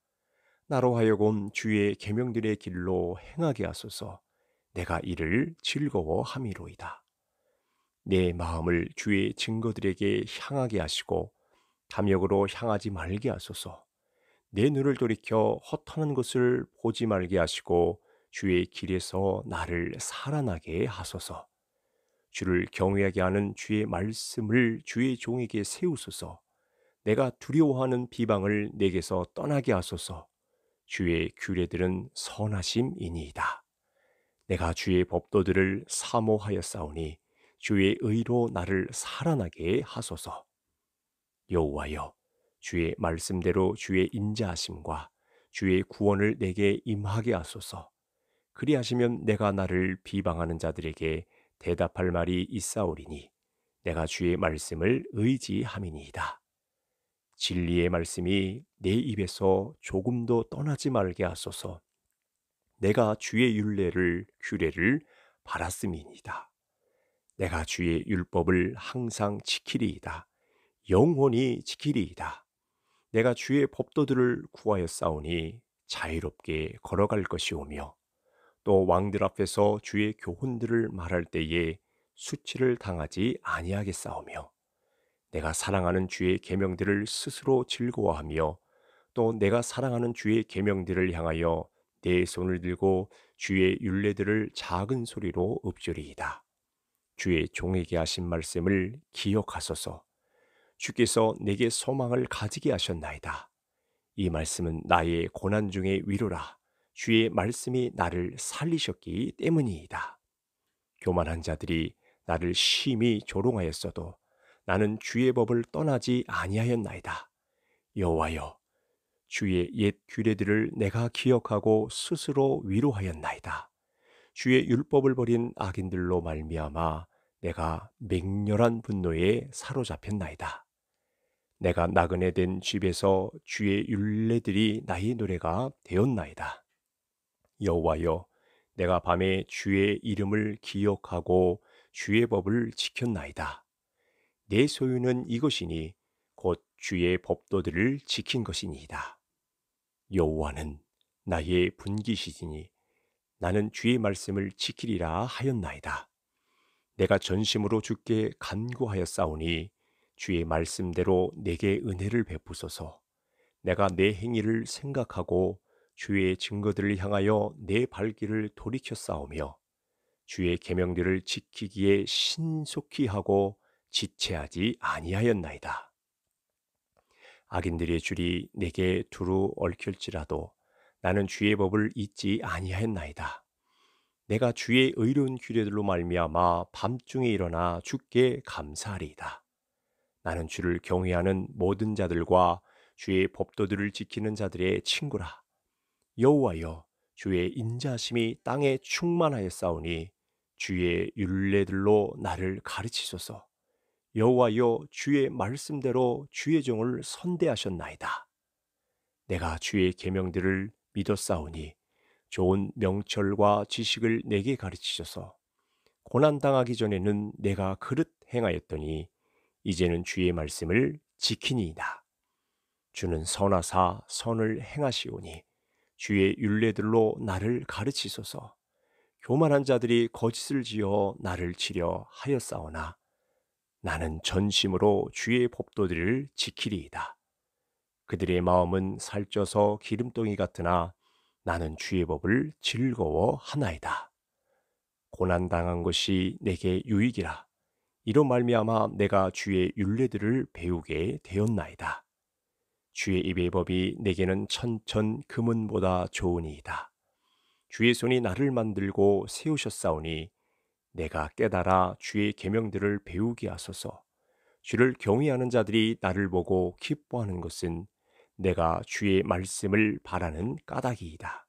나로 하여금 주의 계명들의 길로 행하게 하소서. 내가 이를 즐거워함이로이다. 내 마음을 주의 증거들에게 향하게 하시고 탐욕으로 향하지 말게 하소서. 내 눈을 돌이켜 허탄한 것을 보지 말게 하시고 주의 길에서 나를 살아나게 하소서. 주를 경외하게 하는 주의 말씀을 주의 종에게 세우소서. 내가 두려워하는 비방을 내게서 떠나게 하소서. 주의 규례들은 선하심이니이다. 내가 주의 법도들을 사모하였사오니 주의 의로 나를 살아나게 하소서. 여호와여, 주의 말씀대로 주의 인자하심과 주의 구원을 내게 임하게 하소서. 그리하시면 내가 나를 비방하는 자들에게 대답할 말이 있사오리니 내가 주의 말씀을 의지함이니이다. 진리의 말씀이 내 입에서 조금도 떠나지 말게 하소서. 내가 주의 율례를 규례를 바랐음이니이다. 내가 주의 율법을 항상 지키리이다. 영원히 지키리이다. 내가 주의 법도들을 구하여 싸우니 자유롭게 걸어갈 것이오며 또 왕들 앞에서 주의 교훈들을 말할 때에 수치를 당하지 아니하겠사오며 내가 사랑하는 주의 계명들을 스스로 즐거워하며 또 내가 사랑하는 주의 계명들을 향하여 내 손을 들고 주의 윤례들을 작은 소리로 읊조리이다. 주의 종에게 하신 말씀을 기억하소서. 주께서 내게 소망을 가지게 하셨나이다. 이 말씀은 나의 고난 중의 위로라. 주의 말씀이 나를 살리셨기 때문이다 교만한 자들이 나를 심히 조롱하였어도 나는 주의 법을 떠나지 아니하였나이다. 여호와여, 주의 옛 규례들을 내가 기억하고 스스로 위로하였나이다. 주의 율법을 버린 악인들로 말미암아 내가 맹렬한 분노에 사로잡혔나이다. 내가 나그네 된 집에서 주의 율례들이 나의 노래가 되었나이다. 여호와여 내가 밤에 주의 이름을 기억하고 주의 법을 지켰나이다. 내 소유는 이것이니 곧 주의 법도들을 지킨 것이니이다. 여호와는 나의 분기시지니 나는 주의 말씀을 지키리라 하였나이다. 내가 전심으로 주께 간구하여 싸우니 주의 말씀대로 내게 은혜를 베푸소서. 내가 내 행위를 생각하고 주의 증거들을 향하여 내 발길을 돌이켜 싸우며 주의 계명들을 지키기에 신속히 하고 지체하지 아니하였나이다. 악인들의 줄이 내게 두루 얽힐지라도 나는 주의 법을 잊지 아니하였나이다. 내가 주의 의로운 규례들로 말미암아 밤중에 일어나 주께 감사하리이다. 나는 주를 경외하는 모든 자들과 주의 법도들을 지키는 자들의 친구라. 여호와여 주의 인자심이 땅에 충만하였사오니 주의 율례들로 나를 가르치소서. 여호와여 주의 말씀대로 주의 종을 선대하셨나이다. 내가 주의 계명들을 믿었사오니 좋은 명철과 지식을 내게 가르치셔서 고난 당하기 전에는 내가 그릇 행하였더니 이제는 주의 말씀을 지키니이다. 주는 선하사 선을 행하시오니 주의 윤례들로 나를 가르치소서. 교만한 자들이 거짓을 지어 나를 치려 하였사오나 나는 전심으로 주의 법도들을 지키리이다. 그들의 마음은 살쪄서 기름덩이 같으나 나는 주의 법을 즐거워하나이다. 고난 당한 것이 내게 유익이라. 이런 말미암아 내가 주의 윤례들을 배우게 되었나이다. 주의 입의 법이 내게는 천천 금은보다 좋으니이다. 주의 손이 나를 만들고 세우셨사오니 내가 깨달아 주의 계명들을 배우게 하소서. 주를 경외하는 자들이 나를 보고 기뻐하는 것은 내가 주의 말씀을 바라는 까닭이이다.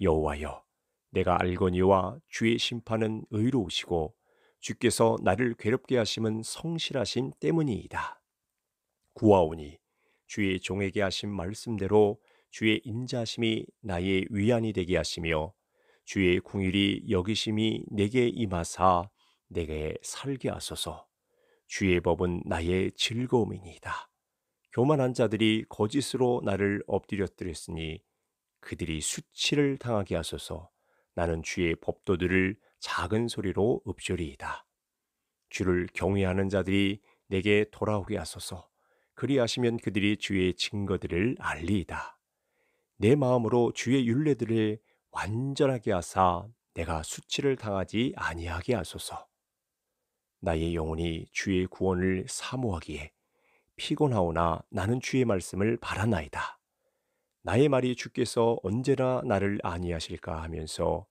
여호와여, 내가 알거니와 주의 심판은 의로우시고 주께서 나를 괴롭게 하심은 성실하심 때문이이다. 구하오니 주의 종에게 하신 말씀대로 주의 인자심이 나의 위안이 되게 하시며 주의 궁일이 여기심이 내게 임하사 내게 살게 하소서. 주의 법은 나의 즐거움이니이다. 교만한 자들이 거짓으로 나를 엎드렸으니 그들이 수치를 당하게 하소서. 나는 주의 법도들을 작은 소리로 읊조리이다. 주를 경외하는 자들이 내게 돌아오게 하소서. 그리하시면 그들이 주의 증거들을 알리이다. 내 마음으로 주의 윤례들을 완전하게 하사 내가 수치를 당하지 아니하게 하소서. 나의 영혼이 주의 구원을 사모하기에 피곤하오나 나는 주의 말씀을 바라나이다. 나의 말이 주께서 언제나 나를 아니하실까 하면서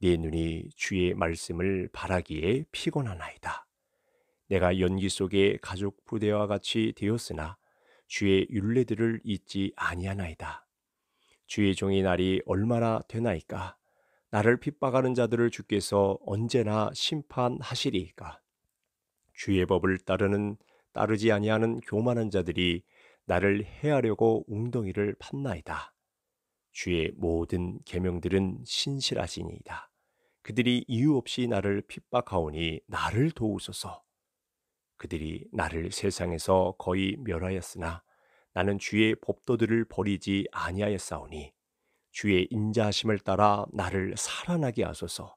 내 눈이 주의 말씀을 바라기에 피곤하나이다. 내가 연기 속에 가족 부대와 같이 되었으나 주의 윤례들을 잊지 아니하나이다. 주의 종의 날이 얼마나 되나이까? 나를 핍박하는 자들을 주께서 언제나 심판하시리이까? 주의 법을 따르는 따르지 아니하는 교만한 자들이 나를 해하려고 웅덩이를 판나이다 주의 모든 계명들은 신실하시니이다. 그들이 이유 없이 나를 핍박하오니 나를 도우소서. 그들이 나를 세상에서 거의 멸하였으나 나는 주의 법도들을 버리지 아니하였사오니 주의 인자하심을 따라 나를 살아나게 하소서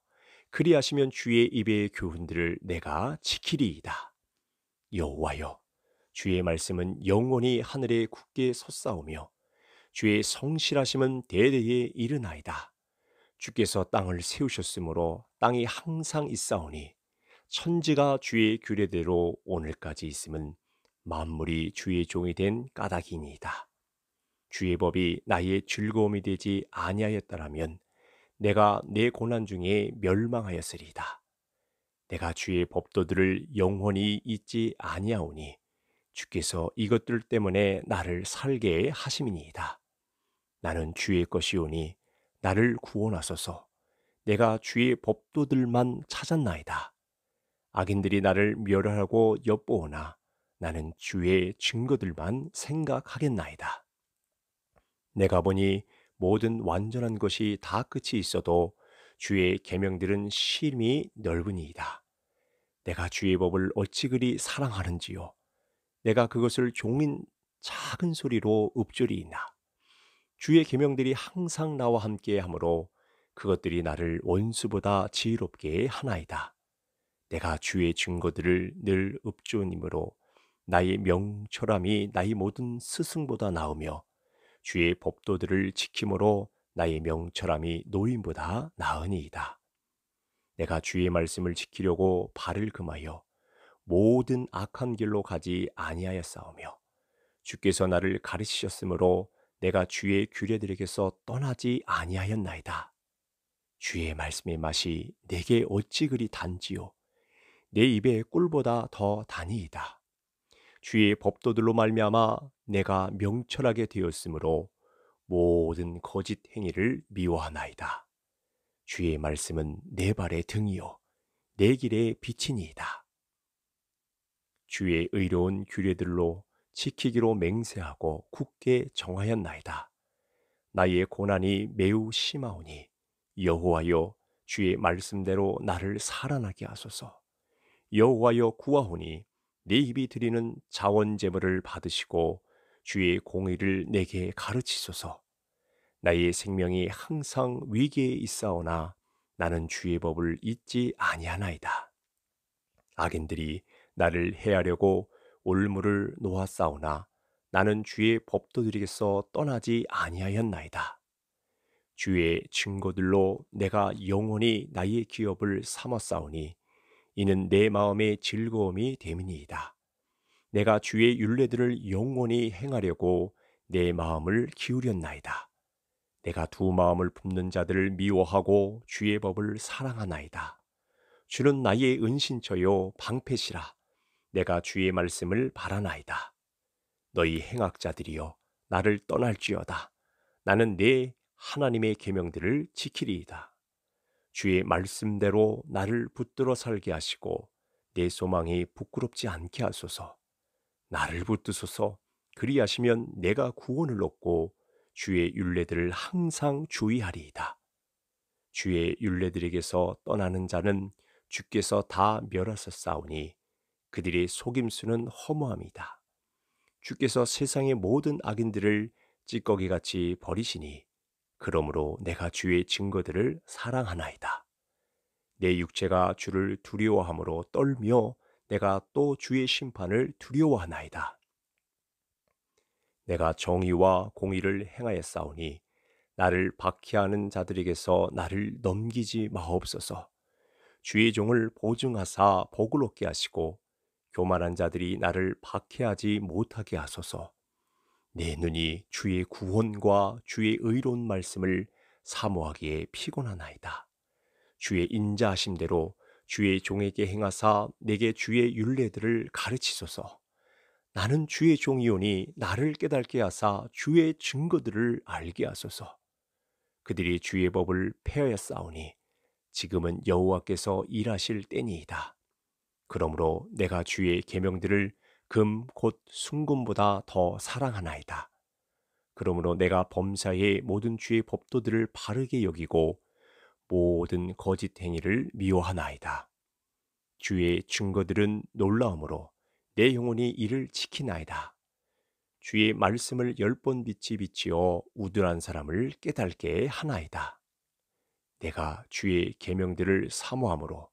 그리하시면 주의 입의 교훈들을 내가 지키리이다 여호와여 주의 말씀은 영원히 하늘에 굳게 솟사오며 주의 성실하심은 대대에 이르나이다 주께서 땅을 세우셨으므로 땅이 항상 있사오니 천지가 주의 규례대로 오늘까지 있음은 만물이 주의 종이 된 까닭이니이다. 주의 법이 나의 즐거움이 되지 아니하였다라면 내가 내 고난 중에 멸망하였으리이다. 내가 주의 법도들을 영원히 잊지 아니하오니 주께서 이것들 때문에 나를 살게 하심이니이다. 나는 주의 것이오니 나를 구원하소서. 내가 주의 법도들만 찾았나이다. 악인들이 나를 멸하고 엿보오나 나는 주의 증거들만 생각하겠나이다. 내가 보니 모든 완전한 것이 다 끝이 있어도 주의 계명들은 심히 넓으니이다. 내가 주의 법을 어찌 그리 사랑하는지요. 내가 그것을 종인 작은 소리로 읊조리이나 주의 계명들이 항상 나와 함께 하므로 그것들이 나를 원수보다 지혜롭게 하나이다. 내가 주의 증거들을 늘읊조님으로 나의 명철함이 나의 모든 스승보다 나으며 주의 법도들을 지킴으로 나의 명철함이 노인보다 나으니이다. 내가 주의 말씀을 지키려고 발을 금하여 모든 악한 길로 가지 아니하였사오며 주께서 나를 가르치셨으므로 내가 주의 규례들에게서 떠나지 아니하였나이다. 주의 말씀의 맛이 내게 어찌 그리 단지요 내 입에 꿀보다 더단니이다 주의 법도들로 말미암아 내가 명철하게 되었으므로 모든 거짓 행위를 미워하나이다. 주의 말씀은 내 발의 등이요 내 길의 빛이니이다. 주의 의로운 규례들로 지키기로 맹세하고 굳게 정하였나이다. 나의 고난이 매우 심하오니 여호와여 주의 말씀대로 나를 살아나게 하소서. 여호와여 구하오니 네 입이 드리는 자원 제물을 받으시고 주의 공의를 내게 가르치소서. 나의 생명이 항상 위기에 있사오나 나는 주의 법을 잊지 아니하나이다. 악인들이 나를 해하려고 올무를 놓았사오나 나는 주의 법도들에게서 떠나지 아니하였나이다. 주의 증거들로 내가 영원히 나의 기업을 삼았사오니 이는 내 마음의 즐거움이 됨이니이다. 내가 주의 윤례들을 영원히 행하려고 내 마음을 기울였나이다. 내가 두 마음을 품는 자들을 미워하고 주의 법을 사랑하나이다. 주는 나의 은신처요 방패시라. 내가 주의 말씀을 바라나이다. 너희 행악자들이여 나를 떠날지어다. 나는 내 하나님의 계명들을 지키리이다. 주의 말씀대로 나를 붙들어 살게 하시고 내 소망이 부끄럽지 않게 하소서. 나를 붙드소서. 그리하시면 내가 구원을 얻고 주의 윤례들을 항상 주의하리이다. 주의 윤례들에게서 떠나는 자는 주께서 다 멸하서 싸우니 그들의 속임수는 허무함이다. 주께서 세상의 모든 악인들을 찌꺼기같이 버리시니 그러므로 내가 주의 증거들을 사랑하나이다. 내 육체가 주를 두려워함으로 떨며 내가 또 주의 심판을 두려워하나이다. 내가 정의와 공의를 행하였사오니 나를 박해하는 자들에게서 나를 넘기지 마옵소서. 주의 종을 보증하사 복을 얻게 하시고 교만한 자들이 나를 박해하지 못하게 하소서. 내 눈이 주의 구원과 주의 의로운 말씀을 사모하기에 피곤하나이다. 주의 인자하심대로 주의 종에게 행하사 내게 주의 윤례들을 가르치소서. 나는 주의 종이오니 나를 깨닫게 하사 주의 증거들을 알게 하소서. 그들이 주의 법을 폐하였사오니 지금은 여호와께서 일하실 때니이다. 그러므로 내가 주의 계명들을 금곧 순금보다 더 사랑하나이다. 그러므로 내가 범사에 모든 주의 법도들을 바르게 여기고 모든 거짓 행위를 미워하나이다. 주의 증거들은 놀라움으로 내 영혼이 이를 지키나이다. 주의 말씀을 열 번 빛이 비치어 우둔한 사람을 깨닫게 하나이다. 내가 주의 계명들을 사모함으로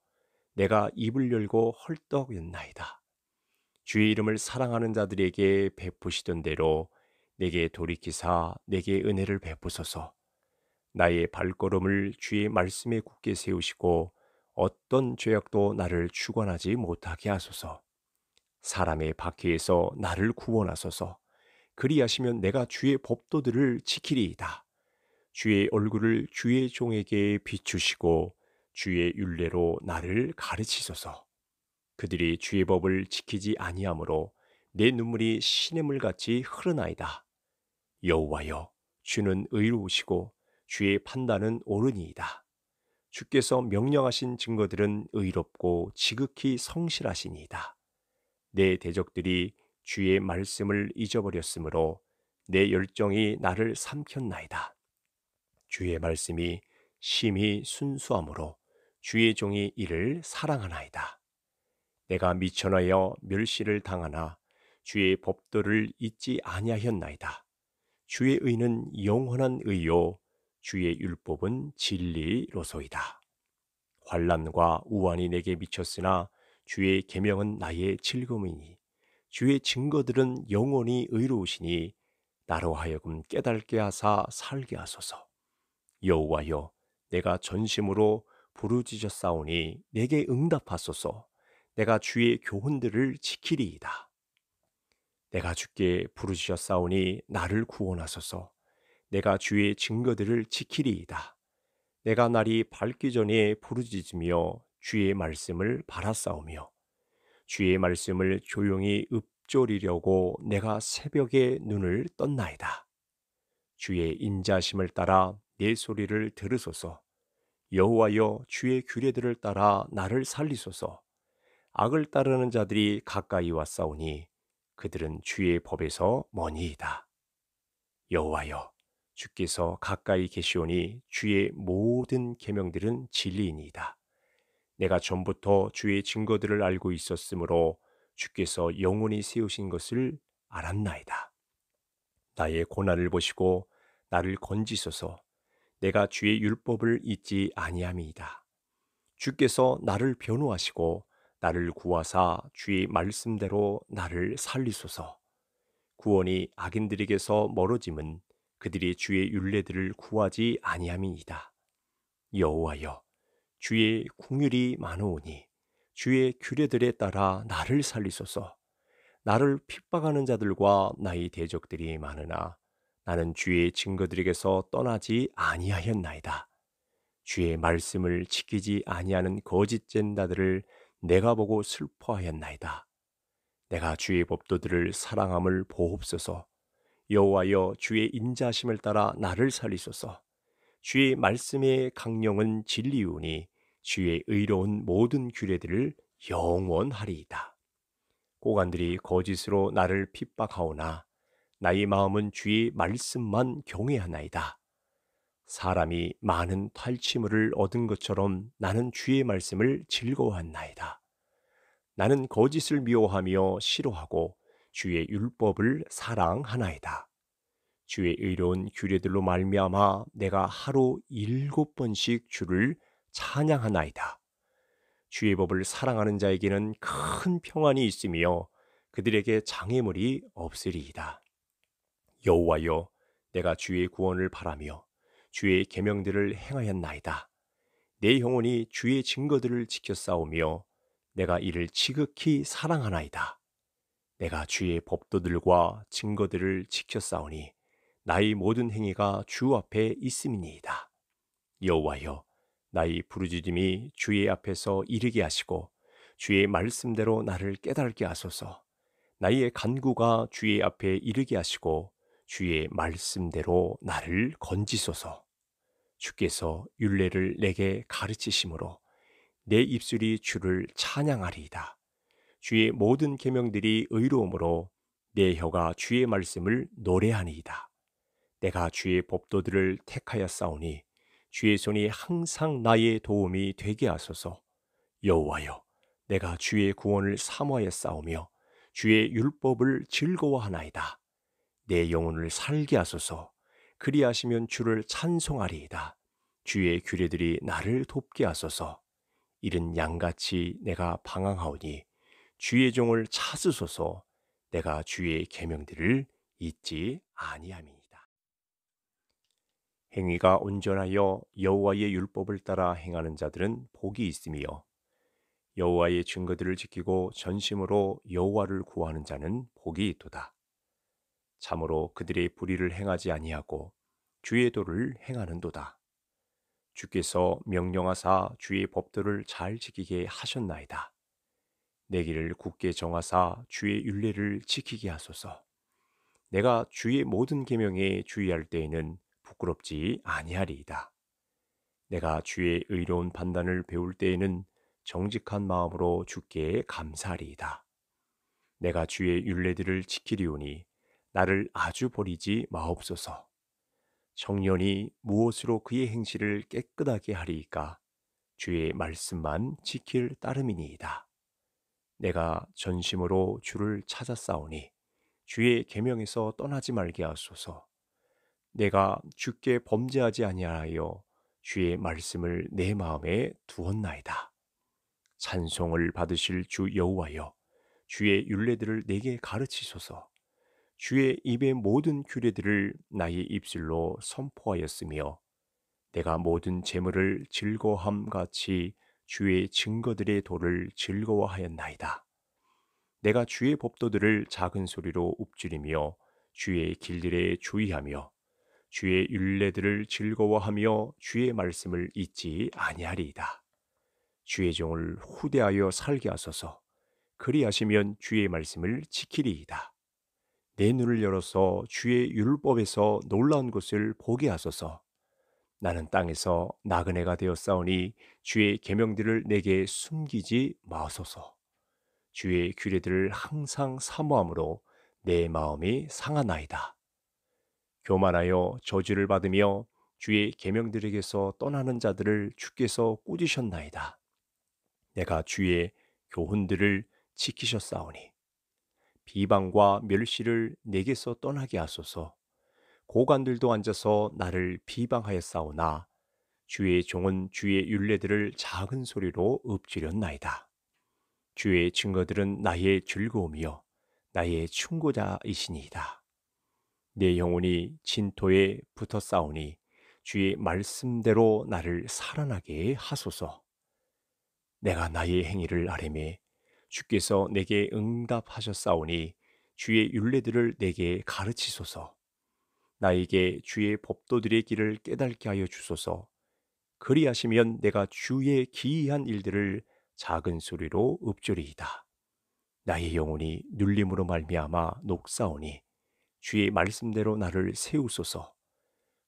내가 입을 열고 헐떡였나이다. 주의 이름을 사랑하는 자들에게 베푸시던 대로 내게 돌이키사 내게 은혜를 베푸소서. 나의 발걸음을 주의 말씀에 굳게 세우시고 어떤 죄악도 나를 주관하지 못하게 하소서. 사람의 바퀴에서 나를 구원하소서. 그리하시면 내가 주의 법도들을 지키리이다. 주의 얼굴을 주의 종에게 비추시고 주의 윤례로 나를 가르치소서. 그들이 주의 법을 지키지 아니하므로 내 눈물이 시냇물 같이 흐르나이다. 여호와여, 주는 의로우시고 주의 판단은 옳으니이다. 주께서 명령하신 증거들은 의롭고 지극히 성실하시니이다. 내 대적들이 주의 말씀을 잊어버렸으므로 내 열정이 나를 삼켰나이다. 주의 말씀이 심히 순수함으로 주의 종이 이를 사랑하나이다. 내가 미천하여 멸시를 당하나 주의 법도를 잊지 아니하였나이다. 주의 의는 영원한 의요 주의 율법은 진리로소이다. 환란과 우환이 내게 미쳤으나 주의 계명은 나의 즐거움이니 주의 증거들은 영원히 의로우시니 나로 하여금 깨달게 하사 살게 하소서. 여호와여 내가 전심으로 부르짖어 싸우니 내게 응답하소서. 내가 주의 교훈들을 지키리이다. 내가 주께 부르짖었사오니 나를 구원하소서. 내가 주의 증거들을 지키리이다. 내가 날이 밝기 전에 부르짖으며 주의 말씀을 바라싸오며 주의 말씀을 조용히 읊조리려고 내가 새벽에 눈을 떴나이다. 주의 인자심을 따라 내 소리를 들으소서. 여호와여 주의 규례들을 따라 나를 살리소서. 악을 따르는 자들이 가까이 왔사오니 그들은 주의 법에서 머니이다. 여호와여 주께서 가까이 계시오니 주의 모든 계명들은 진리이니이다. 내가 전부터 주의 증거들을 알고 있었으므로 주께서 영원히 세우신 것을 알았나이다. 나의 고난을 보시고 나를 건지소서 내가 주의 율법을 잊지 아니함이이다. 주께서 나를 변호하시고 나를 구하사 주의 말씀대로 나를 살리소서. 구원이 악인들에게서 멀어짐은 그들이 주의 윤례들을 구하지 아니함이니이다. 여호와여 주의 궁율이 많으오니 주의 규례들에 따라 나를 살리소서. 나를 핍박하는 자들과 나의 대적들이 많으나 나는 주의 증거들에게서 떠나지 아니하였나이다. 주의 말씀을 지키지 아니하는 거짓된 자들을 내가 보고 슬퍼하였나이다. 내가 주의 법도들을 사랑함을 보옵소서. 여호와여 주의 인자심을 따라 나를 살리소서. 주의 말씀의 강령은 진리우니 주의 의로운 모든 규례들을 영원하리이다. 고관들이 거짓으로 나를 핍박하오나 나의 마음은 주의 말씀만 경외하나이다. 사람이 많은 탈취물을 얻은 것처럼 나는 주의 말씀을 즐거워한나이다. 나는 거짓을 미워하며 싫어하고 주의 율법을 사랑하나이다. 주의 의로운 규례들로 말미암아 내가 하루 일곱 번씩 주를 찬양하나이다. 주의 법을 사랑하는 자에게는 큰 평안이 있으며 그들에게 장애물이 없으리이다. 여호와여, 내가 주의 구원을 바라며 주의 계명들을 행하였나이다. 내 영혼이 주의 증거들을 지켜 싸우며 내가 이를 지극히 사랑하나이다. 내가 주의 법도들과 증거들을 지켜 싸우니 나의 모든 행위가 주 앞에 있음이니이다. 여호와여 나의 부르짖음이 주의 앞에서 이르게 하시고 주의 말씀대로 나를 깨달게 하소서. 나의 간구가 주의 앞에 이르게 하시고 주의 말씀대로 나를 건지소서. 주께서 윤례를 내게 가르치심으로 내 입술이 주를 찬양하리이다. 주의 모든 계명들이 의로움으로 내 혀가 주의 말씀을 노래하니이다. 내가 주의 법도들을 택하여 싸우니 주의 손이 항상 나의 도움이 되게 하소서. 여호와여, 내가 주의 구원을 사모하여 싸우며 주의 율법을 즐거워하나이다. 내 영혼을 살게 하소서. 그리하시면 주를 찬송하리이다. 주의 규례들이 나를 돕게 하소서. 이른 양같이 내가 방황하오니 주의 종을 찾으소서. 내가 주의 계명들을 잊지 아니함이니다 행위가 온전하여 여호와의 율법을 따라 행하는 자들은 복이 있으며 여호와의 증거들을 지키고 전심으로 여호와를 구하는 자는 복이 있도다. 참으로 그들의 불의를 행하지 아니하고 주의 도를 행하는도다. 주께서 명령하사 주의 법도를 잘 지키게 하셨나이다. 내 길을 굳게 정하사 주의 윤례를 지키게 하소서. 내가 주의 모든 계명에 주의할 때에는 부끄럽지 아니하리이다. 내가 주의 의로운 판단을 배울 때에는 정직한 마음으로 주께 감사하리이다. 내가 주의 윤례들을 지키리오니 나를 아주 버리지 마옵소서. 청년이 무엇으로 그의 행실을 깨끗하게 하리이까 주의 말씀만 지킬 따름이니이다. 내가 전심으로 주를 찾아싸오니 주의 계명에서 떠나지 말게 하소서. 내가 주께 범죄하지 아니하여 주의 말씀을 내 마음에 두었나이다. 찬송을 받으실 주 여호와여 주의 윤례들을 내게 가르치소서. 주의 입의 모든 규례들을 나의 입술로 선포하였으며 내가 모든 재물을 즐거함 같이 주의 증거들의 도를 즐거워하였나이다. 내가 주의 법도들을 작은 소리로 읊조리며 주의 길들에 주의하며 주의 율례들을 즐거워하며 주의 말씀을 잊지 아니하리이다. 주의 종을 후대하여 살게 하소서. 그리하시면 주의 말씀을 지키리이다. 내 눈을 열어서 주의 율법에서 놀라운 것을 보게 하소서. 나는 땅에서 나그네가 되었사오니 주의 계명들을 내게 숨기지 마소서. 주의 규례들을 항상 사모함으로 내 마음이 상하나이다. 교만하여 저주를 받으며 주의 계명들에게서 떠나는 자들을 주께서 꾸짖셨나이다 내가 주의 교훈들을 지키셨사오니 비방과 멸시를 내게서 떠나게 하소서. 고관들도 앉아서 나를 비방하여 싸우나 주의 종은 주의 윤례들을 작은 소리로 읊지렸나이다. 주의 증거들은 나의 즐거움이요 나의 충고자이시니이다. 내 영혼이 진토에 붙어 싸우니 주의 말씀대로 나를 살아나게 하소서. 내가 나의 행위를 아뢰매 주께서 내게 응답하셨사오니 주의 윤례들을 내게 가르치소서. 나에게 주의 법도들의 길을 깨닫게 하여 주소서. 그리하시면 내가 주의 기이한 일들을 작은 소리로 읊조리이다. 나의 영혼이 눌림으로 말미암아 녹사오니 주의 말씀대로 나를 세우소서.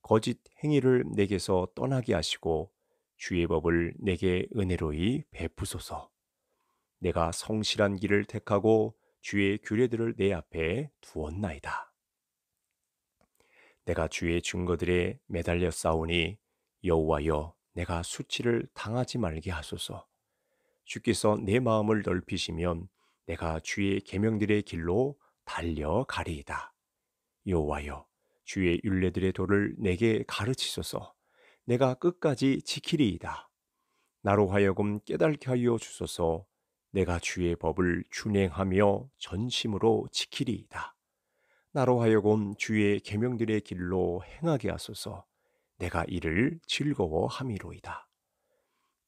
거짓 행위를 내게서 떠나게 하시고 주의 법을 내게 은혜로이 베푸소서. 내가 성실한 길을 택하고 주의 규례들을 내 앞에 두었나이다. 내가 주의 증거들에 매달려 싸우니 여호와여 내가 수치를 당하지 말게 하소서. 주께서 내 마음을 넓히시면 내가 주의 계명들의 길로 달려가리이다. 여호와여 주의 율례들의 도를 내게 가르치소서. 내가 끝까지 지키리이다. 나로 하여금 깨달게 하여 주소서. 내가 주의 법을 준행하며 전심으로 지키리이다. 나로 하여금 주의 계명들의 길로 행하게 하소서. 내가 이를 즐거워함이로이다.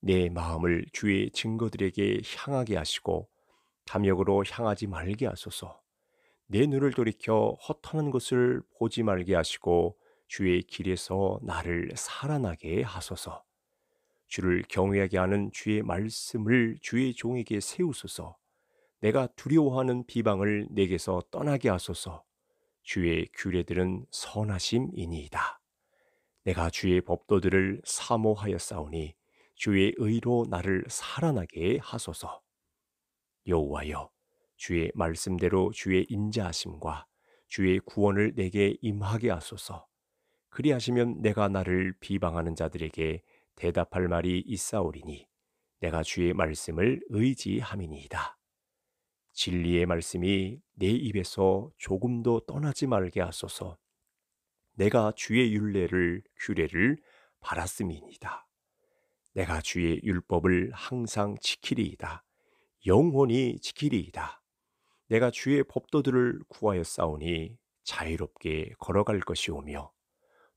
내 마음을 주의 증거들에게 향하게 하시고 탐욕으로 향하지 말게 하소서. 내 눈을 돌이켜 허탄한 것을 보지 말게 하시고 주의 길에서 나를 살아나게 하소서. 주를 경외하게 하는 주의 말씀을 주의 종에게 세우소서. 내가 두려워하는 비방을 내게서 떠나게 하소서. 주의 규례들은 선하심이니이다. 내가 주의 법도들을 사모하여싸우니 주의 의로 나를 살아나게 하소서. 여호와여, 주의 말씀대로 주의 인자하심과 주의 구원을 내게 임하게 하소서. 그리하시면 내가 나를 비방하는 자들에게 대답할 말이 있사오리니 내가 주의 말씀을 의지함이니이다. 진리의 말씀이 내 입에서 조금도 떠나지 말게 하소서. 내가 주의 율례를 규례를 바랐음이니이다. 내가 주의 율법을 항상 지키리이다. 영원히 지키리이다. 내가 주의 법도들을 구하여 싸우니 자유롭게 걸어갈 것이오며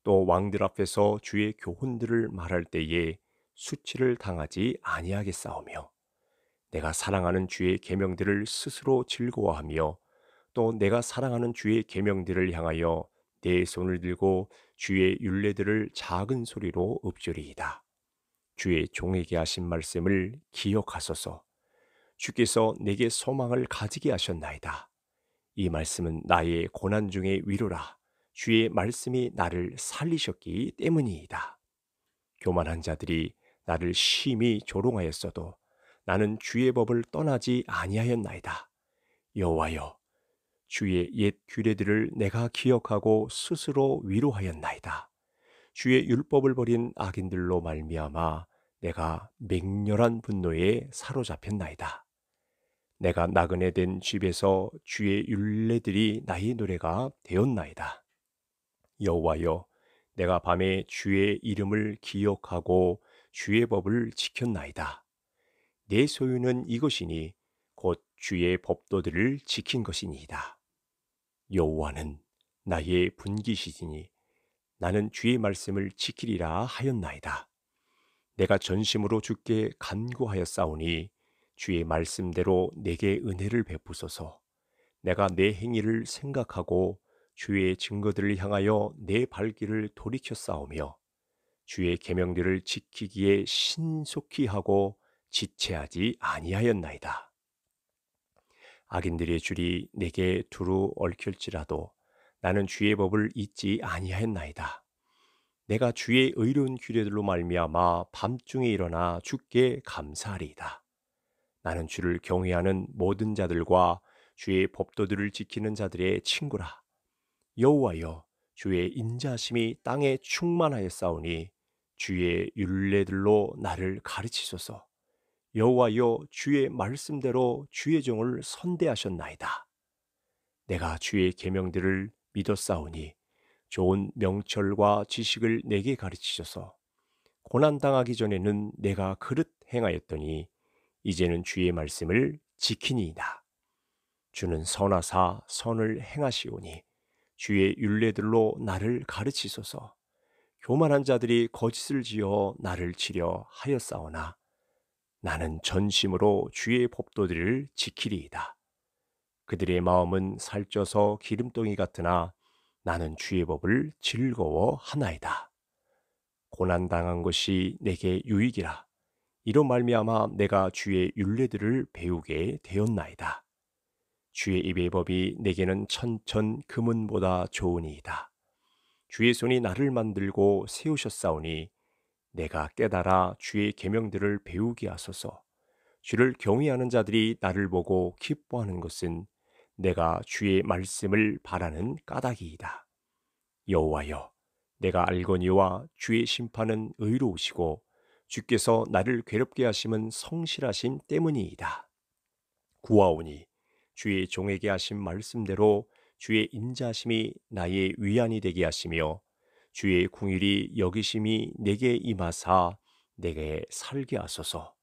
또 왕들 앞에서 주의 교훈들을 말할 때에 수치를 당하지 아니하겠사오며 내가 사랑하는 주의 계명들을 스스로 즐거워하며 또 내가 사랑하는 주의 계명들을 향하여 내 손을 들고 주의 윤례들을 작은 소리로 읊조리이다. 주의 종에게 하신 말씀을 기억하소서. 주께서 내게 소망을 가지게 하셨나이다. 이 말씀은 나의 고난 중의 위로라. 주의 말씀이 나를 살리셨기 때문이다 교만한 자들이 나를 심히 조롱하였어도 나는 주의 법을 떠나지 아니하였나이다. 여호와여, 주의 옛 규례들을 내가 기억하고 스스로 위로하였나이다. 주의 율법을 버린 악인들로 말미암아 내가 맹렬한 분노에 사로잡혔나이다. 내가 나그네 된 집에서 주의 율례들이 나의 노래가 되었나이다. 여호와여 내가 밤에 주의 이름을 기억하고 주의 법을 지켰나이다. 내 소유는 이것이니 곧 주의 법도들을 지킨 것이니이다. 여호와는 나의 분기시지니 나는 주의 말씀을 지키리라 하였나이다. 내가 전심으로 주께 간구하여 싸우니 주의 말씀대로 내게 은혜를 베푸소서. 내가 내 행위를 생각하고 주의 증거들을 향하여 내 발길을 돌이켜 싸우며 주의 계명들을 지키기에 신속히 하고 지체하지 아니하였나이다. 악인들의 줄이 내게 두루 얽힐지라도 나는 주의 법을 잊지 아니하였나이다. 내가 주의 의로운 규례들로 말미암아 밤중에 일어나 주께 감사하리이다. 나는 주를 경외하는 모든 자들과 주의 법도들을 지키는 자들의 친구라. 여호와여 주의 인자심이 땅에 충만하여 싸우니 주의 윤례들로 나를 가르치소서. 여호와여 주의 말씀대로 주의 종을 선대하셨나이다. 내가 주의 계명들을 믿었사오니 좋은 명철과 지식을 내게 가르치셔서 고난 당하기 전에는 내가 그릇 행하였더니 이제는 주의 말씀을 지키니이다. 주는 선하사 선을 행하시오니 주의 윤례들로 나를 가르치소서. 교만한 자들이 거짓을 지어 나를 치려 하였사오나 나는 전심으로 주의 법도들을 지키리이다. 그들의 마음은 살쪄서 기름덩이 같으나 나는 주의 법을 즐거워하나이다. 고난 당한 것이 내게 유익이라. 이런 말미암아 내가 주의 윤례들을 배우게 되었나이다. 주의 입의 법이 내게는 천천 금은보다 좋으니이다. 주의 손이 나를 만들고 세우셨사오니 내가 깨달아 주의 계명들을 배우게 하소서. 주를 경외하는 자들이 나를 보고 기뻐하는 것은 내가 주의 말씀을 바라는 까닭이이다. 여호와여, 내가 알거니와 주의 심판은 의로우시고 주께서 나를 괴롭게 하심은 성실하심 때문이이다. 구하오니 주의 종에게 하신 말씀대로 주의 인자심이 나의 위안이 되게 하시며 주의 궁일이 여기심이 내게 임하사 내게 살게 하소서.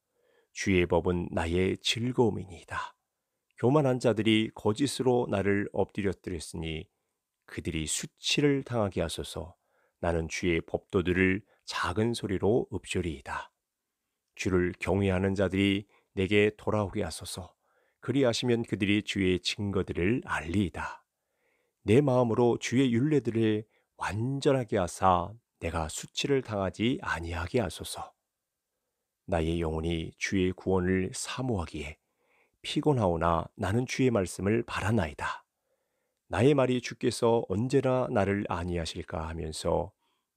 주의 법은 나의 즐거움이니이다. 교만한 자들이 거짓으로 나를 엎드렸으니 그들이 수치를 당하게 하소서. 나는 주의 법도들을 작은 소리로 읊조리이다. 주를 경외하는 자들이 내게 돌아오게 하소서. 그리하시면 그들이 주의 증거들을 알리이다. 내 마음으로 주의 윤례들을 완전하게 하사 내가 수치를 당하지 아니하게 하소서. 나의 영혼이 주의 구원을 사모하기에 피곤하오나 나는 주의 말씀을 바라나이다. 나의 말이 주께서 언제나 나를 아니하실까 하면서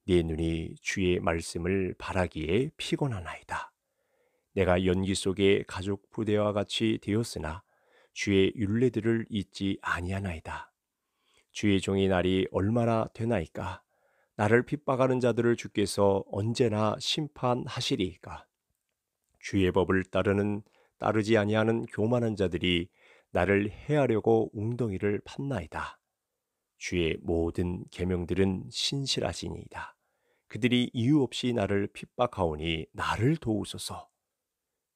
내 눈이 주의 말씀을 바라기에 피곤하나이다. 내가 연기 속에 가족 부대와 같이 되었으나 주의 윤례들을 잊지 아니하나이다. 주의 종의 날이 얼마나 되나이까? 나를 핍박하는 자들을 주께서 언제나 심판하시리이까? 주의 법을 따르는 따르지 아니하는 교만한 자들이 나를 해하려고 웅덩이를 판나이다 주의 모든 계명들은 신실하시니이다. 그들이 이유 없이 나를 핍박하오니 나를 도우소서.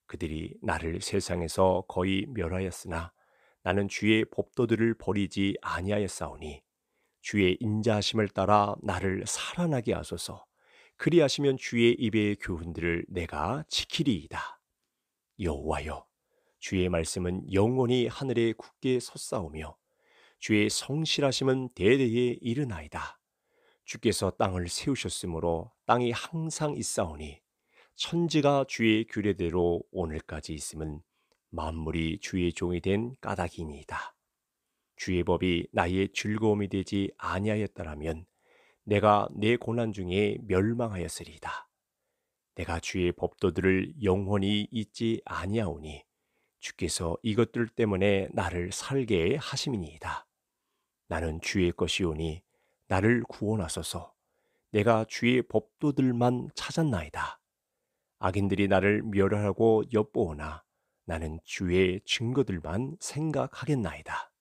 그들이 나를 세상에서 거의 멸하였으나 나는 주의 법도들을 버리지 아니하였사오니 주의 인자하심을 따라 나를 살아나게 하소서 그리하시면 주의 입의 교훈들을 내가 지키리이다. 여호와여 주의 말씀은 영원히 하늘에 굳게 솟사오며 주의 성실하심은 대대에 이르나이다. 주께서 땅을 세우셨으므로 땅이 항상 있사오니 천지가 주의 규례대로 오늘까지 있음은 만물이 주의 종이 된 까닭이니이다. 주의 법이 나의 즐거움이 되지 아니하였더라면 내가 내 고난 중에 멸망하였으리이다. 내가 주의 법도들을 영원히 잊지 아니하오니 주께서 이것들 때문에 나를 살게 하심이니이다. 나는 주의 것이오니 나를 구원하소서. 내가 주의 법도들만 찾았나이다. 악인들이 나를 멸하고 엿보오나 나는 주의 증거들만 생각하겠나이다.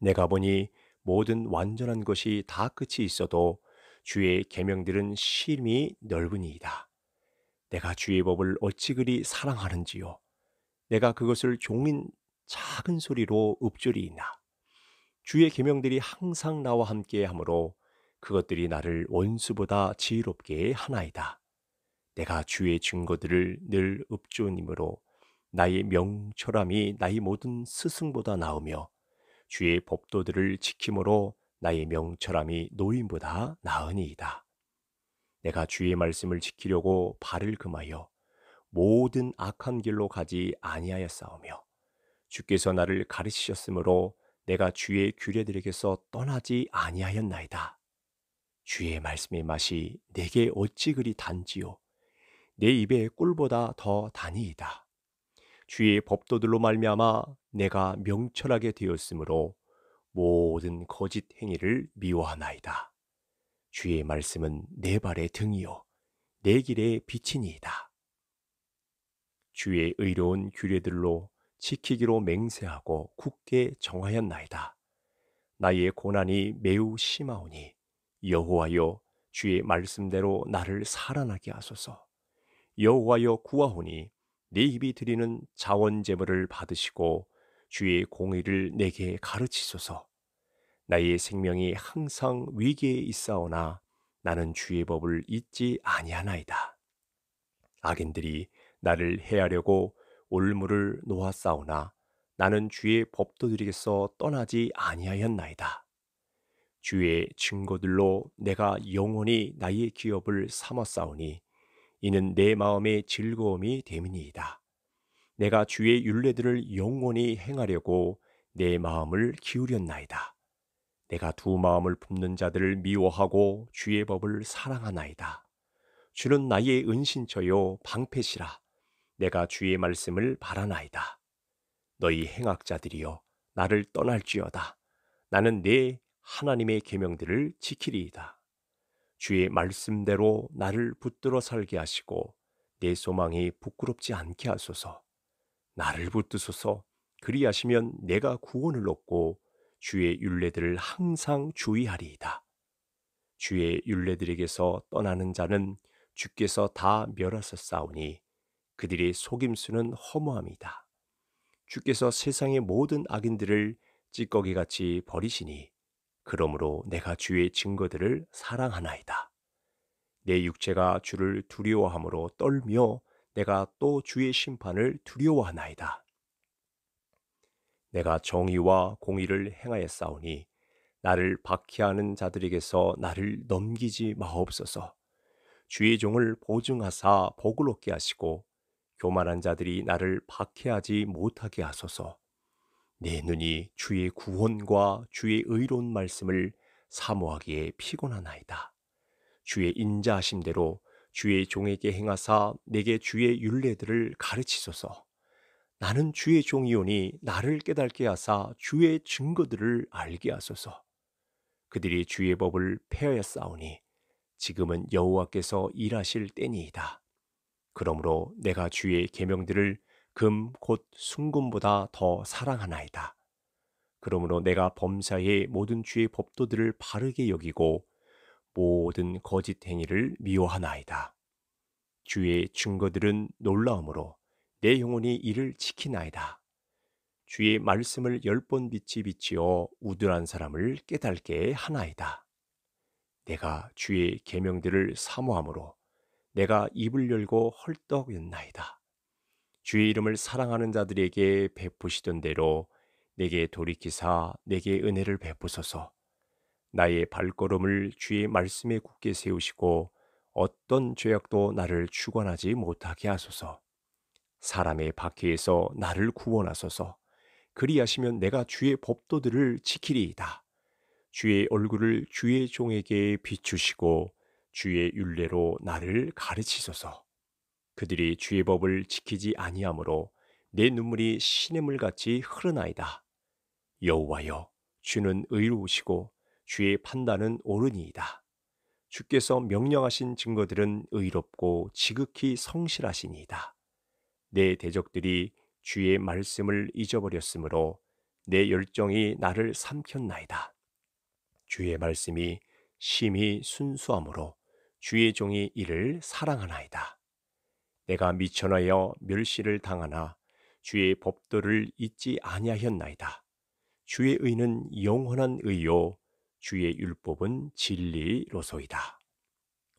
내가 보니 모든 완전한 것이 다 끝이 있어도 주의 계명들은 심히 넓으니이다. 내가 주의 법을 어찌 그리 사랑하는지요. 내가 그것을 종인 작은 소리로 읊조리이나 주의 계명들이 항상 나와 함께 하므로 그것들이 나를 원수보다 지혜롭게 하나이다. 내가 주의 증거들을 늘읊조님으로 나의 명철함이 나의 모든 스승보다 나으며 주의 법도들을 지킴으로 나의 명철함이 노인보다 나으니이다. 내가 주의 말씀을 지키려고 발을 금하여 모든 악한 길로 가지 아니하였사오며 주께서 나를 가르치셨으므로 내가 주의 규례들에게서 떠나지 아니하였나이다. 주의 말씀의 맛이 내게 어찌 그리 단지요 내 입에 꿀보다 더 단이이다. 주의 법도들로 말미암아 내가 명철하게 되었으므로 모든 거짓 행위를 미워하나이다. 주의 말씀은 내 발의 등이요 내 길의 빛이니이다. 주의 의로운 규례들로 지키기로 맹세하고 굳게 정하였나이다. 나의 고난이 매우 심하오니 여호와여 주의 말씀대로 나를 살아나게 하소서. 여호와여 구하오니 네 입이 드리는 자원 제물을 받으시고 주의 공의를 내게 가르치소서. 나의 생명이 항상 위기에 있사오나 나는 주의 법을 잊지 아니하나이다. 악인들이 나를 해하려고 올무를 놓았사오나 나는 주의 법도들에게서 떠나지 아니하였나이다. 주의 증거들로 내가 영원히 나의 기업을 삼았사오니 이는 내 마음의 즐거움이 됨이니이다. 내가 주의 윤례들을 영원히 행하려고 내 마음을 기울였나이다. 내가 두 마음을 품는 자들을 미워하고 주의 법을 사랑하나이다. 주는 나의 은신처요 방패시라. 내가 주의 말씀을 바라나이다. 너희 행악자들이여 나를 떠날지어다. 나는 내 하나님의 계명들을 지키리이다. 주의 말씀대로 나를 붙들어 살게 하시고 내 소망이 부끄럽지 않게 하소서. 나를 붙드소서. 그리하시면 내가 구원을 얻고 주의 윤례들을 항상 주의하리이다. 주의 윤례들에게서 떠나는 자는 주께서 다 멸하서 싸우니 그들의 속임수는 허무함이다. 주께서 세상의 모든 악인들을 찌꺼기같이 버리시니 그러므로 내가 주의 증거들을 사랑하나이다. 내 육체가 주를 두려워함으로 떨며 내가 또 주의 심판을 두려워하나이다. 내가 정의와 공의를 행하였사오니 나를 박해하는 자들에게서 나를 넘기지 마옵소서. 주의 종을 보증하사 복을 얻게 하시고 교만한 자들이 나를 박해하지 못하게 하소서. 내 눈이 주의 구원과 주의 의로운 말씀을 사모하기에 피곤하나이다. 주의 인자하심대로 주의 종에게 행하사 내게 주의 윤례들을 가르치소서. 나는 주의 종이오니 나를 깨닫게 하사 주의 증거들을 알게 하소서. 그들이 주의 법을 폐하였사오니 지금은 여호와께서 일하실 때니이다. 그러므로 내가 주의 계명들을 금곧 순금보다 더 사랑하나이다. 그러므로 내가 범사의 모든 주의 법도들을 바르게 여기고 모든 거짓 행위를 미워하나이다. 주의 증거들은 놀라움으로 내 영혼이 이를 지키나이다. 주의 말씀을 열번 빛이 비치어 우둔한 사람을 깨달게 하나이다. 내가 주의 계명들을 사모함으로 내가 입을 열고 헐떡였나이다. 주의 이름을 사랑하는 자들에게 베푸시던 대로 내게 돌이키사 내게 은혜를 베푸소서. 나의 발걸음을 주의 말씀에 굳게 세우시고 어떤 죄악도 나를 추관하지 못하게 하소서. 사람의 박해에서 나를 구원하소서. 그리하시면 내가 주의 법도들을 지키리이다. 주의 얼굴을 주의 종에게 비추시고 주의 윤례로 나를 가르치소서. 그들이 주의 법을 지키지 아니하므로 내 눈물이 신의 물같이 흐르나이다. 여호와여 주는 의로우시고 주의 판단은 옳으니이다. 주께서 명령하신 증거들은 의롭고 지극히 성실하시니이다. 내 대적들이 주의 말씀을 잊어버렸으므로 내 열정이 나를 삼켰나이다. 주의 말씀이 심히 순수함으로 주의 종이 이를 사랑하나이다. 내가 미천하여 멸시를 당하나 주의 법도를 잊지 아니하였나이다. 주의 의는 영원한 의요 주의 율법은 진리로소이다.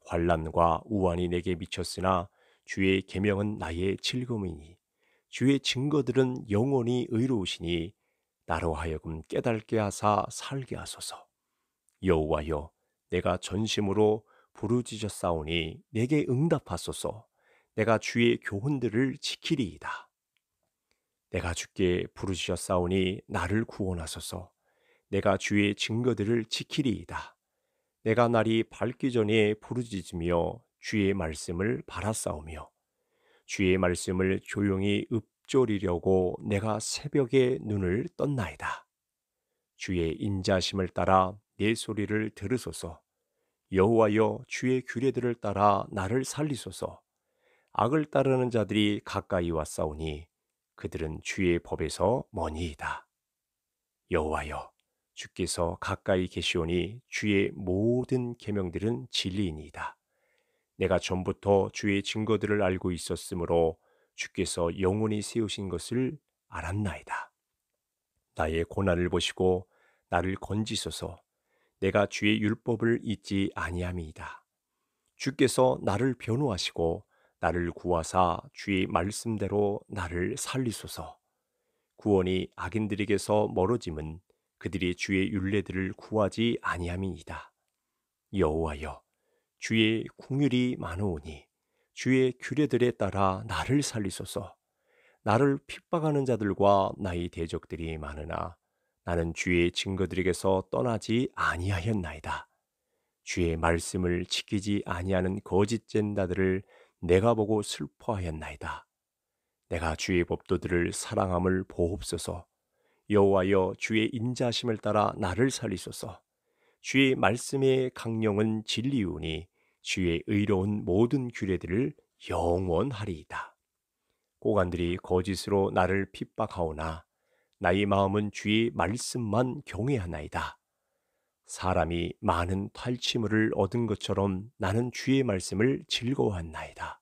환란과 우환이 내게 미쳤으나 주의 계명은 나의 즐거움이니 주의 증거들은 영원히 의로우시니 나로 하여금 깨달게 하사 살게 하소서. 여호와여 내가 전심으로 부르짖었사오니 내게 응답하소서. 내가 주의 교훈들을 지키리이다. 내가 주께 부르짖었사오니 나를 구원하소서. 내가 주의 증거들을 지키리이다. 내가 날이 밝기 전에 부르짖으며 주의 말씀을 바라싸오며 주의 말씀을 조용히 읊조리려고 내가 새벽에 눈을 떴나이다. 주의 인자심을 따라 내 소리를 들으소서. 여호와여 주의 규례들을 따라 나를 살리소서. 악을 따르는 자들이 가까이 왔사오니 그들은 주의 법에서 머니이다. 여호와여 주께서 가까이 계시오니 주의 모든 계명들은 진리이니이다. 내가 전부터 주의 증거들을 알고 있었으므로 주께서 영원히 세우신 것을 알았나이다. 나의 고난을 보시고 나를 건지소서 내가 주의 율법을 잊지 아니함이이다. 주께서 나를 변호하시고 나를 구하사 주의 말씀대로 나를 살리소서. 구원이 악인들에게서 멀어짐은 그들이 주의 윤례들을 구하지 아니함이니이다. 여호와여 주의 궁율이 많으오니 주의 규례들에 따라 나를 살리소서. 나를 핍박하는 자들과 나의 대적들이 많으나 나는 주의 증거들에게서 떠나지 아니하였나이다. 주의 말씀을 지키지 아니하는 거짓된 자들을 내가 보고 슬퍼하였나이다. 내가 주의 법도들을 사랑함을 보옵소서. 여호와여 주의 인자심을 따라 나를 살리소서. 주의 말씀의 강령은 진리우니 주의 의로운 모든 규례들을 영원하리이다. 고관들이 거짓으로 나를 핍박하오나 나의 마음은 주의 말씀만 경외하나이다. 사람이 많은 팔취물을 얻은 것처럼 나는 주의 말씀을 즐거워한나이다.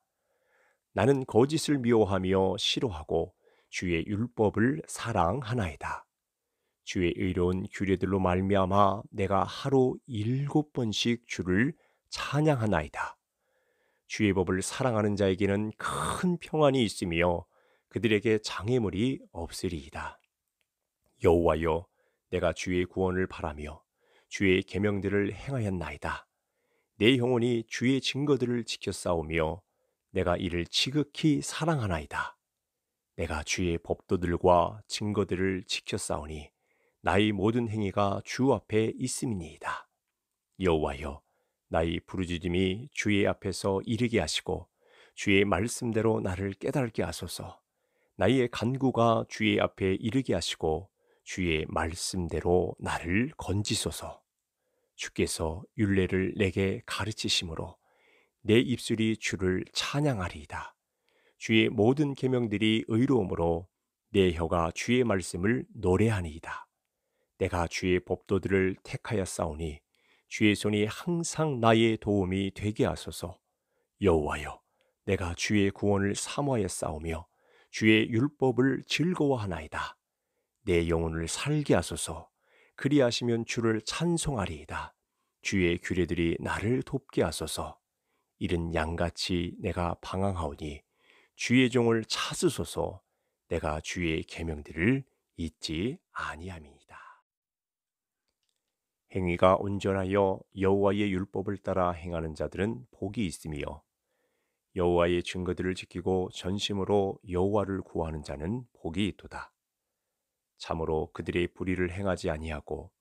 나는 거짓을 미워하며 싫어하고 주의 율법을 사랑하나이다. 주의 의로운 규례들로 말미암아 내가 하루 일곱 번씩 주를 찬양하나이다. 주의 법을 사랑하는 자에게는 큰 평안이 있으며 그들에게 장애물이 없으리이다. 여호와여, 내가 주의 구원을 바라며 주의 계명들을 행하였나이다. 내 영혼이 주의 증거들을 지켜 싸우며 내가 이를 지극히 사랑하나이다. 내가 주의 법도들과 증거들을 지켜 싸우니 나의 모든 행위가 주 앞에 있음이니이다. 여호와여 나의 부르짖음이 주의 앞에서 이르게 하시고 주의 말씀대로 나를 깨달게 하소서. 나의 간구가 주의 앞에 이르게 하시고 주의 말씀대로 나를 건지소서. 주께서 윤례를 내게 가르치심으로 내 입술이 주를 찬양하리이다. 주의 모든 계명들이 의로움으로 내 혀가 주의 말씀을 노래하니이다. 내가 주의 법도들을 택하여 싸우니 주의 손이 항상 나의 도움이 되게 하소서. 여호와여, 내가 주의 구원을 사모하여 싸우며 주의 율법을 즐거워하나이다. 내 영혼을 살게 하소서. 그리하시면 주를 찬송하리이다. 주의 규례들이 나를 돕게 하소서. 이른 양같이 내가 방황하오니 주의 종을 찾으소서. 내가 주의 계명들을 잊지 아니함이니다 행위가 온전하여 여호와의 율법을 따라 행하는 자들은 복이 있으며 여호와의 증거들을 지키고 전심으로 여호와를 구하는 자는 복이 있도다. 참으로 그들의 불의를 행하지 아니하고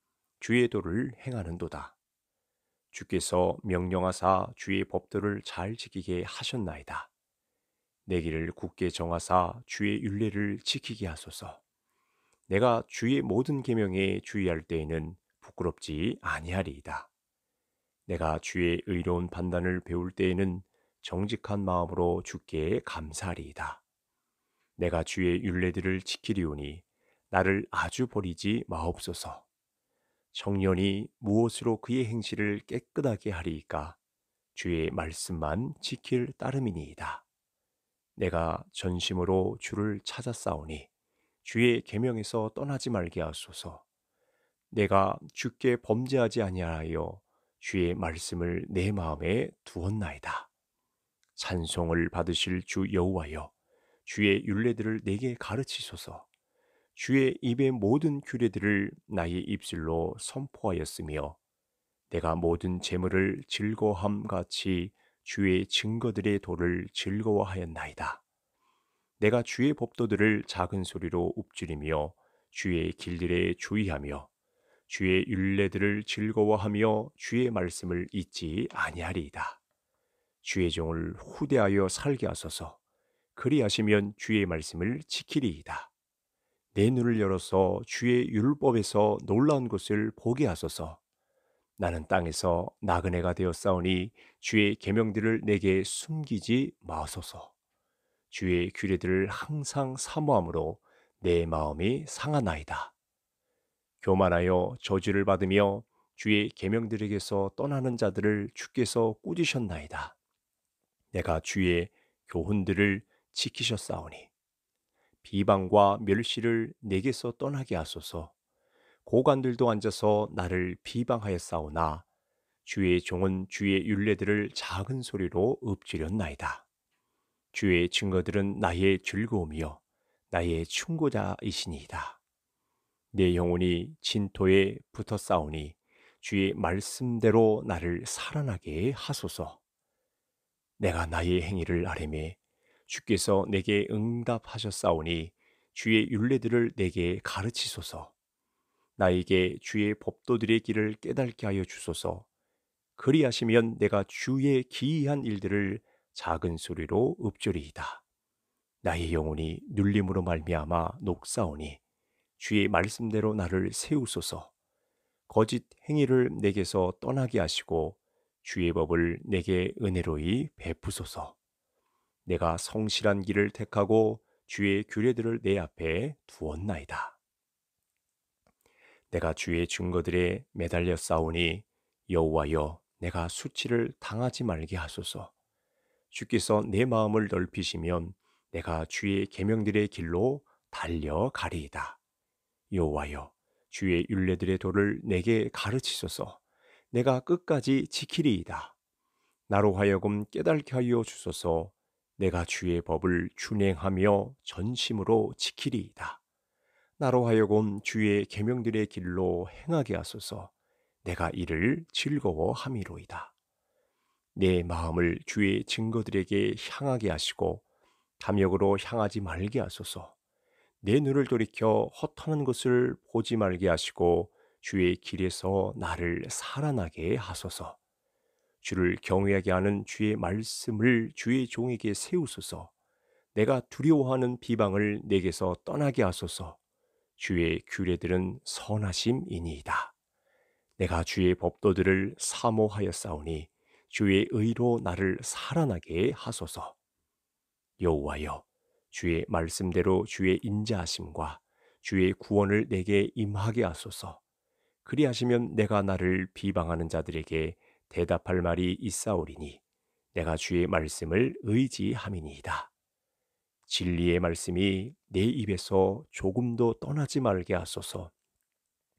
주의 도를 행하는도다. 주께서 명령하사 주의 법도를 잘 지키게 하셨나이다. 내 길을 굳게 정하사 주의 윤례를 지키게 하소서. 내가 주의 모든 계명에 주의할 때에는 부끄럽지 아니하리이다. 내가 주의 의로운 판단을 배울 때에는 정직한 마음으로 주께 감사하리이다. 내가 주의 윤례들을 지키리오니 나를 아주 버리지 마옵소서. 청년이 무엇으로 그의 행실을 깨끗하게 하리이까 주의 말씀만 지킬 따름이니이다. 내가 전심으로 주를 찾아 싸우니 주의 계명에서 떠나지 말게 하소서. 내가 주께 범죄하지 아니하여 주의 말씀을 내 마음에 두었나이다. 찬송을 받으실 주 여호와여 주의 윤례들을 내게 가르치소서. 주의 입의 모든 규례들을 나의 입술로 선포하였으며 내가 모든 재물을 즐거함 같이 주의 증거들의 도를 즐거워하였나이다. 내가 주의 법도들을 작은 소리로 읊조리며 주의 길들에 주의하며 주의 윤례들을 즐거워하며 주의 말씀을 잊지 아니하리이다. 주의 종을 후대하여 살게 하소서. 그리하시면 주의 말씀을 지키리이다. 내 눈을 열어서 주의 율법에서 놀라운 것을 보게 하소서. 나는 땅에서 나그네가 되어싸우니 주의 계명들을 내게 숨기지 마소서. 주의 규례들을 항상 사모함으로 내 마음이 상하나이다. 교만하여 저주를 받으며 주의 계명들에게서 떠나는 자들을 주께서 꾸짖으셨나이다. 내가 주의 교훈들을 지키셨사오니 비방과 멸시를 내게서 떠나게 하소서. 고관들도 앉아서 나를 비방하여 싸우나 주의 종은 주의 윤례들을 작은 소리로 읊지렸나이다. 주의 증거들은 나의 즐거움이요 나의 충고자이시니이다. 내 영혼이 진토에 붙어 싸우니 주의 말씀대로 나를 살아나게 하소서. 내가 나의 행위를 아뢰매 주께서 내게 응답하셨사오니 주의 윤례들을 내게 가르치소서. 나에게 주의 법도들의 길을 깨닫게 하여 주소서. 그리하시면 내가 주의 기이한 일들을 작은 소리로 읊조리이다. 나의 영혼이 눌림으로 말미암아 녹사오니 주의 말씀대로 나를 세우소서. 거짓 행위를 내게서 떠나게 하시고 주의 법을 내게 은혜로이 베푸소서. 내가 성실한 길을 택하고 주의 규례들을 내 앞에 두었나이다. 내가 주의 증거들에 매달려 싸우니 여호와여 내가 수치를 당하지 말게 하소서. 주께서 내 마음을 넓히시면 내가 주의 계명들의 길로 달려가리이다. 여호와여 주의 율례들의 도를 내게 가르치소서. 내가 끝까지 지키리이다. 나로 하여금 깨달게 하여 주소서. 내가 주의 법을 준행하며 전심으로 지키리이다. 나로 하여금 주의 계명들의 길로 행하게 하소서. 내가 이를 즐거워함이로이다. 내 마음을 주의 증거들에게 향하게 하시고 탐욕으로 향하지 말게 하소서. 내 눈을 돌이켜 허탄한 것을 보지 말게 하시고 주의 길에서 나를 살아나게 하소서. 주를 경외하게 하는 주의 말씀을 주의 종에게 세우소서. 내가 두려워하는 비방을 내게서 떠나게 하소서. 주의 규례들은 선하심이니이다. 내가 주의 법도들을 사모하여싸우니 주의 의로 나를 살아나게 하소서. 여호와여 주의 말씀대로 주의 인자하심과 주의 구원을 내게 임하게 하소서. 그리하시면 내가 나를 비방하는 자들에게 대답할 말이 있사오리니 내가 주의 말씀을 의지함이니이다. 진리의 말씀이 내 입에서 조금도 떠나지 말게 하소서.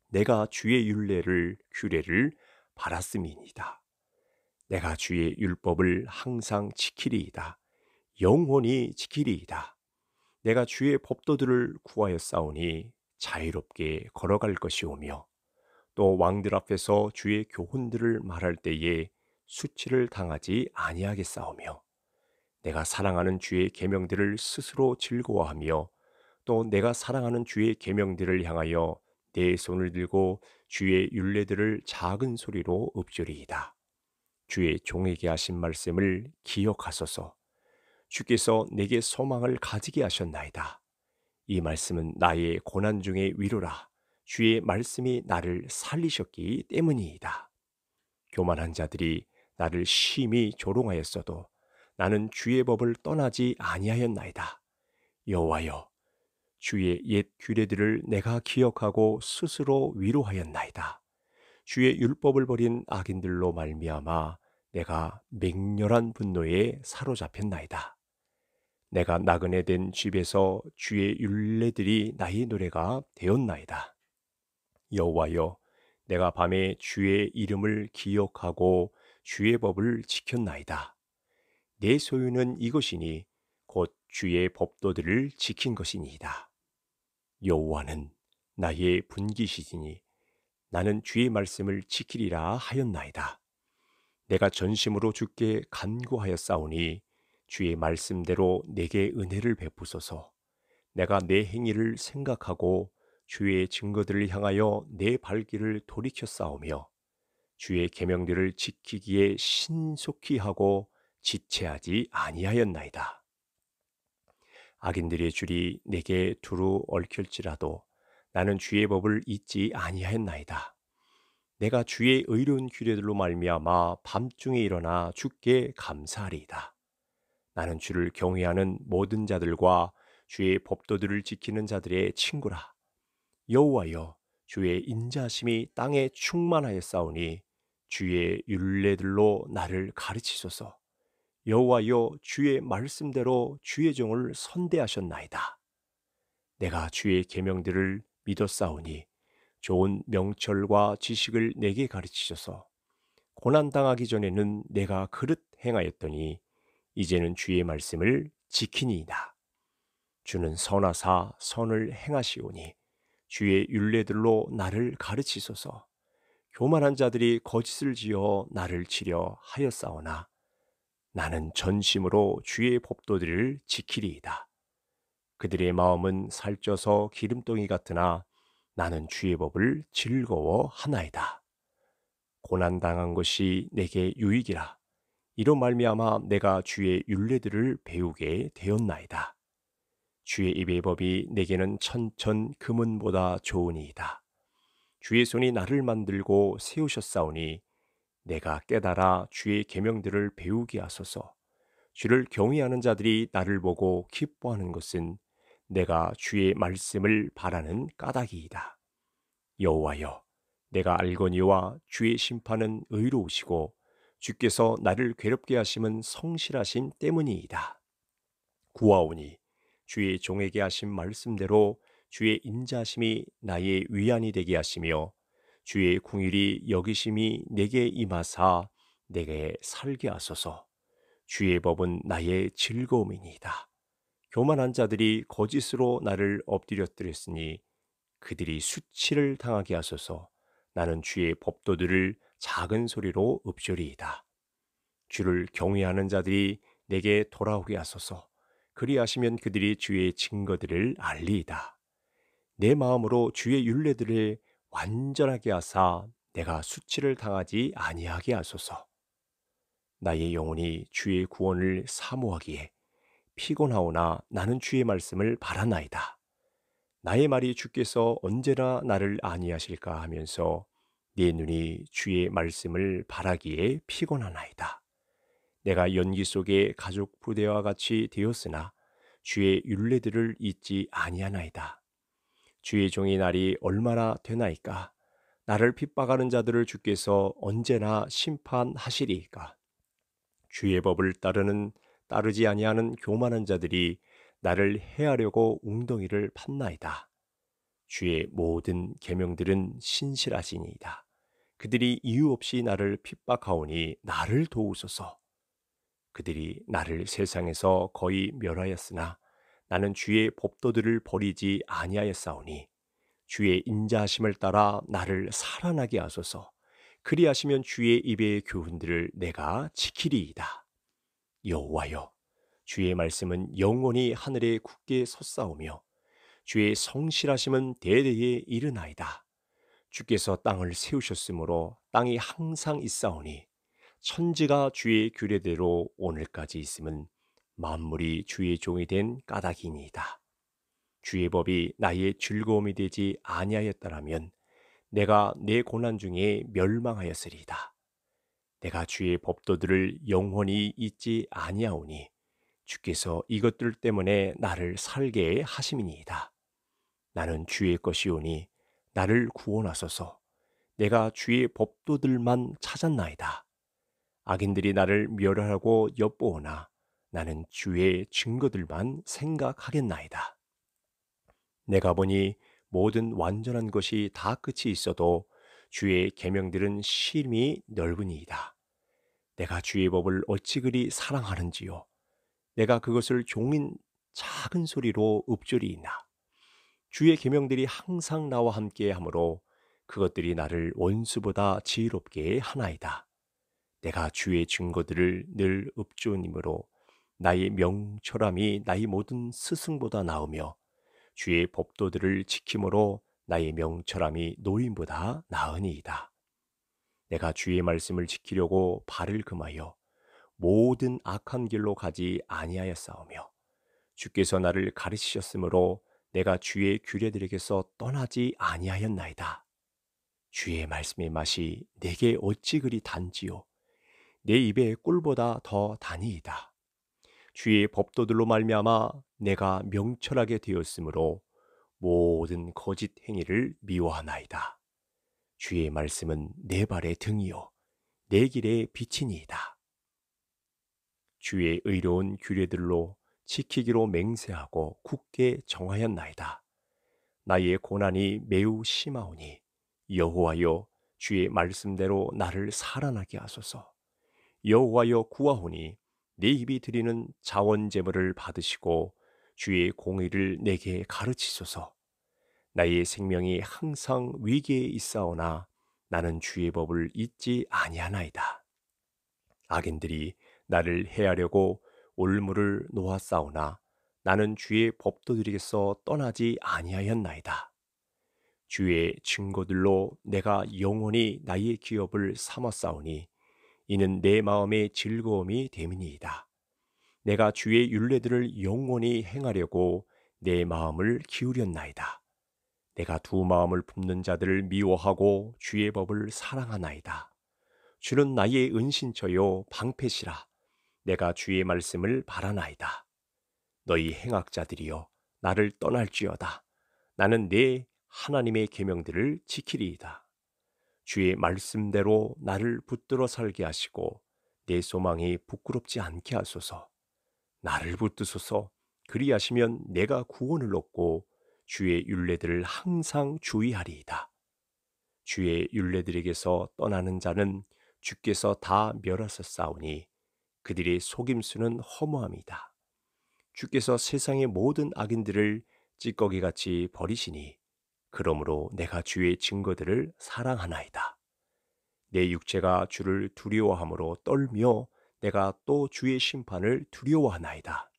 내가 주의 율례를 규례를 바랐음이니이다. 내가 주의 율법을 항상 지키리이다. 영원히 지키리이다. 내가 주의 법도들을 구하여 싸우니 자유롭게 걸어갈 것이오며 또 왕들 앞에서 주의 교훈들을 말할 때에 수치를 당하지 아니하겠사오며 내가 사랑하는 주의 계명들을 스스로 즐거워하며 또 내가 사랑하는 주의 계명들을 향하여 내 손을 들고 주의 윤례들을 작은 소리로 읊조리이다. 주의 종에게 하신 말씀을 기억하소서. 주께서 내게 소망을 가지게 하셨나이다. 이 말씀은 나의 고난 중의 위로라. 주의 말씀이 나를 살리셨기 때문이다. 교만한 자들이 나를 심히 조롱하였어도 나는 주의 법을 떠나지 아니하였나이다. 여호와여, 주의 옛 규례들을 내가 기억하고 스스로 위로하였나이다. 주의 율법을 버린 악인들로 말미암아 내가 맹렬한 분노에 사로잡혔나이다. 내가 나그네 된 집에서 주의 율례들이 나의 노래가 되었나이다. 여호와여 내가 밤에 주의 이름을 기억하고 주의 법을 지켰나이다. 내 소유는 이것이니 곧 주의 법도들을 지킨 것이니이다. 여호와는 나의 분기시지니 나는 주의 말씀을 지키리라 하였나이다. 내가 전심으로 주께 간구하였사오니 주의 말씀대로 내게 은혜를 베푸소서. 내가 내 행위를 생각하고 주의 증거들을 향하여 내 발길을 돌이켜 싸우며 주의 계명들을 지키기에 신속히 하고 지체하지 아니하였나이다. 악인들의 줄이 내게 두루 얽힐지라도 나는 주의 법을 잊지 아니하였나이다. 내가 주의 의로운 규례들로 말미암아 밤중에 일어나 주께 감사하리이다. 나는 주를 경외하는 모든 자들과 주의 법도들을 지키는 자들의 친구라. 여호와여 주의 인자심이 땅에 충만하였사오니 주의 윤례들로 나를 가르치소서. 여호와여 주의 말씀대로 주의 종을 선대하셨나이다. 내가 주의 계명들을 믿었사오니 좋은 명철과 지식을 내게 가르치셔서 고난 당하기 전에는 내가 그릇 행하였더니 이제는 주의 말씀을 지키니이다. 주는 선하사 선을 행하시오니 주의 윤례들로 나를 가르치소서. 교만한 자들이 거짓을 지어 나를 치려 하였사오나 나는 전심으로 주의 법도들을 지키리이다. 그들의 마음은 살쪄서 기름덩이 같으나 나는 주의 법을 즐거워하나이다. 고난 당한 것이 내게 유익이라. 이런 말미암아 내가 주의 윤례들을 배우게 되었나이다. 주의 입의 법이 내게는 천천 금은보다 좋으니이다. 주의 손이 나를 만들고 세우셨사오니 내가 깨달아 주의 계명들을 배우게 하소서. 주를 경외하는 자들이 나를 보고 기뻐하는 것은 내가 주의 말씀을 바라는 까닭이이다. 여호와여, 내가 알거니와 주의 심판은 의로우시고 주께서 나를 괴롭게 하심은 성실하심 때문이이다. 구하오니 주의 종에게 하신 말씀대로 주의 인자심이 나의 위안이 되게 하시며 주의 궁일이 여기심이 내게 임하사 내게 살게 하소서. 주의 법은 나의 즐거움이니이다. 교만한 자들이 거짓으로 나를 엎드렸으니 그들이 수치를 당하게 하소서. 나는 주의 법도들을 작은 소리로 읊조리이다. 주를 경외하는 자들이 내게 돌아오게 하소서. 그리하시면 그들이 주의 증거들을 알리이다. 내 마음으로 주의 윤례들을 완전하게 하사 내가 수치를 당하지 아니하게 하소서. 나의 영혼이 주의 구원을 사모하기에 피곤하오나 나는 주의 말씀을 바라나이다. 나의 말이 주께서 언제나 나를 아니하실까 하면서 내 눈이 주의 말씀을 바라기에 피곤하나이다. 내가 연기 속에 가족 부대와 같이 되었으나 주의 윤례들을 잊지 아니하나이다. 주의 종의 날이 얼마나 되나이까? 나를 핍박하는 자들을 주께서 언제나 심판하시리이까? 주의 법을 따르는 따르지 아니하는 교만한 자들이 나를 해하려고 웅덩이를 판나이다 주의 모든 계명들은 신실하시니이다. 그들이 이유 없이 나를 핍박하오니 나를 도우소서. 그들이 나를 세상에서 거의 멸하였으나 나는 주의 법도들을 버리지 아니하였사오니 주의 인자하심을 따라 나를 살아나게 하소서 그리하시면 주의 입의 교훈들을 내가 지키리이다 여호와여 주의 말씀은 영원히 하늘에 굳게 섰사오며 주의 성실하심은 대대에 이르나이다 주께서 땅을 세우셨으므로 땅이 항상 있사오니 천지가 주의 규례대로 오늘까지 있음은 만물이 주의 종이 된 까닭이니이다. 주의 법이 나의 즐거움이 되지 아니하였다라면 내가 내 고난 중에 멸망하였으리이다. 내가 주의 법도들을 영원히 잊지 아니하오니 주께서 이것들 때문에 나를 살게 하심이니이다. 나는 주의 것이오니 나를 구원하소서 내가 주의 법도들만 찾았나이다. 악인들이 나를 멸하고 엿보오나 나는 주의 증거들만 생각하겠나이다. 내가 보니 모든 완전한 것이 다 끝이 있어도 주의 계명들은 심히 넓으니이다. 내가 주의 법을 어찌 그리 사랑하는지요. 내가 그것을 종인 작은 소리로 읊조리이나 주의 계명들이 항상 나와 함께 하므로 그것들이 나를 원수보다 지혜롭게 하나이다. 내가 주의 증거들을 늘읊조님으로 나의 명철함이 나의 모든 스승보다 나으며 주의 법도들을 지킴으로 나의 명철함이 노인보다 나으니이다. 내가 주의 말씀을 지키려고 발을 금하여 모든 악한 길로 가지 아니하였사오며 주께서 나를 가르치셨으므로 내가 주의 규례들에게서 떠나지 아니하였나이다. 주의 말씀의 맛이 내게 어찌 그리 단지요 내 입에 꿀보다 더단니이다 주의 법도들로 말미암아 내가 명철하게 되었으므로 모든 거짓 행위를 미워하나이다. 주의 말씀은 내 발의 등이요 내 길의 빛이니이다. 주의 의로운 규례들로 지키기로 맹세하고 굳게 정하였나이다. 나의 고난이 매우 심하오니 여호와여 주의 말씀대로 나를 살아나게 하소서. 여호와여 구하오니 네 입이 드리는 자원 제물을 받으시고 주의 공의를 내게 가르치소서. 나의 생명이 항상 위기에 있사오나 나는 주의 법을 잊지 아니하나이다. 악인들이 나를 해하려고 올무를 놓았사오나 나는 주의 법도들에게서 떠나지 아니하였나이다. 주의 증거들로 내가 영원히 나의 기업을 삼았사오니 이는 내 마음의 즐거움이 됨이니이다. 내가 주의 윤례들을 영원히 행하려고 내 마음을 기울였나이다. 내가 두 마음을 품는 자들을 미워하고 주의 법을 사랑하나이다. 주는 나의 은신처요 방패시라. 내가 주의 말씀을 바라나이다. 너희 행악자들이여 나를 떠날지어다. 나는 내 하나님의 계명들을 지키리이다. 주의 말씀대로 나를 붙들어 살게 하시고 내 소망이 부끄럽지 않게 하소서. 나를 붙드소서. 그리하시면 내가 구원을 얻고 주의 윤례들을 항상 주의하리이다. 주의 윤례들에게서 떠나는 자는 주께서 다 멸하서 싸우니 그들의 속임수는 허무함이다. 주께서 세상의 모든 악인들을 찌꺼기같이 버리시니 그러므로 내가 주의 증거들을 사랑하나이다. 내 육체가 주를 두려워함으로 떨며 내가 또 주의 심판을 두려워하나이다.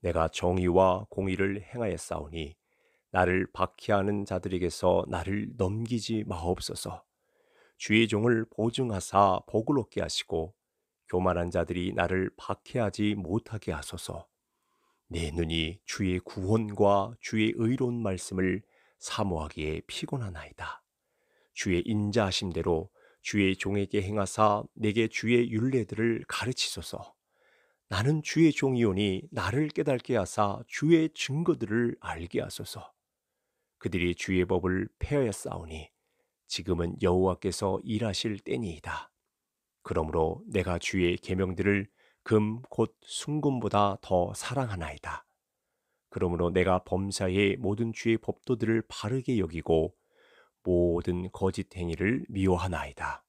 내가 정의와 공의를 행하였사오니 나를 박해하는 자들에게서 나를 넘기지 마옵소서. 주의 종을 보증하사 복을 얻게 하시고 교만한 자들이 나를 박해하지 못하게 하소서. 내 눈이 주의 구원과 주의 의로운 말씀을 사모하기에 피곤하나이다. 주의 인자하심대로 주의 종에게 행하사 내게 주의 윤례들을 가르치소서. 나는 주의 종이오니 나를 깨닫게 하사 주의 증거들을 알게 하소서. 그들이 주의 법을 폐하여 싸우니 지금은 여호와께서 일하실 때니이다. 그러므로 내가 주의 계명들을 금곧 순금보다 더 사랑하나이다. 그러므로 내가 범사의 모든 주의 법도들을 바르게 여기고 모든 거짓 행위를 미워하나이다.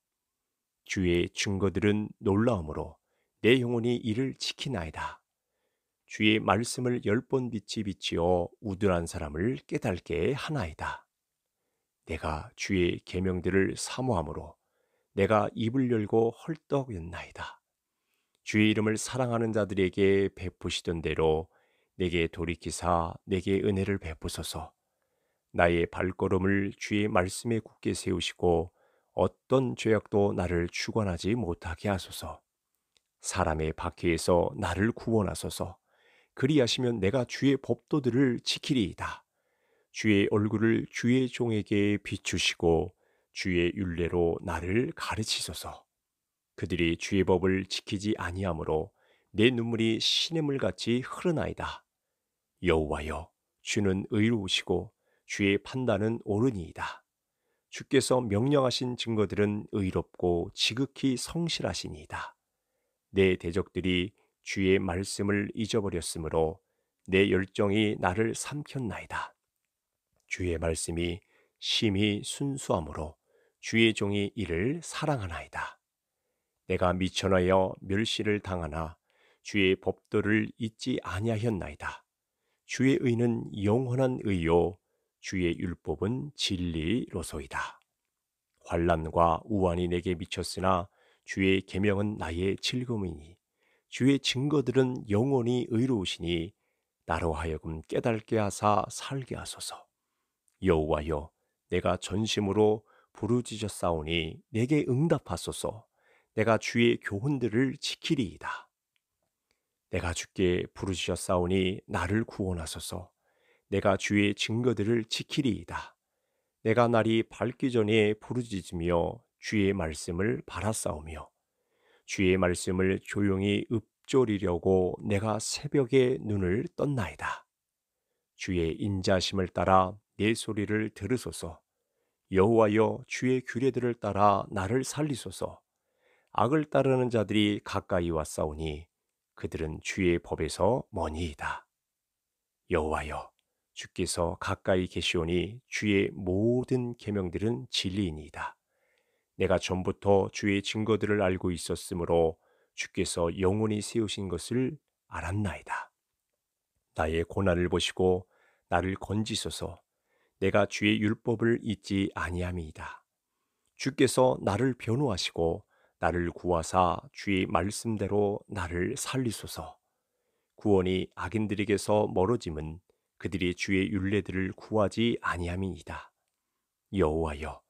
주의 증거들은 놀라움으로 내 영혼이 이를 지키나이다. 주의 말씀을 열 번 빛이 비치어 우둔한 사람을 깨달게 하나이다. 내가 주의 계명들을 사모함으로 내가 입을 열고 헐떡였나이다. 주의 이름을 사랑하는 자들에게 베푸시던 대로 내게 돌이키사 내게 은혜를 베푸소서. 나의 발걸음을 주의 말씀에 굳게 세우시고 어떤 죄악도 나를 주관하지 못하게 하소서. 사람의 박해에서 나를 구원하소서. 그리하시면 내가 주의 법도들을 지키리이다. 주의 얼굴을 주의 종에게 비추시고 주의 윤례로 나를 가르치소서. 그들이 주의 법을 지키지 아니하므로 내 눈물이 시냇 물같이 흐르나이다. 여호와여 주는 의로우시고 주의 판단은 옳으니이다. 주께서 명령하신 증거들은 의롭고 지극히 성실하시니이다. 내 대적들이 주의 말씀을 잊어버렸으므로 내 열정이 나를 삼켰나이다. 주의 말씀이 심히 순수함으로 주의 종이 이를 사랑하나이다. 내가 미천하여 멸시를 당하나 주의 법도를 잊지 아니하였나이다. 주의 의는 영원한 의요 주의 율법은 진리로소이다. 환란과 우환이 내게 미쳤으나 주의 계명은 나의 즐거움이니 주의 증거들은 영원히 의로우시니 나로 하여금 깨달게 하사 살게 하소서. 여호와여 내가 전심으로 부르짖어 싸우니 내게 응답하소서. 내가 주의 교훈들을 지키리이다. 내가 주께 부르짖었사오니 나를 구원하소서. 내가 주의 증거들을 지키리이다. 내가 날이 밝기 전에 부르짖으며 주의 말씀을 바라싸오며 주의 말씀을 조용히 읊조리려고 내가 새벽에 눈을 떴나이다. 주의 인자심을 따라 내 소리를 들으소서. 여호와여 주의 규례들을 따라 나를 살리소서. 악을 따르는 자들이 가까이 왔사오니 그들은 주의 법에서 머니이다. 여호와여 주께서 가까이 계시오니 주의 모든 계명들은 진리이니이다. 내가 전부터 주의 증거들을 알고 있었으므로 주께서 영원히 세우신 것을 알았나이다. 나의 고난을 보시고 나를 건지소서 내가 주의 율법을 잊지 아니함이이다. 주께서 나를 변호하시고 나를 구하사 주의 말씀대로 나를 살리소서. 구원이 악인들에게서 멀어짐은 그들이 주의 윤례들을 구하지 아니함이니이다. 여호와여,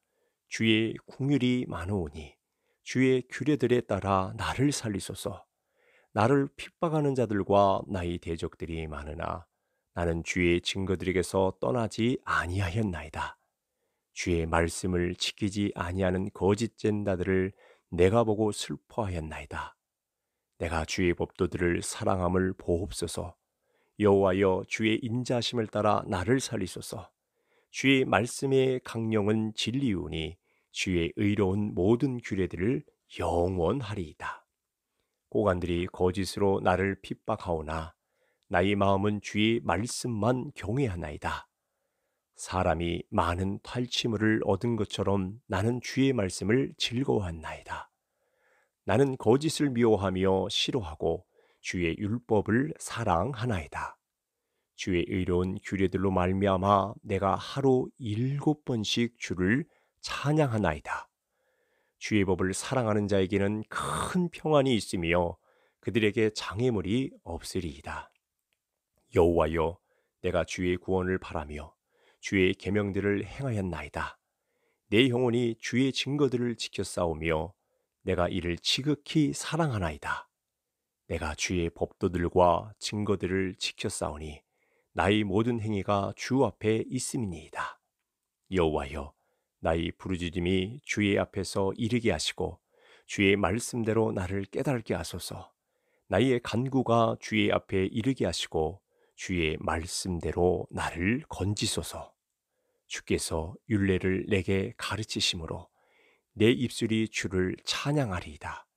주의 궁율이 많으오니 주의 규례들에 따라 나를 살리소서. 나를 핍박하는 자들과 나의 대적들이 많으나 나는 주의 증거들에게서 떠나지 아니하였나이다. 주의 말씀을 지키지 아니하는 거짓된 자들을 내가 보고 슬퍼하였나이다. 내가 주의 법도들을 사랑함을 보옵소서. 여호와여 주의 인자심을 따라 나를 살리소서. 주의 말씀의 강령은 진리우니 주의 의로운 모든 규례들을 영원하리이다. 고관들이 거짓으로 나를 핍박하오나 나의 마음은 주의 말씀만 경외하나이다. 사람이 많은 팔취물을 얻은 것처럼 나는 주의 말씀을 즐거워한나이다. 나는 거짓을 미워하며 싫어하고 주의 율법을 사랑하나이다. 주의 의로운 규례들로 말미암아 내가 하루 일곱 번씩 주를 찬양하나이다. 주의 법을 사랑하는 자에게는 큰 평안이 있으며 그들에게 장애물이 없으리이다. 여호와여, 내가 주의 구원을 바라며 주의 계명들을 행하였나이다. 내 영혼이 주의 증거들을 지켜 싸우며 내가 이를 지극히 사랑하나이다. 내가 주의 법도들과 증거들을 지켜 싸우니 나의 모든 행위가 주 앞에 있음이니이다. 여호와여 나의 부르짖음이 주의 앞에서 이르게 하시고 주의 말씀대로 나를 깨달게 하소서. 나의 간구가 주의 앞에 이르게 하시고 주의 말씀대로 나를 건지소서. 주께서 윤례를 내게 가르치심으로 내 입술이 주를 찬양하리이다.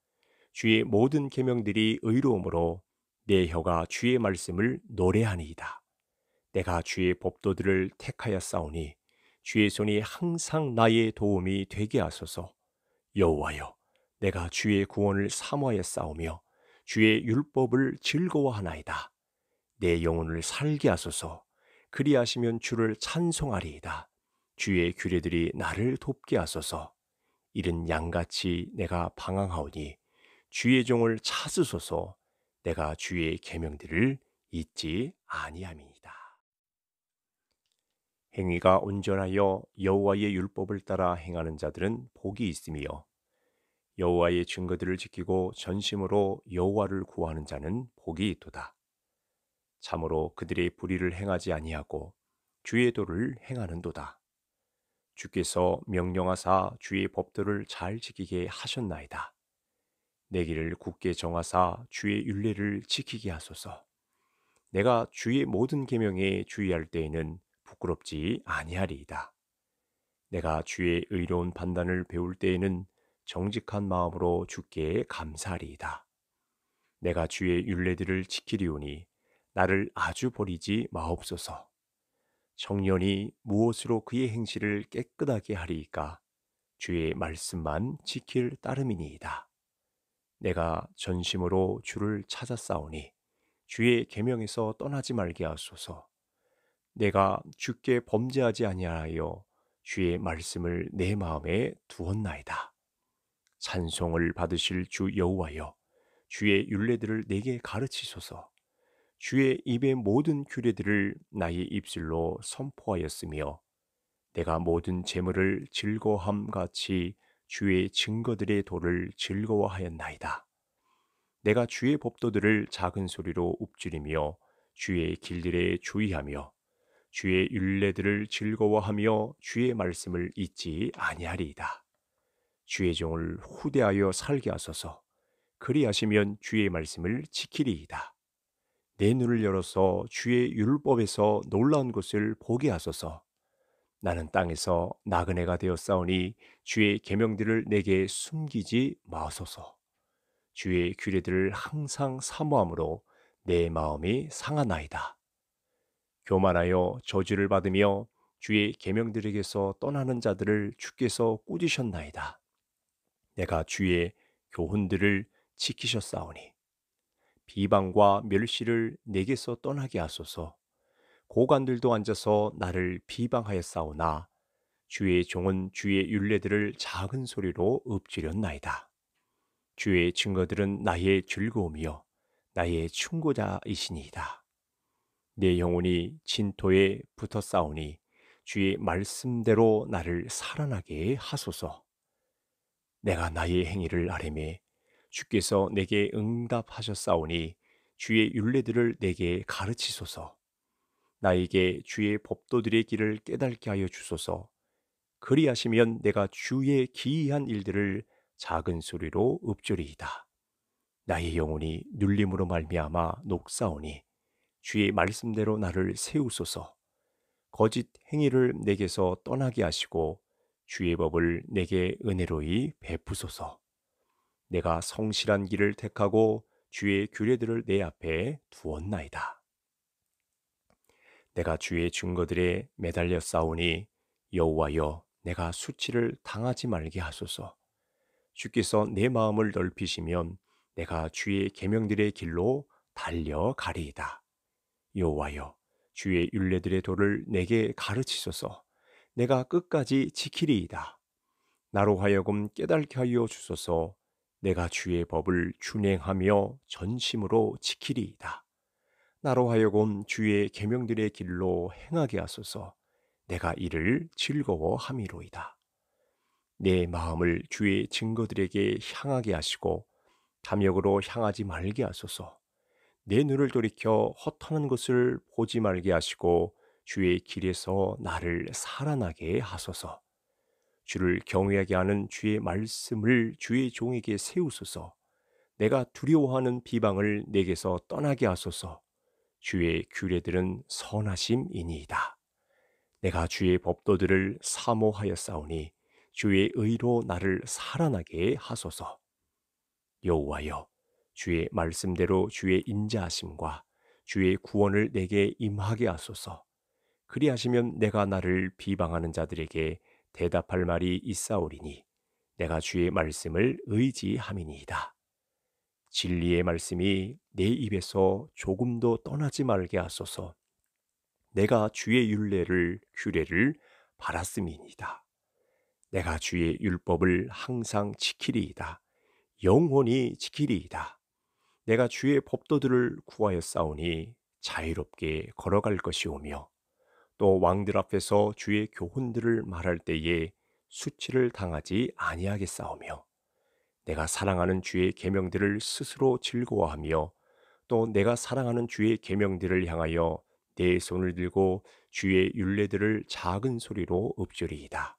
주의 모든 계명들이 의로움으로 내 혀가 주의 말씀을 노래하니이다. 내가 주의 법도들을 택하여 싸우니 주의 손이 항상 나의 도움이 되게 하소서. 여호와여, 내가 주의 구원을 사모하여 싸우며 주의 율법을 즐거워하나이다. 내 영혼을 살게 하소서. 그리하시면 주를 찬송하리이다. 주의 규례들이 나를 돕게 하소서. 이른 양같이 내가 방황하오니 주의 종을 찾으소서. 내가 주의 계명들을 잊지 아니함이니다 행위가 온전하여 여호와의 율법을 따라 행하는 자들은 복이 있으며 여호와의 증거들을 지키고 전심으로 여호와를 구하는 자는 복이 있도다. 참으로 그들의 불의를 행하지 아니하고 주의 도를 행하는도다. 주께서 명령하사 주의 법도를 잘 지키게 하셨나이다. 내 길을 굳게 정하사 주의 윤례를 지키게 하소서. 내가 주의 모든 계명에 주의할 때에는 부끄럽지 아니하리이다. 내가 주의 의로운 판단을 배울 때에는 정직한 마음으로 주께 감사리이다. 내가 주의 윤례들을 지키리오니 나를 아주 버리지 마옵소서. 청년이 무엇으로 그의 행실을 깨끗하게 하리이까 주의 말씀만 지킬 따름이니이다. 내가 전심으로 주를 찾아싸오니 주의 계명에서 떠나지 말게 하소서. 내가 주께 범죄하지 아니하여 주의 말씀을 내 마음에 두었나이다. 찬송을 받으실 주 여호와여 주의 윤례들을 내게 가르치소서. 주의 입의 모든 규례들을 나의 입술로 선포하였으며 내가 모든 재물을 즐거함 같이 주의 증거들의 도를 즐거워하였나이다. 내가 주의 법도들을 작은 소리로 읊조리며 주의 길들에 주의하며 주의 율례들을 즐거워하며 주의 말씀을 잊지 아니하리이다. 주의 종을 후대하여 살게 하소서. 그리하시면 주의 말씀을 지키리이다. 내 눈을 열어서 주의 율법에서 놀라운 것을 보게 하소서. 나는 땅에서 나그네가 되었사오니 주의 계명들을 내게 숨기지 마소서. 주의 규례들을 항상 사모함으로 내 마음이 상하나이다. 교만하여 저주를 받으며 주의 계명들에게서 떠나는 자들을 주께서 꾸짖으셨나이다. 내가 주의 교훈들을 지키셨사오니 비방과 멸시를 내게서 떠나게 하소서. 고관들도 앉아서 나를 비방하여 싸우나 주의 종은 주의 윤례들을 작은 소리로 읊지렸나이다. 주의 증거들은 나의 즐거움이요 나의 충고자이시니이다. 내 영혼이 진토에 붙어 싸우니 주의 말씀대로 나를 살아나게 하소서. 내가 나의 행위를 아뢰매 주께서 내게 응답하셨사오니 주의 윤례들을 내게 가르치소서. 나에게 주의 법도들의 길을 깨닫게 하여 주소서. 그리하시면 내가 주의 기이한 일들을 작은 소리로 읊조리이다. 나의 영혼이 눌림으로 말미암아 녹사오니 주의 말씀대로 나를 세우소서. 거짓 행위를 내게서 떠나게 하시고 주의 법을 내게 은혜로이 베푸소서. 내가 성실한 길을 택하고 주의 규례들을 내 앞에 두었나이다. 내가 주의 증거들에 매달려 싸우니 여호와여 내가 수치를 당하지 말게 하소서. 주께서 내 마음을 넓히시면 내가 주의 계명들의 길로 달려가리이다. 여호와여 주의 율례들의 도를 내게 가르치소서. 내가 끝까지 지키리이다. 나로 하여금 깨달게 하여 주소서. 내가 주의 법을 준행하며 전심으로 지키리이다. 나로 하여금 주의 계명들의 길로 행하게 하소서. 내가 이를 즐거워함이로이다. 내 마음을 주의 증거들에게 향하게 하시고 탐욕으로 향하지 말게 하소서. 내 눈을 돌이켜 허탄한 것을 보지 말게 하시고 주의 길에서 나를 살아나게 하소서. 주를 경외하게 하는 주의 말씀을 주의 종에게 세우소서. 내가 두려워하는 비방을 내게서 떠나게 하소서. 주의 규례들은 선하심이니이다. 내가 주의 법도들을 사모하였사오니 주의 의로 나를 살아나게 하소서. 여호와여, 주의 말씀대로 주의 인자하심과 주의 구원을 내게 임하게 하소서. 그리하시면 내가 나를 비방하는 자들에게 대답할 말이 있사오리니 내가 주의 말씀을 의지함이니이다. 진리의 말씀이 내 입에서 조금도 떠나지 말게 하소서. 내가 주의 율례를 규례를 바랐음이니이다. 내가 주의 율법을 항상 지키리이다. 영원히 지키리이다. 내가 주의 법도들을 구하여 싸우니 자유롭게 걸어갈 것이오며 또 왕들 앞에서 주의 교훈들을 말할 때에 수치를 당하지 아니하겠사오며 내가 사랑하는 주의 계명들을 스스로 즐거워하며 또 내가 사랑하는 주의 계명들을 향하여 내 손을 들고 주의 윤례들을 작은 소리로 읊조리이다.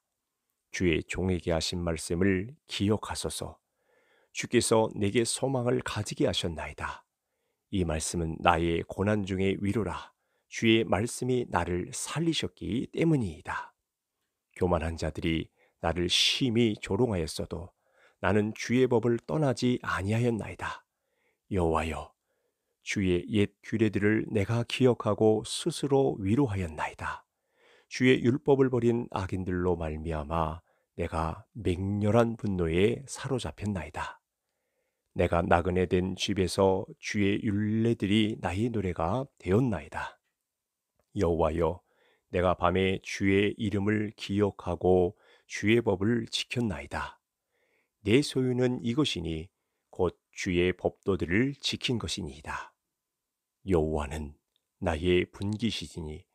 주의 종에게 하신 말씀을 기억하소서. 주께서 내게 소망을 가지게 하셨나이다. 이 말씀은 나의 고난 중의 위로라. 주의 말씀이 나를 살리셨기 때문이다 교만한 자들이 나를 심히 조롱하였어도 나는 주의 법을 떠나지 아니하였나이다. 여호와여, 주의 옛 규례들을 내가 기억하고 스스로 위로하였나이다. 주의 율법을 버린 악인들로 말미암아 내가 맹렬한 분노에 사로잡혔나이다. 내가 나그네 된 집에서 주의 율례들이 나의 노래가 되었나이다. 여호와여 내가 밤에 주의 이름을 기억하고 주의 법을 지켰나이다. 내 소유는 이것이니 곧 주의 법도들을 지킨 것이니이다. 여호와는 나의 분기시지니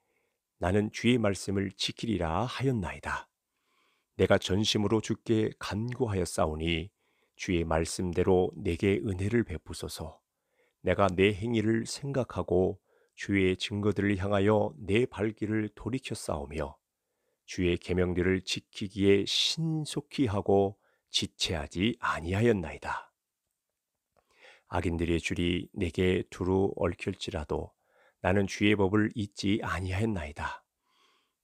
나는 주의 말씀을 지키리라 하였나이다. 내가 전심으로 주께 간구하여 싸우니 주의 말씀대로 내게 은혜를 베푸소서. 내가 내 행위를 생각하고 주의 증거들을 향하여 내 발길을 돌이켜 싸우며 주의 계명들을 지키기에 신속히 하고 지체하지 아니하였나이다. 악인들의 줄이 내게 두루 얽힐지라도 나는 주의 법을 잊지 아니하였나이다.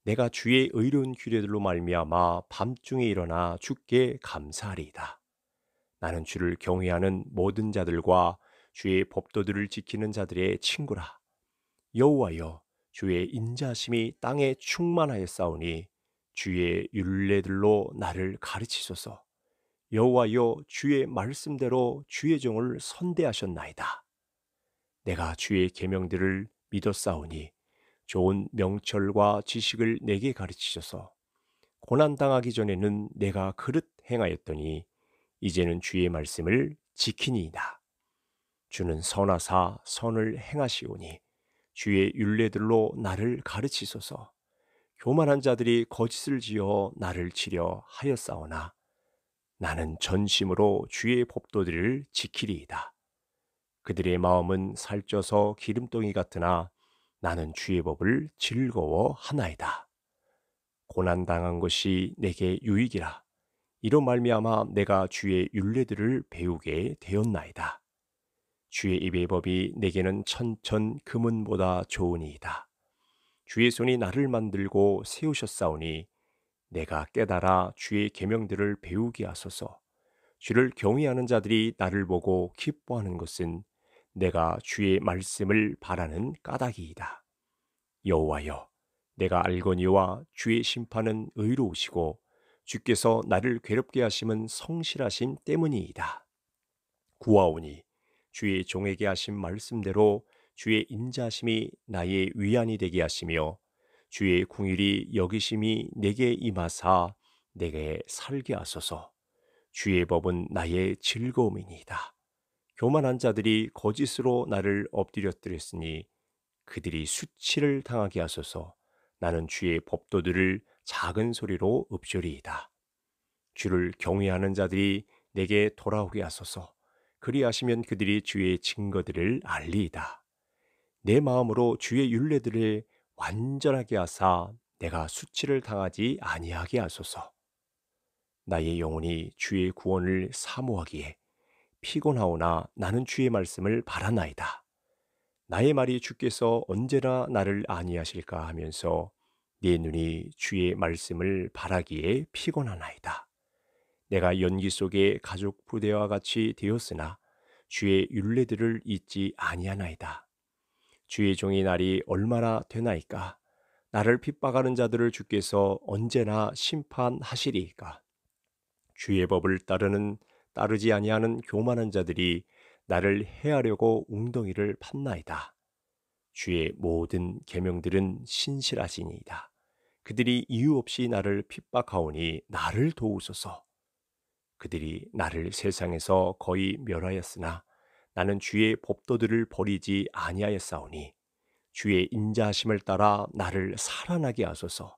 내가 주의 의로운 규례들로 말미암아 밤중에 일어나 주께 감사하리이다. 나는 주를 경외하는 모든 자들과 주의 법도들을 지키는 자들의 친구라. 여호와여 주의 인자심이 땅에 충만하였사오니 주의 윤례들로 나를 가르치소서. 여호와여 주의 말씀대로 주의 종을 선대하셨나이다. 내가 주의 계명들을 믿었사오니 좋은 명철과 지식을 내게 가르치셔서 고난 당하기 전에는 내가 그릇 행하였더니 이제는 주의 말씀을 지키니이다. 주는 선하사 선을 행하시오니 주의 윤례들로 나를 가르치소서. 교만한 자들이 거짓을 지어 나를 치려 하였사오나 나는 전심으로 주의 법도들을 지키리이다. 그들의 마음은 살쪄서 기름덩이 같으나 나는 주의 법을 즐거워하나이다. 고난 당한 것이 내게 유익이라. 이런 말미암아 내가 주의 윤례들을 배우게 되었나이다. 주의 입의 법이 내게는 천천 금은보다 좋으니이다. 주의 손이 나를 만들고 세우셨사오니 내가 깨달아 주의 계명들을 배우게 하소서. 주를 경외하는 자들이 나를 보고 기뻐하는 것은 내가 주의 말씀을 바라는 까닭이이다. 여호와여, 내가 알거니와 주의 심판은 의로우시고 주께서 나를 괴롭게 하심은 성실하심 때문이이다. 구하오니 주의 종에게 하신 말씀대로 주의 인자심이 나의 위안이 되게 하시며 주의 궁일이 여기심이 내게 임하사 내게 살게 하소서. 주의 법은 나의 즐거움이니이다. 교만한 자들이 거짓으로 나를 엎드렸으니 그들이 수치를 당하게 하소서. 나는 주의 법도들을 작은 소리로 읊조리이다. 주를 경외하는 자들이 내게 돌아오게 하소서. 그리하시면 그들이 주의 증거들을 알리이다. 내 마음으로 주의 윤례들을 완전하게 하사 내가 수치를 당하지 아니하게 하소서. 나의 영혼이 주의 구원을 사모하기에 피곤하오나 나는 주의 말씀을 바라나이다. 나의 말이 주께서 언제나 나를 아니하실까 하면서 네 눈이 주의 말씀을 바라기에 피곤하나이다. 내가 연기 속에 가족 부대와 같이 되었으나 주의 윤례들을 잊지 아니하나이다. 주의 종의 날이 얼마나 되나이까? 나를 핍박하는 자들을 주께서 언제나 심판하시리이까? 주의 법을 따르는 따르지 아니하는 교만한 자들이 나를 해하려고 웅덩이를 판나이다 주의 모든 계명들은 신실하시니이다. 그들이 이유 없이 나를 핍박하오니 나를 도우소서. 그들이 나를 세상에서 거의 멸하였으나 나는 주의 법도들을 버리지 아니하였사오니 주의 인자하심을 따라 나를 살아나게 하소서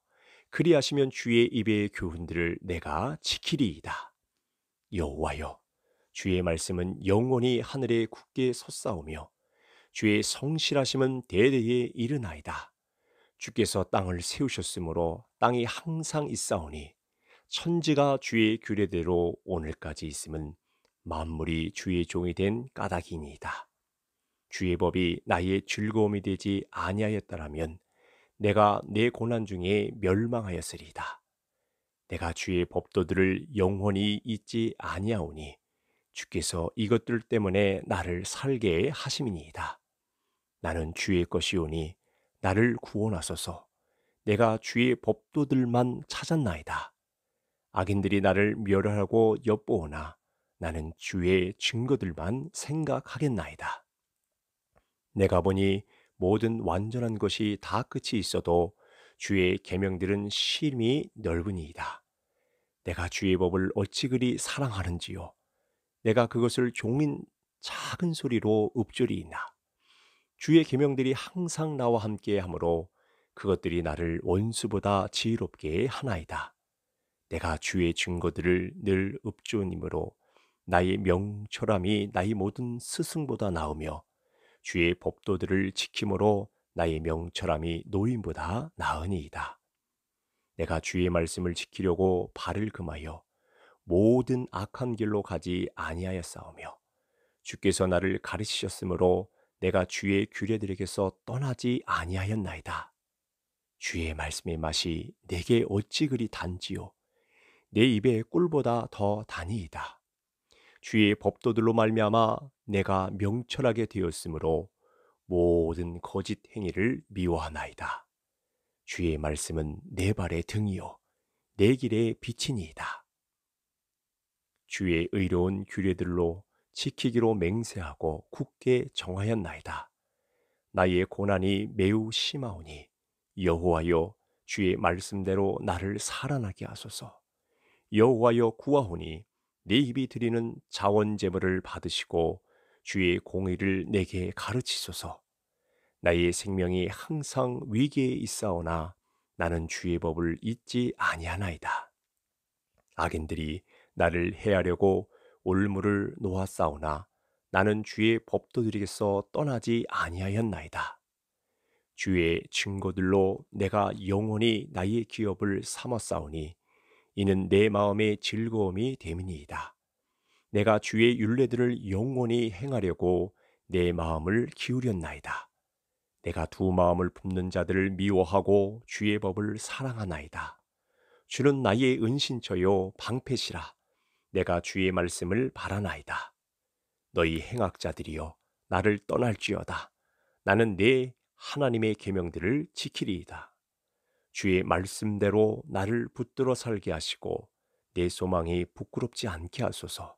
그리하시면 주의 입의 교훈들을 내가 지키리이다 여호와여 주의 말씀은 영원히 하늘에 굳게 솟사오며 주의 성실하심은 대대에 이르나이다 주께서 땅을 세우셨으므로 땅이 항상 있사오니 천지가 주의 규례대로 오늘까지 있음은 만물이 주의 종이 된 까닭이니이다. 주의 법이 나의 즐거움이 되지 아니하였다라면 내가 내 고난 중에 멸망하였으리이다. 내가 주의 법도들을 영원히 잊지 아니하오니 주께서 이것들 때문에 나를 살게 하심이니이다. 나는 주의 것이오니 나를 구원하소서. 내가 주의 법도들만 찾았나이다. 악인들이 나를 멸하고 엿보오나 나는 주의 증거들만 생각하겠나이다. 내가 보니 모든 완전한 것이 다 끝이 있어도 주의 계명들은 심히 넓으니이다. 내가 주의 법을 어찌 그리 사랑하는지요. 내가 그것을 종인 작은 소리로 읊조리이나 주의 계명들이 항상 나와 함께 하므로 그것들이 나를 원수보다 지혜롭게 하나이다. 내가 주의 증거들을 늘읊조님으로 나의 명철함이 나의 모든 스승보다 나으며 주의 법도들을 지킴으로 나의 명철함이 노인보다 나으니이다. 내가 주의 말씀을 지키려고 발을 금하여 모든 악한 길로 가지 아니하였사오며 주께서 나를 가르치셨으므로 내가 주의 규례들에게서 떠나지 아니하였나이다. 주의 말씀의 맛이 내게 어찌 그리 단지요 내 입에 꿀보다 더단니이다 주의 법도들로 말미암아 내가 명철하게 되었으므로 모든 거짓 행위를 미워하나이다. 주의 말씀은 내 발의 등이요 내 길의 빛이니이다. 주의 의로운 규례들로 지키기로 맹세하고 굳게 정하였나이다. 나의 고난이 매우 심하오니 여호와여 주의 말씀대로 나를 살아나게 하소서. 여호와여 구하오니 네 입이 드리는 자원 제물을 받으시고 주의 공의를 내게 가르치소서. 나의 생명이 항상 위기에 있사오나 나는 주의 법을 잊지 아니하나이다. 악인들이 나를 해하려고 올무를 놓았사오나 나는 주의 법도들에게서 떠나지 아니하였나이다. 주의 증거들로 내가 영원히 나의 기업을 삼았사오니 이는 내 마음의 즐거움이 됨이니이다. 내가 주의 윤례들을 영원히 행하려고 내 마음을 기울였나이다. 내가 두 마음을 품는 자들을 미워하고 주의 법을 사랑하나이다. 주는 나의 은신처요 방패시라. 내가 주의 말씀을 바라나이다. 너희 행악자들이여 나를 떠날지어다. 나는 내 하나님의 계명들을 지키리이다. 주의 말씀대로 나를 붙들어 살게 하시고 내 소망이 부끄럽지 않게 하소서.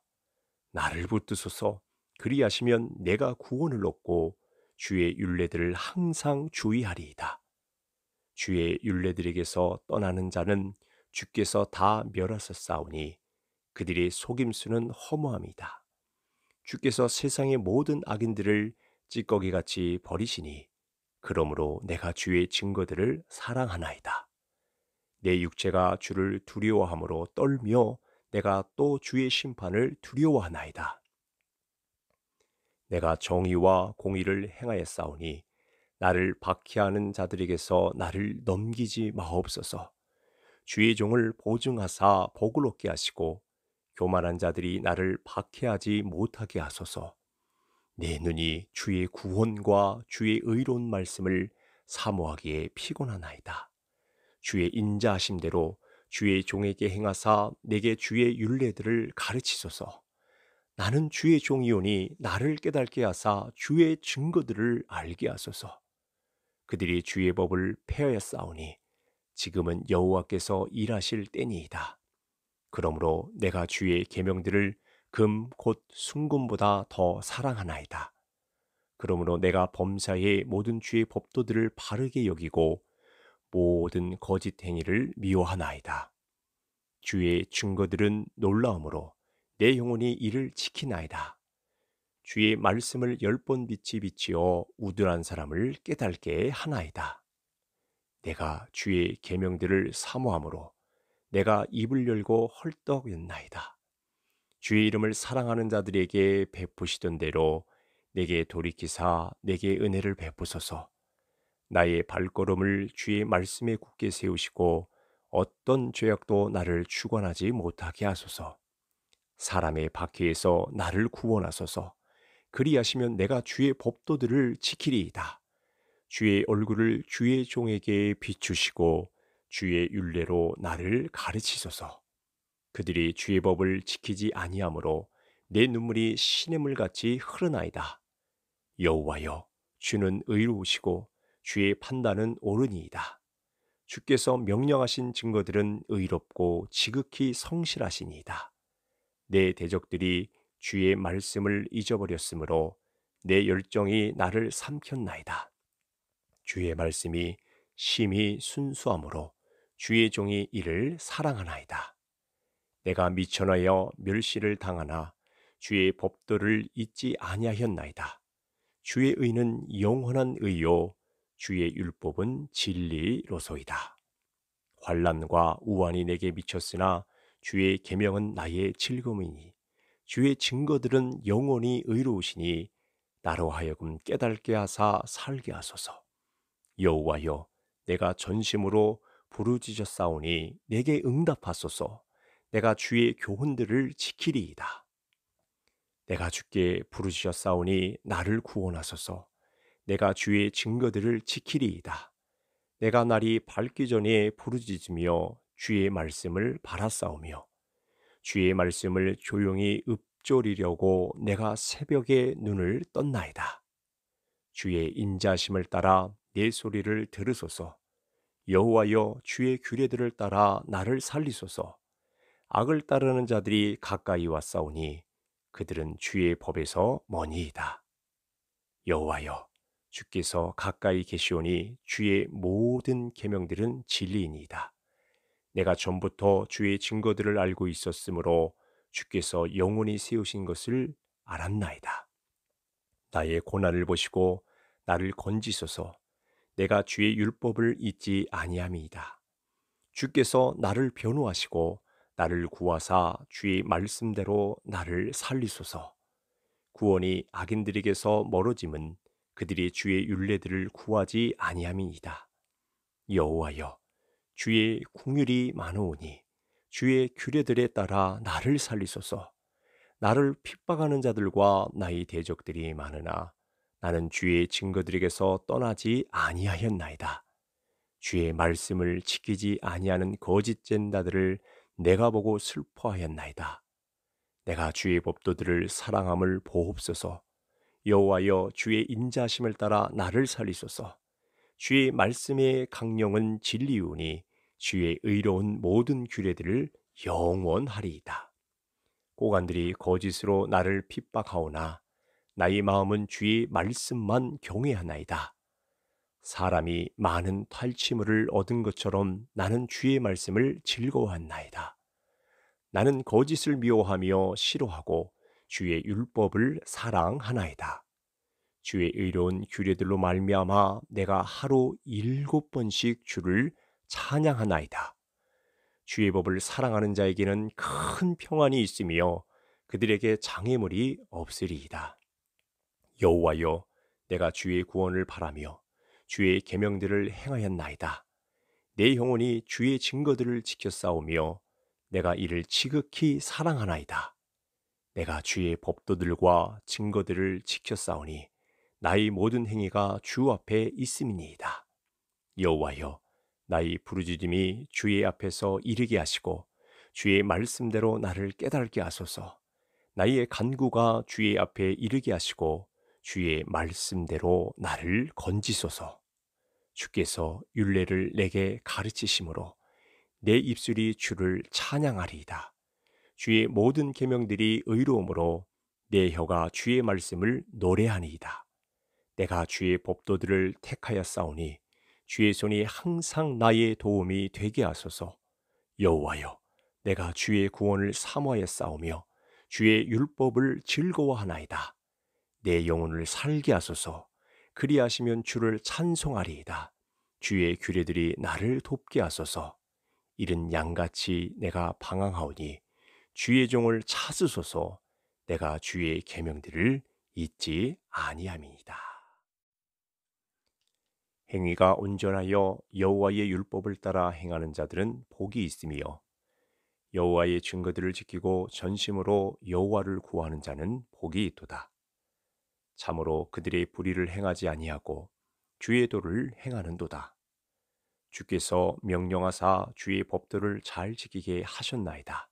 나를 붙드소서. 그리하시면 내가 구원을 얻고 주의 윤례들을 항상 주의하리이다. 주의 윤례들에게서 떠나는 자는 주께서 다 멸하서 싸우니 그들의 속임수는 허무함이다. 주께서 세상의 모든 악인들을 찌꺼기같이 버리시니 그러므로 내가 주의 증거들을 사랑하나이다. 내 육체가 주를 두려워함으로 떨며 내가 또 주의 심판을 두려워하나이다. 내가 정의와 공의를 행하였사오니 나를 박해하는 자들에게서 나를 넘기지 마옵소서. 주의 종을 보증하사 복을 얻게 하시고 교만한 자들이 나를 박해하지 못하게 하소서. 내 눈이 주의 구원과 주의 의로운 말씀을 사모하기에 피곤하나이다. 주의 인자하심대로 주의 종에게 행하사 내게 주의 윤례들을 가르치소서. 나는 주의 종이오니 나를 깨닫게 하사 주의 증거들을 알게 하소서. 그들이 주의 법을 폐하였사오니 지금은 여호와께서 일하실 때니이다. 그러므로 내가 주의 계명들을 금곧 순금보다 더 사랑하나이다. 그러므로 내가 범사의 모든 주의 법도들을 바르게 여기고 모든 거짓 행위를 미워하나이다. 주의 증거들은 놀라움으로 내 영혼이 이를 지키나이다. 주의 말씀을 열번 빛이 비치어 우둔한 사람을 깨닫게 하나이다. 내가 주의 계명들을 사모함으로 내가 입을 열고 헐떡였나이다. 주의 이름을 사랑하는 자들에게 베푸시던 대로 내게 돌이키사 내게 은혜를 베푸소서. 나의 발걸음을 주의 말씀에 굳게 세우시고 어떤 죄악도 나를 추관하지 못하게 하소서. 사람의 바퀴에서 나를 구원하소서. 그리하시면 내가 주의 법도들을 지키리이다. 주의 얼굴을 주의 종에게 비추시고 주의 윤례로 나를 가르치소서. 그들이 주의 법을 지키지 아니하므로 내 눈물이 시냇물 같이 흐르나이다. 여호와여, 주는 의로우시고 주의 판단은 옳으니이다. 주께서 명령하신 증거들은 의롭고 지극히 성실하시니이다. 내 대적들이 주의 말씀을 잊어버렸으므로 내 열정이 나를 삼켰나이다. 주의 말씀이 심히 순수함으로 주의 종이 이를 사랑하나이다. 내가 미천하여 멸시를 당하나 주의 법도를 잊지 아니하였나이다. 주의 의는 영원한 의요 주의 율법은 진리로소이다. 환란과 우환이 내게 미쳤으나 주의 계명은 나의 즐거움이니 주의 증거들은 영원히 의로우시니 나로 하여금 깨달게 하사 살게 하소서. 여호와여 내가 전심으로 부르짖어 싸우니 내게 응답하소서. 내가 주의 교훈들을 지키리이다. 내가 주께 부르짖었사오니 나를 구원하소서. 내가 주의 증거들을 지키리이다. 내가 날이 밝기 전에 부르짖으며 주의 말씀을 바라싸오며 주의 말씀을 조용히 읊조리려고 내가 새벽에 눈을 떴나이다. 주의 인자심을 따라 내 소리를 들으소서. 여호와여 주의 규례들을 따라 나를 살리소서. 악을 따르는 자들이 가까이 왔사오니 그들은 주의 법에서 머니이다. 여호와여 주께서 가까이 계시오니 주의 모든 계명들은 진리이니이다. 내가 전부터 주의 증거들을 알고 있었으므로 주께서 영원히 세우신 것을 알았나이다. 나의 고난을 보시고 나를 건지소서 내가 주의 율법을 잊지 아니함이이다. 주께서 나를 변호하시고 나를 구하사 주의 말씀대로 나를 살리소서. 구원이 악인들에게서 멀어짐은 그들이 주의 윤례들을 구하지 아니함이니다 여호와여 주의 궁율이 많으오니 주의 규례들에 따라 나를 살리소서. 나를 핍박하는 자들과 나의 대적들이 많으나 나는 주의 증거들에게서 떠나지 아니하였나이다. 주의 말씀을 지키지 아니하는 거짓된 자들을 내가 보고 슬퍼하였나이다. 내가 주의 법도들을 사랑함을 보옵소서. 여호와여 주의 인자심을 따라 나를 살리소서. 주의 말씀의 강령은 진리우니 주의 의로운 모든 규례들을 영원하리이다. 고관들이 거짓으로 나를 핍박하오나 나의 마음은 주의 말씀만 경외하나이다. 사람이 많은 탈취물을 얻은 것처럼 나는 주의 말씀을 즐거워한나이다. 나는 거짓을 미워하며 싫어하고 주의 율법을 사랑하나이다. 주의 의로운 규례들로 말미암아 내가 하루 일곱 번씩 주를 찬양하나이다. 주의 법을 사랑하는 자에게는 큰 평안이 있으며 그들에게 장애물이 없으리이다. 여호와여, 내가 주의 구원을 바라며 주의 계명들을 행하였나이다. 내 영혼이 주의 증거들을 지켜 싸우며 내가 이를 지극히 사랑하나이다. 내가 주의 법도들과 증거들을 지켜 싸우니 나의 모든 행위가 주 앞에 있음이니이다. 여호와여 나의 부르짖음이 주의 앞에서 이르게 하시고 주의 말씀대로 나를 깨달게 하소서. 나의 간구가 주의 앞에 이르게 하시고 주의 말씀대로 나를 건지소서. 주께서 윤례를 내게 가르치심으로 내 입술이 주를 찬양하리이다. 주의 모든 계명들이 의로움으로 내 혀가 주의 말씀을 노래하니이다. 내가 주의 법도들을 택하여 싸우니 주의 손이 항상 나의 도움이 되게 하소서. 여호와여, 내가 주의 구원을 사모하여 싸우며 주의 율법을 즐거워하나이다. 내 영혼을 살게 하소서. 그리하시면 주를 찬송하리이다. 주의 규례들이 나를 돕게 하소서. 이른 양같이 내가 방황하오니 주의 종을 찾으소서. 내가 주의 계명들을 잊지 아니함이니다 행위가 온전하여 여호와의 율법을 따라 행하는 자들은 복이 있으며 여호와의 증거들을 지키고 전심으로 여호와를 구하는 자는 복이 있도다. 참으로 그들의 불의를 행하지 아니하고 주의 도를 행하는도다. 주께서 명령하사 주의 법도를 잘 지키게 하셨나이다.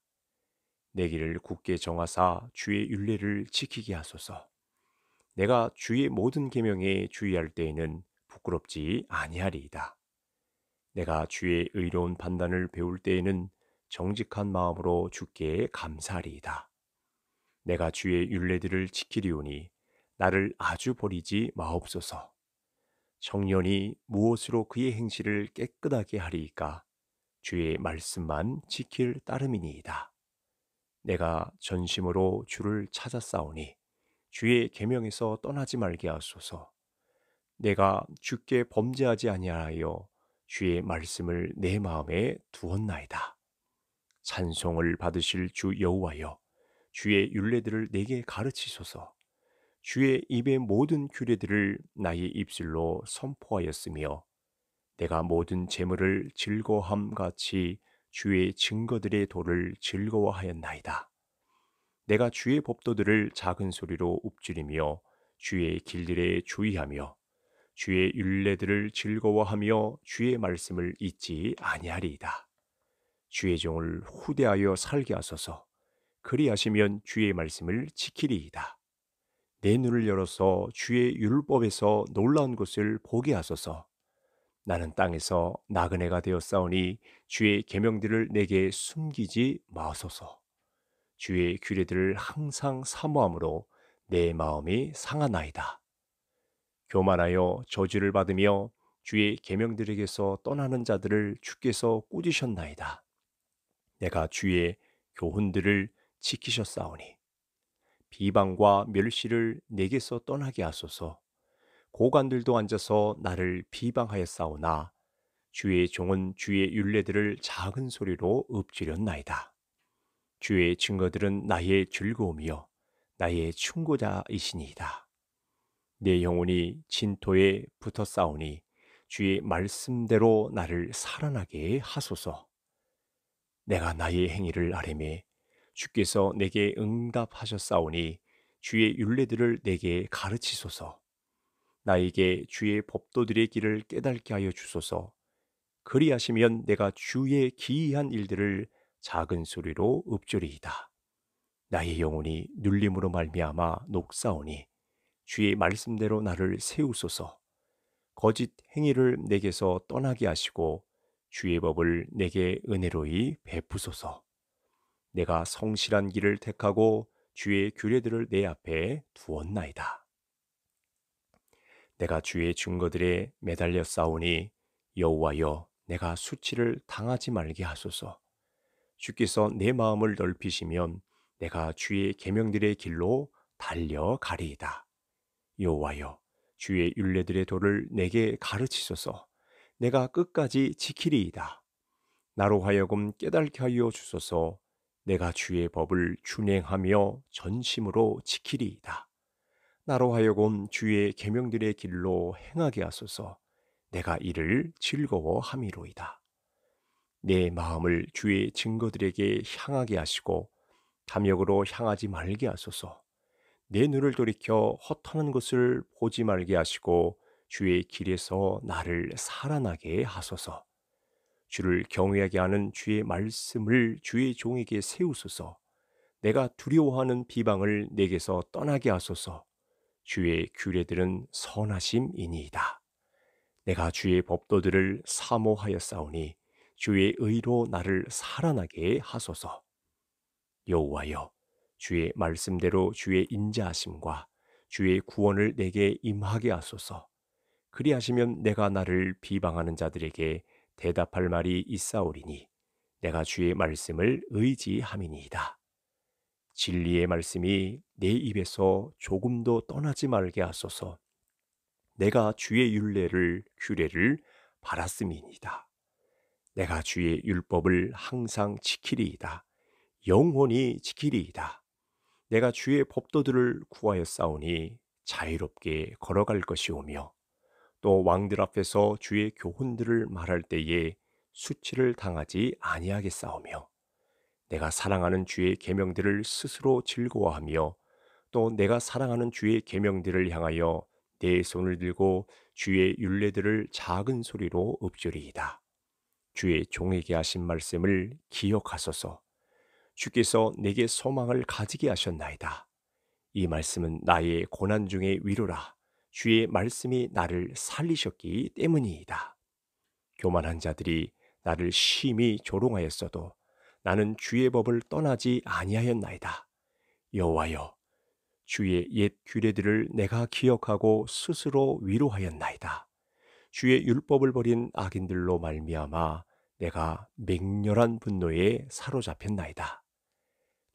내 길을 굳게 정하사 주의 윤례를 지키게 하소서. 내가 주의 모든 계명에 주의할 때에는 부끄럽지 아니하리이다. 내가 주의 의로운 판단을 배울 때에는 정직한 마음으로 주께 감사하리이다. 내가 주의 윤례들을 지키리오니 나를 아주 버리지 마옵소서. 청년이 무엇으로 그의 행실을 깨끗하게 하리이까 주의 말씀만 지킬 따름이니이다. 내가 전심으로 주를 찾아싸오니 주의 계명에서 떠나지 말게 하소서. 내가 주께 범죄하지 아니하여 주의 말씀을 내 마음에 두었나이다. 찬송을 받으실 주 여호와여 주의 윤례들을 내게 가르치소서. 주의 입의 모든 규례들을 나의 입술로 선포하였으며 내가 모든 재물을 즐거함 같이 주의 증거들의 도를 즐거워하였나이다. 내가 주의 법도들을 작은 소리로 읊조리며 주의 길들에 주의하며 주의 윤례들을 즐거워하며 주의 말씀을 잊지 아니하리이다. 주의 종을 후대하여 살게 하소서. 그리하시면 주의 말씀을 지키리이다. 내 눈을 열어서 주의 율법에서 놀라운 것을 보게 하소서. 나는 땅에서 나그네가 되어싸우니 주의 계명들을 내게 숨기지 마소서. 주의 규례들을 항상 사모함으로 내 마음이 상하나이다. 교만하여 저주를 받으며 주의 계명들에게서 떠나는 자들을 주께서 꾸짖으셨나이다. 내가 주의 교훈들을 지키셨사오니 비방과 멸시를 내게서 떠나게 하소서. 고관들도 앉아서 나를 비방하여 싸우나 주의 종은 주의 윤례들을 작은 소리로 읊지렸나이다. 주의 증거들은 나의 즐거움이요 나의 충고자이시니이다. 내 영혼이 진토에 붙어 싸우니 주의 말씀대로 나를 살아나게 하소서. 내가 나의 행위를 아뢰매 주께서 내게 응답하셨사오니 주의 윤례들을 내게 가르치소서. 나에게 주의 법도들의 길을 깨닫게 하여 주소서. 그리하시면 내가 주의 기이한 일들을 작은 소리로 읊조리이다. 나의 영혼이 눌림으로 말미암아 녹사오니 주의 말씀대로 나를 세우소서. 거짓 행위를 내게서 떠나게 하시고 주의 법을 내게 은혜로이 베푸소서. 내가 성실한 길을 택하고 주의 규례들을 내 앞에 두었나이다. 내가 주의 증거들에 매달려 싸우니 여호와여 내가 수치를 당하지 말게 하소서. 주께서 내 마음을 넓히시면 내가 주의 계명들의 길로 달려가리이다. 여호와여 주의 율례들의 도를 내게 가르치소서. 내가 끝까지 지키리이다. 나로 하여금 깨달게 하여 주소서. 내가 주의 법을 준행하며 전심으로 지키리이다. 나로 하여금 주의 계명들의 길로 행하게 하소서. 내가 이를 즐거워함이로이다. 내 마음을 주의 증거들에게 향하게 하시고 탐욕으로 향하지 말게 하소서. 내 눈을 돌이켜 허탄한 것을 보지 말게 하시고 주의 길에서 나를 살아나게 하소서. 주를 경외하게 하는 주의 말씀을 주의 종에게 세우소서. 내가 두려워하는 비방을 내게서 떠나게 하소서. 주의 규례들은 선하심이니이다. 내가 주의 법도들을 사모하였사오니 주의 의로 나를 살아나게 하소서. 여호와여, 주의 말씀대로 주의 인자하심과 주의 구원을 내게 임하게 하소서. 그리하시면 내가 나를 비방하는 자들에게 대답할 말이 있사오리니 내가 주의 말씀을 의지함이니이다. 진리의 말씀이 내 입에서 조금도 떠나지 말게 하소서. 내가 주의 율례를 규례를 바랐음이니이다. 내가 주의 율법을 항상 지키리이다. 영원히 지키리이다. 내가 주의 법도들을 구하여 싸우니 자유롭게 걸어갈 것이오며 또 왕들 앞에서 주의 교훈들을 말할 때에 수치를 당하지 아니하겠사오며 내가 사랑하는 주의 계명들을 스스로 즐거워하며 또 내가 사랑하는 주의 계명들을 향하여 내 손을 들고 주의 윤례들을 작은 소리로 읊조리이다. 주의 종에게 하신 말씀을 기억하소서. 주께서 내게 소망을 가지게 하셨나이다. 이 말씀은 나의 고난 중의 위로라. 주의 말씀이 나를 살리셨기 때문이다 교만한 자들이 나를 심히 조롱하였어도 나는 주의 법을 떠나지 아니하였나이다. 여호와여, 주의 옛 규례들을 내가 기억하고 스스로 위로하였나이다. 주의 율법을 버린 악인들로 말미암아 내가 맹렬한 분노에 사로잡혔나이다.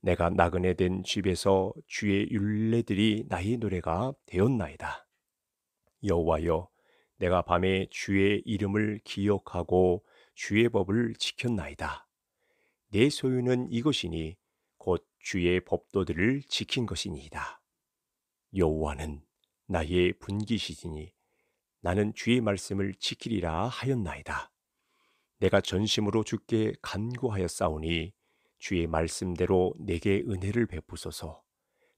내가 나그네 된 집에서 주의 율례들이 나의 노래가 되었나이다. 여호와여 내가 밤에 주의 이름을 기억하고 주의 법을 지켰나이다. 내 소유는 이것이니 곧 주의 법도들을 지킨 것이니이다. 여호와는 나의 분기시지니 나는 주의 말씀을 지키리라 하였나이다. 내가 전심으로 주께 간구하여 싸우니 주의 말씀대로 내게 은혜를 베푸소서.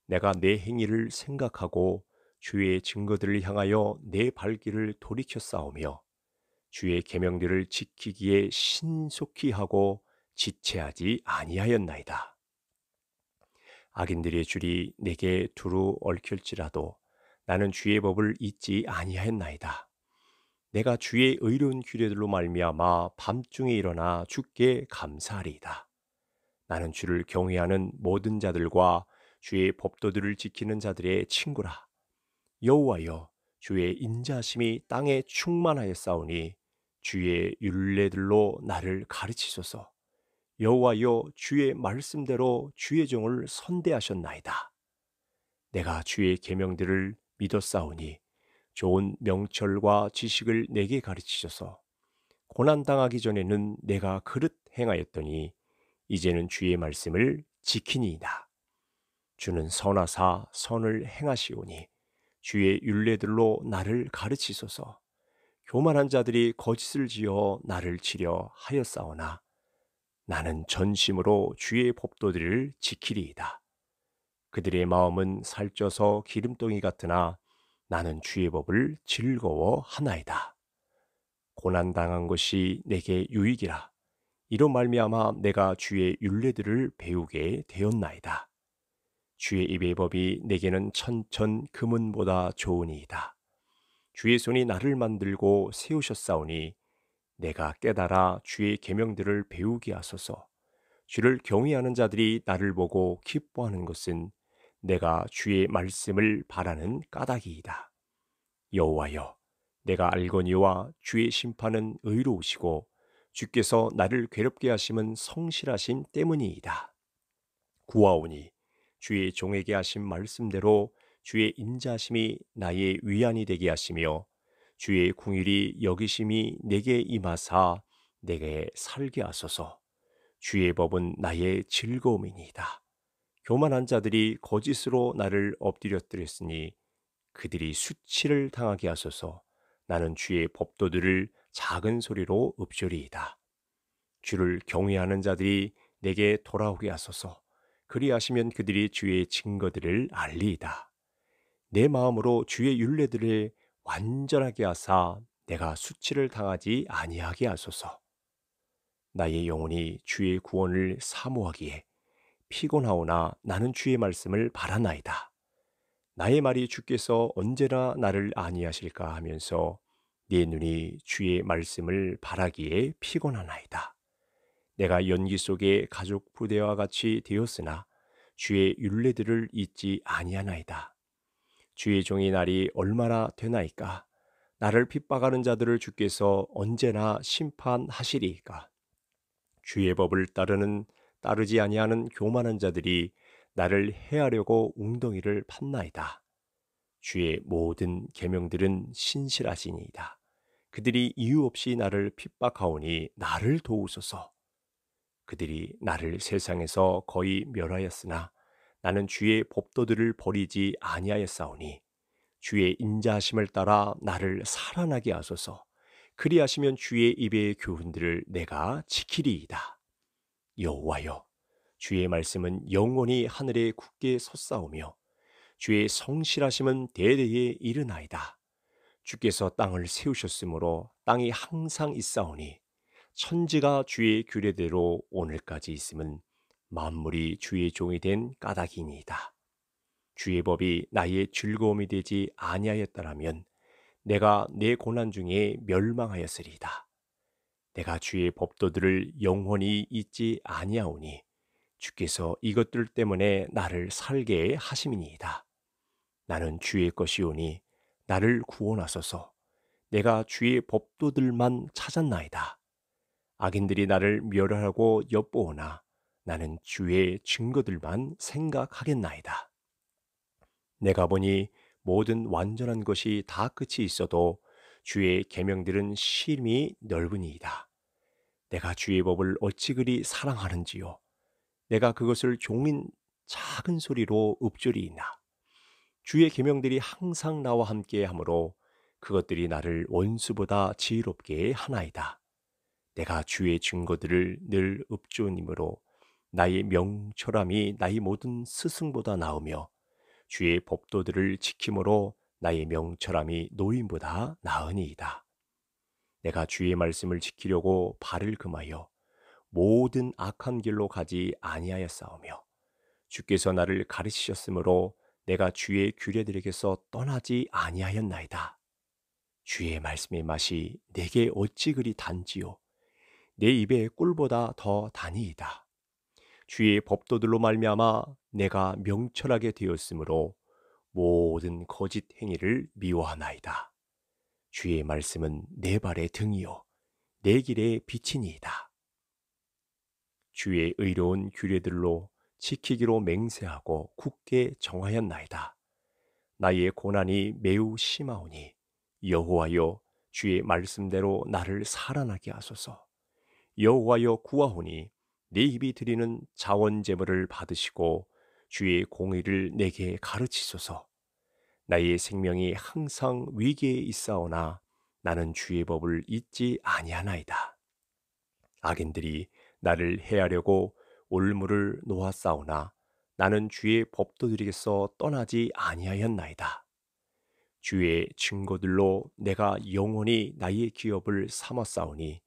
내가 내 행위를 생각하고 주의 증거들을 향하여 내 발길을 돌이켜 싸우며 주의 계명들을 지키기에 신속히 하고 지체하지 아니하였나이다. 악인들의 줄이 내게 두루 얽힐지라도 나는 주의 법을 잊지 아니하였나이다. 내가 주의 의로운 규례들로 말미암아 밤중에 일어나 주께 감사하리이다. 나는 주를 경외하는 모든 자들과 주의 법도들을 지키는 자들의 친구라. 여호와여 주의 인자심이 땅에 충만하여 싸우니 주의 윤례들로 나를 가르치소서. 여호와여 주의 말씀대로 주의 종을 선대하셨나이다. 내가 주의 계명들을 믿었사오니 좋은 명철과 지식을 내게 가르치셔서 고난 당하기 전에는 내가 그릇 행하였더니 이제는 주의 말씀을 지키니이다. 주는 선하사 선을 행하시오니 주의 윤례들로 나를 가르치소서. 교만한 자들이 거짓을 지어 나를 치려 하였사오나 나는 전심으로 주의 법도들을 지키리이다. 그들의 마음은 살쪄서 기름덩이 같으나 나는 주의 법을 즐거워하나이다. 고난 당한 것이 내게 유익이라. 이런 말미암아 내가 주의 윤례들을 배우게 되었나이다. 주의 입의 법이 내게는 천천 금은보다 좋으니이다. 주의 손이 나를 만들고 세우셨사오니 내가 깨달아 주의 계명들을 배우게 하소서. 주를 경외하는 자들이 나를 보고 기뻐하는 것은 내가 주의 말씀을 바라는 까닭이이다. 여호와여, 내가 알거니와 주의 심판은 의로우시고 주께서 나를 괴롭게 하심은 성실하심 때문이이다. 구하오니 주의 종에게 하신 말씀대로 주의 인자심이 나의 위안이 되게 하시며 주의 궁일이 여기심이 내게 임하사 내게 살게 하소서. 주의 법은 나의 즐거움이니이다. 교만한 자들이 거짓으로 나를 엎드렸으니 그들이 수치를 당하게 하소서. 나는 주의 법도들을 작은 소리로 읊조리이다. 주를 경외하는 자들이 내게 돌아오게 하소서. 그리하시면 그들이 주의 증거들을 알리이다. 내 마음으로 주의 윤례들을 완전하게 하사 내가 수치를 당하지 아니하게 하소서. 나의 영혼이 주의 구원을 사모하기에 피곤하오나 나는 주의 말씀을 바라나이다. 나의 말이 주께서 언제나 나를 아니하실까 하면서 내 눈이 주의 말씀을 바라기에 피곤하나이다. 내가 연기 속에 가족 부대와 같이 되었으나 주의 윤례들을 잊지 아니하나이다. 주의 종의 날이 얼마나 되나이까? 나를 핍박하는 자들을 주께서 언제나 심판하시리이까? 주의 법을 따르는 따르지 아니하는 교만한 자들이 나를 해하려고 웅덩이를 판나이다. 주의 모든 계명들은 신실하시니이다. 그들이 이유 없이 나를 핍박하오니 나를 도우소서. 그들이 나를 세상에서 거의 멸하였으나 나는 주의 법도들을 버리지 아니하였사오니 주의 인자하심을 따라 나를 살아나게 하소서 그리하시면 주의 입의 교훈들을 내가 지키리이다. 여호와여 주의 말씀은 영원히 하늘에 굳게 솟사오며 주의 성실하심은 대대에 이르나이다. 주께서 땅을 세우셨으므로 땅이 항상 있사오니 천지가 주의 규례대로 오늘까지 있음은 만물이 주의 종이 된 까닭이니이다. 주의 법이 나의 즐거움이 되지 아니하였더라면 내가 내 고난 중에 멸망하였으리이다. 내가 주의 법도들을 영원히 잊지 아니하오니 주께서 이것들 때문에 나를 살게 하심이니이다. 나는 주의 것이오니 나를 구원하소서. 내가 주의 법도들만 찾았나이다. 악인들이 나를 멸하고 엿보오나 나는 주의 증거들만 생각하겠나이다. 내가 보니 모든 완전한 것이 다 끝이 있어도 주의 계명들은 심히 넓으니이다. 내가 주의 법을 어찌 그리 사랑하는지요. 내가 그것을 종인 작은 소리로 읊조리이나 주의 계명들이 항상 나와 함께 하므로 그것들이 나를 원수보다 지혜롭게 하나이다. 내가 주의 증거들을 늘읊조님으로 나의 명철함이 나의 모든 스승보다 나으며 주의 법도들을 지킴으로 나의 명철함이 노인보다 나으니이다. 내가 주의 말씀을 지키려고 발을 금하여 모든 악한 길로 가지 아니하였사오며 주께서 나를 가르치셨으므로 내가 주의 규례들에게서 떠나지 아니하였나이다. 주의 말씀의 맛이 내게 어찌 그리 단지요 내 입에 꿀보다 더단니이다 주의 법도들로 말미암아 내가 명철하게 되었으므로 모든 거짓 행위를 미워하나이다. 주의 말씀은 내 발의 등이요 내 길의 빛이니이다. 주의 의로운 규례들로 지키기로 맹세하고 굳게 정하였나이다. 나의 고난이 매우 심하오니 여호와여 주의 말씀대로 나를 살아나게 하소서. 여호와여 구하오니 네 입이 드리는 자원 제물을 받으시고 주의 공의를 내게 가르치소서. 나의 생명이 항상 위기에 있사오나 나는 주의 법을 잊지 아니하나이다. 악인들이 나를 해하려고 올무를 놓았사오나 나는 주의 법도들에게서 떠나지 아니하였나이다. 주의 증거들로 내가 영원히 나의 기업을 삼았사오니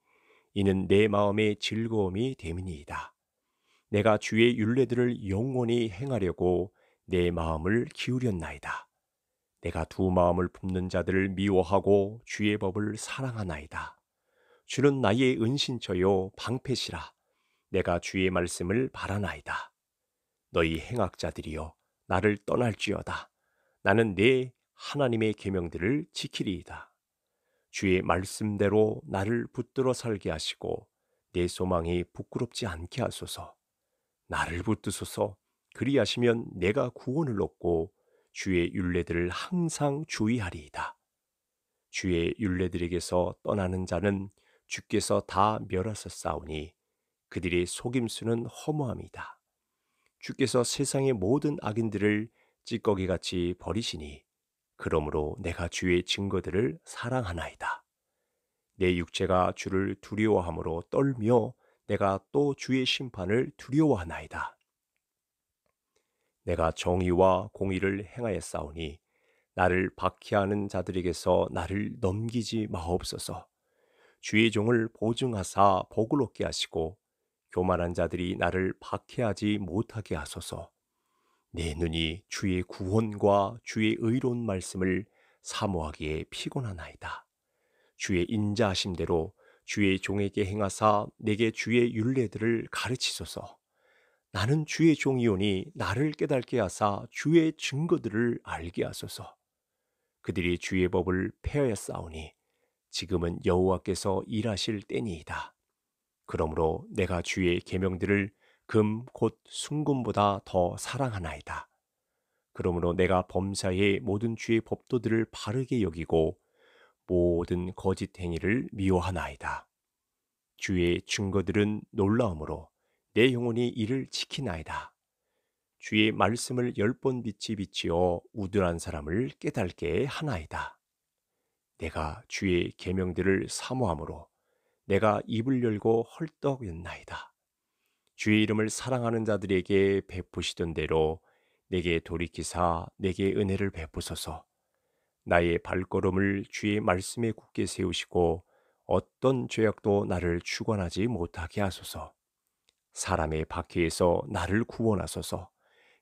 이는 내 마음의 즐거움이 됨이니이다. 내가 주의 윤례들을 영원히 행하려고 내 마음을 기울였나이다. 내가 두 마음을 품는 자들을 미워하고 주의 법을 사랑하나이다. 주는 나의 은신처요 방패시라. 내가 주의 말씀을 바라나이다. 너희 행악자들이여 나를 떠날지어다. 나는 내 하나님의 계명들을 지키리이다. 주의 말씀대로 나를 붙들어 살게 하시고 내 소망이 부끄럽지 않게 하소서. 나를 붙드소서. 그리하시면 내가 구원을 얻고 주의 윤례들을 항상 주의하리이다. 주의 윤례들에게서 떠나는 자는 주께서 다 멸하서 싸우니 그들의 속임수는 허무함이다. 주께서 세상의 모든 악인들을 찌꺼기같이 버리시니 그러므로 내가 주의 증거들을 사랑하나이다. 내 육체가 주를 두려워함으로 떨며 내가 또 주의 심판을 두려워하나이다. 내가 정의와 공의를 행하였사오니 나를 박해하는 자들에게서 나를 넘기지 마옵소서. 주의 종을 보증하사 복을 얻게 하시고 교만한 자들이 나를 박해하지 못하게 하소서. 내 눈이 주의 구원과 주의 의로운 말씀을 사모하기에 피곤하나이다. 주의 인자하심대로 주의 종에게 행하사 내게 주의 윤례들을 가르치소서. 나는 주의 종이오니 나를 깨닫게 하사 주의 증거들을 알게 하소서. 그들이 주의 법을 폐하였사오니 지금은 여호와께서 일하실 때니이다. 그러므로 내가 주의 계명들을 금곧 순금보다 더 사랑하나이다. 그러므로 내가 범사의 모든 주의 법도들을 바르게 여기고 모든 거짓 행위를 미워하나이다. 주의 증거들은 놀라움으로 내 영혼이 이를 지키나이다. 주의 말씀을 열번 빛이 비치어 우둔한 사람을 깨달게 하나이다. 내가 주의 계명들을 사모함으로 내가 입을 열고 헐떡였나이다. 주의 이름을 사랑하는 자들에게 베푸시던 대로 내게 돌이키사 내게 은혜를 베푸소서. 나의 발걸음을 주의 말씀에 굳게 세우시고 어떤 죄악도 나를 추관하지 못하게 하소서. 사람의 박해에서 나를 구원하소서.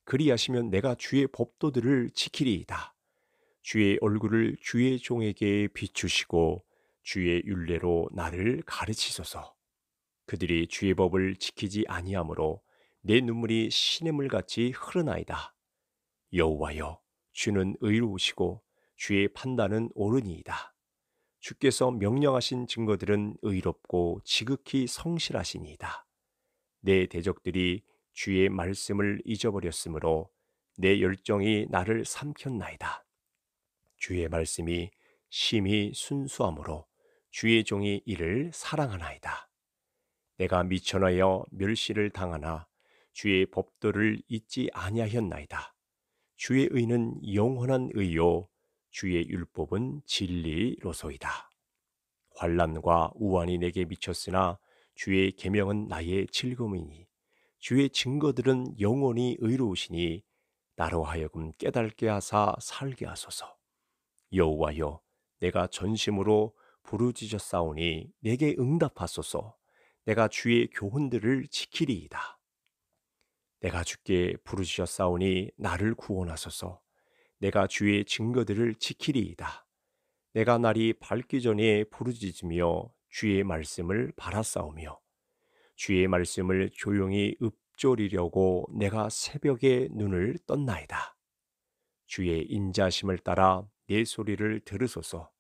그리하시면 내가 주의 법도들을 지키리이다. 주의 얼굴을 주의 종에게 비추시고 주의 윤례로 나를 가르치소서. 그들이 주의 법을 지키지 아니하므로 내 눈물이 시냇물 같이 흐르나이다. 여호와여, 주는 의로우시고 주의 판단은 옳으니이다. 주께서 명령하신 증거들은 의롭고 지극히 성실하시니이다. 내 대적들이 주의 말씀을 잊어버렸으므로 내 열정이 나를 삼켰나이다. 주의 말씀이 심히 순수함으로 주의 종이 이를 사랑하나이다. 내가 미천하여 멸시를 당하나 주의 법도를 잊지 아니하였나이다. 주의 의는 영원한 의요 주의 율법은 진리로소이다. 환란과 우환이 내게 미쳤으나 주의 계명은 나의 즐거움이니 주의 증거들은 영원히 의로우시니 나로 하여금 깨달게 하사 살게 하소서. 여호와여 내가 전심으로 부르짖었사오니 내게 응답하소서. 내가 주의 교훈들을 지키리이다. 내가 주께 부르짖었사오니 나를 구원하소서. 내가 주의 증거들을 지키리이다. 내가 날이 밝기 전에 부르짖으며 주의 말씀을 바라싸오며 주의 말씀을 조용히 읊조리려고 내가 새벽에 눈을 떴나이다. 주의 인자심을 따라 내 소리를 들으소서.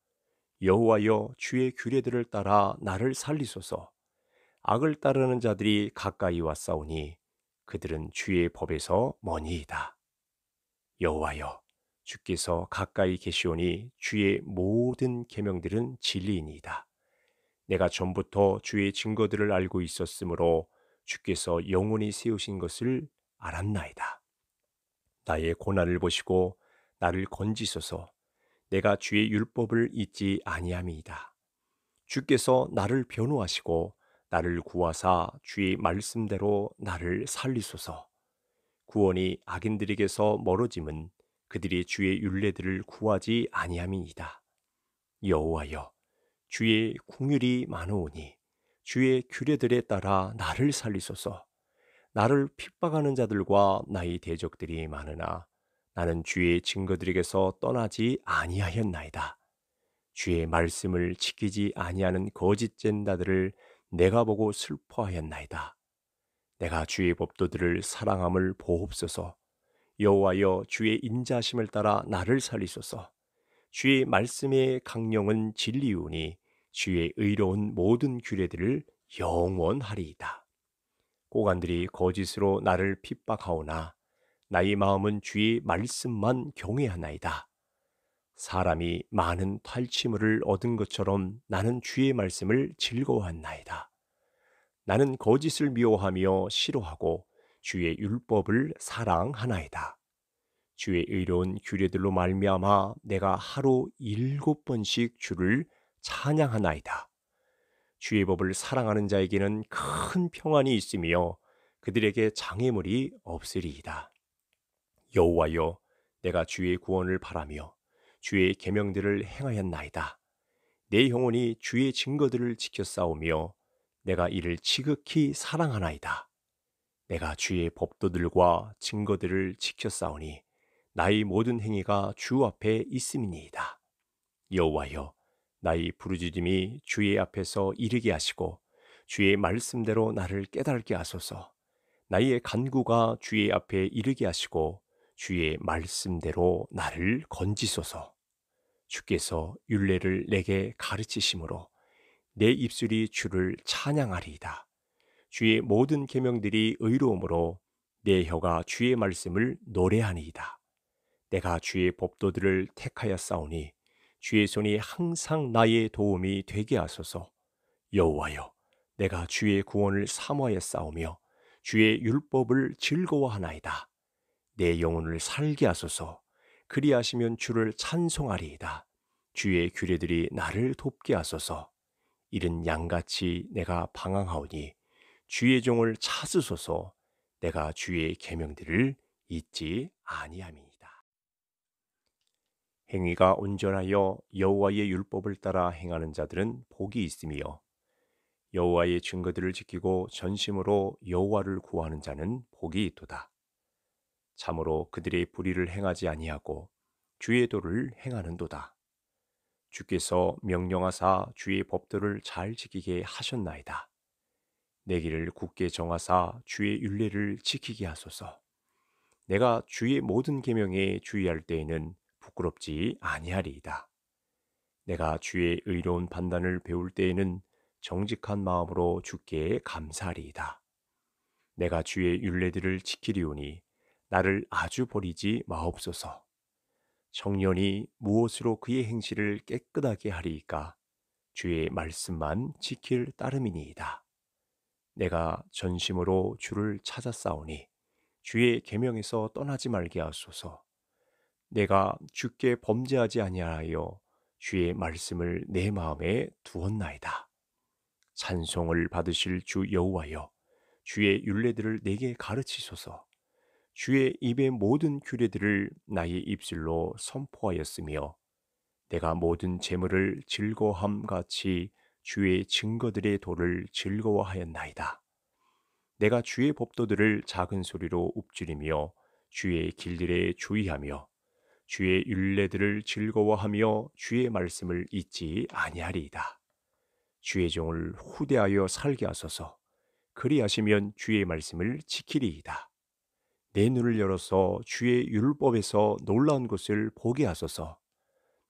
여호와여 주의 규례들을 따라 나를 살리소서. 악을 따르는 자들이 가까이 왔사오니 그들은 주의 법에서 머니이다. 여호와여 주께서 가까이 계시오니 주의 모든 계명들은 진리이니이다. 내가 전부터 주의 증거들을 알고 있었으므로 주께서 영원히 세우신 것을 알았나이다. 나의 고난을 보시고 나를 건지소서 내가 주의 율법을 잊지 아니함이이다. 주께서 나를 변호하시고 나를 구하사 주의 말씀대로 나를 살리소서. 구원이 악인들에게서 멀어짐은 그들이 주의 윤례들을 구하지 아니함이니이다. 여호와여 주의 궁율이 많으오니 주의 규례들에 따라 나를 살리소서. 나를 핍박하는 자들과 나의 대적들이 많으나 나는 주의 증거들에게서 떠나지 아니하였나이다. 주의 말씀을 지키지 아니하는 거짓된 자들을 내가 보고 슬퍼하였나이다. 내가 주의 법도들을 사랑함을 보옵소서. 여호와여 주의 인자심을 따라 나를 살리소서. 주의 말씀의 강령은 진리우니 주의 의로운 모든 규례들을 영원하리이다. 고관들이 거짓으로 나를 핍박하오나 나의 마음은 주의 말씀만 경외하나이다. 사람이 많은 탈취물을 얻은 것처럼 나는 주의 말씀을 즐거워한나이다. 나는 거짓을 미워하며 싫어하고 주의 율법을 사랑하나이다. 주의 의로운 규례들로 말미암아 내가 하루 일곱 번씩 주를 찬양하나이다. 주의 법을 사랑하는 자에게는 큰 평안이 있으며 그들에게 장애물이 없으리이다. 여호와여, 내가 주의 구원을 바라며 주의 계명들을 행하였나이다. 내 영혼이 주의 증거들을 지켜 싸우며 내가 이를 지극히 사랑하나이다. 내가 주의 법도들과 증거들을 지켜 싸우니 나의 모든 행위가 주 앞에 있음이니이다. 여호와여 나의 부르짖음이 주의 앞에서 이르게 하시고 주의 말씀대로 나를 깨달게 하소서. 나의 간구가 주의 앞에 이르게 하시고 주의 말씀대로 나를 건지소서. 주께서 윤례를 내게 가르치심으로 내 입술이 주를 찬양하리이다. 주의 모든 계명들이 의로움으로 내 혀가 주의 말씀을 노래하니이다. 내가 주의 법도들을 택하여 싸우니 주의 손이 항상 나의 도움이 되게 하소서. 여호와여, 내가 주의 구원을 사모하여 싸우며 주의 율법을 즐거워하나이다. 내 영혼을 살게 하소서. 그리하시면 주를 찬송하리이다. 주의 규례들이 나를 돕게 하소서. 이른 양같이 내가 방황하오니 주의 종을 찾으소서. 내가 주의 계명들을 잊지 아니함이니다 행위가 온전하여 여호와의 율법을 따라 행하는 자들은 복이 있으며 여호와의 증거들을 지키고 전심으로 여호와를 구하는 자는 복이 있도다. 참으로 그들의 불의를 행하지 아니하고 주의 도를 행하는도다. 주께서 명령하사 주의 법들을잘 지키게 하셨나이다. 내 길을 굳게 정하사 주의 윤례를 지키게 하소서. 내가 주의 모든 계명에 주의할 때에는 부끄럽지 아니하리이다. 내가 주의 의로운 판단을 배울 때에는 정직한 마음으로 주께 감사하리이다. 내가 주의 윤례들을 지키리오니 나를 아주 버리지 마옵소서. 청년이 무엇으로 그의 행실을 깨끗하게 하리이까 주의 말씀만 지킬 따름이니이다. 내가 전심으로 주를 찾아싸오니 주의 계명에서 떠나지 말게 하소서. 내가 주께 범죄하지 아니하여 주의 말씀을 내 마음에 두었나이다. 찬송을 받으실 주 여호와여 주의 윤례들을 내게 가르치소서. 주의 입의 모든 규례들을 나의 입술로 선포하였으며 내가 모든 재물을 즐거함 같이 주의 증거들의 도를 즐거워하였나이다. 내가 주의 법도들을 작은 소리로 읊지리며 주의 길들에 주의하며 주의 윤례들을 즐거워하며 주의 말씀을 잊지 아니하리이다. 주의 종을 후대하여 살게 하소서. 그리하시면 주의 말씀을 지키리이다. 내 눈을 열어서 주의 율법에서 놀라운 것을 보게 하소서.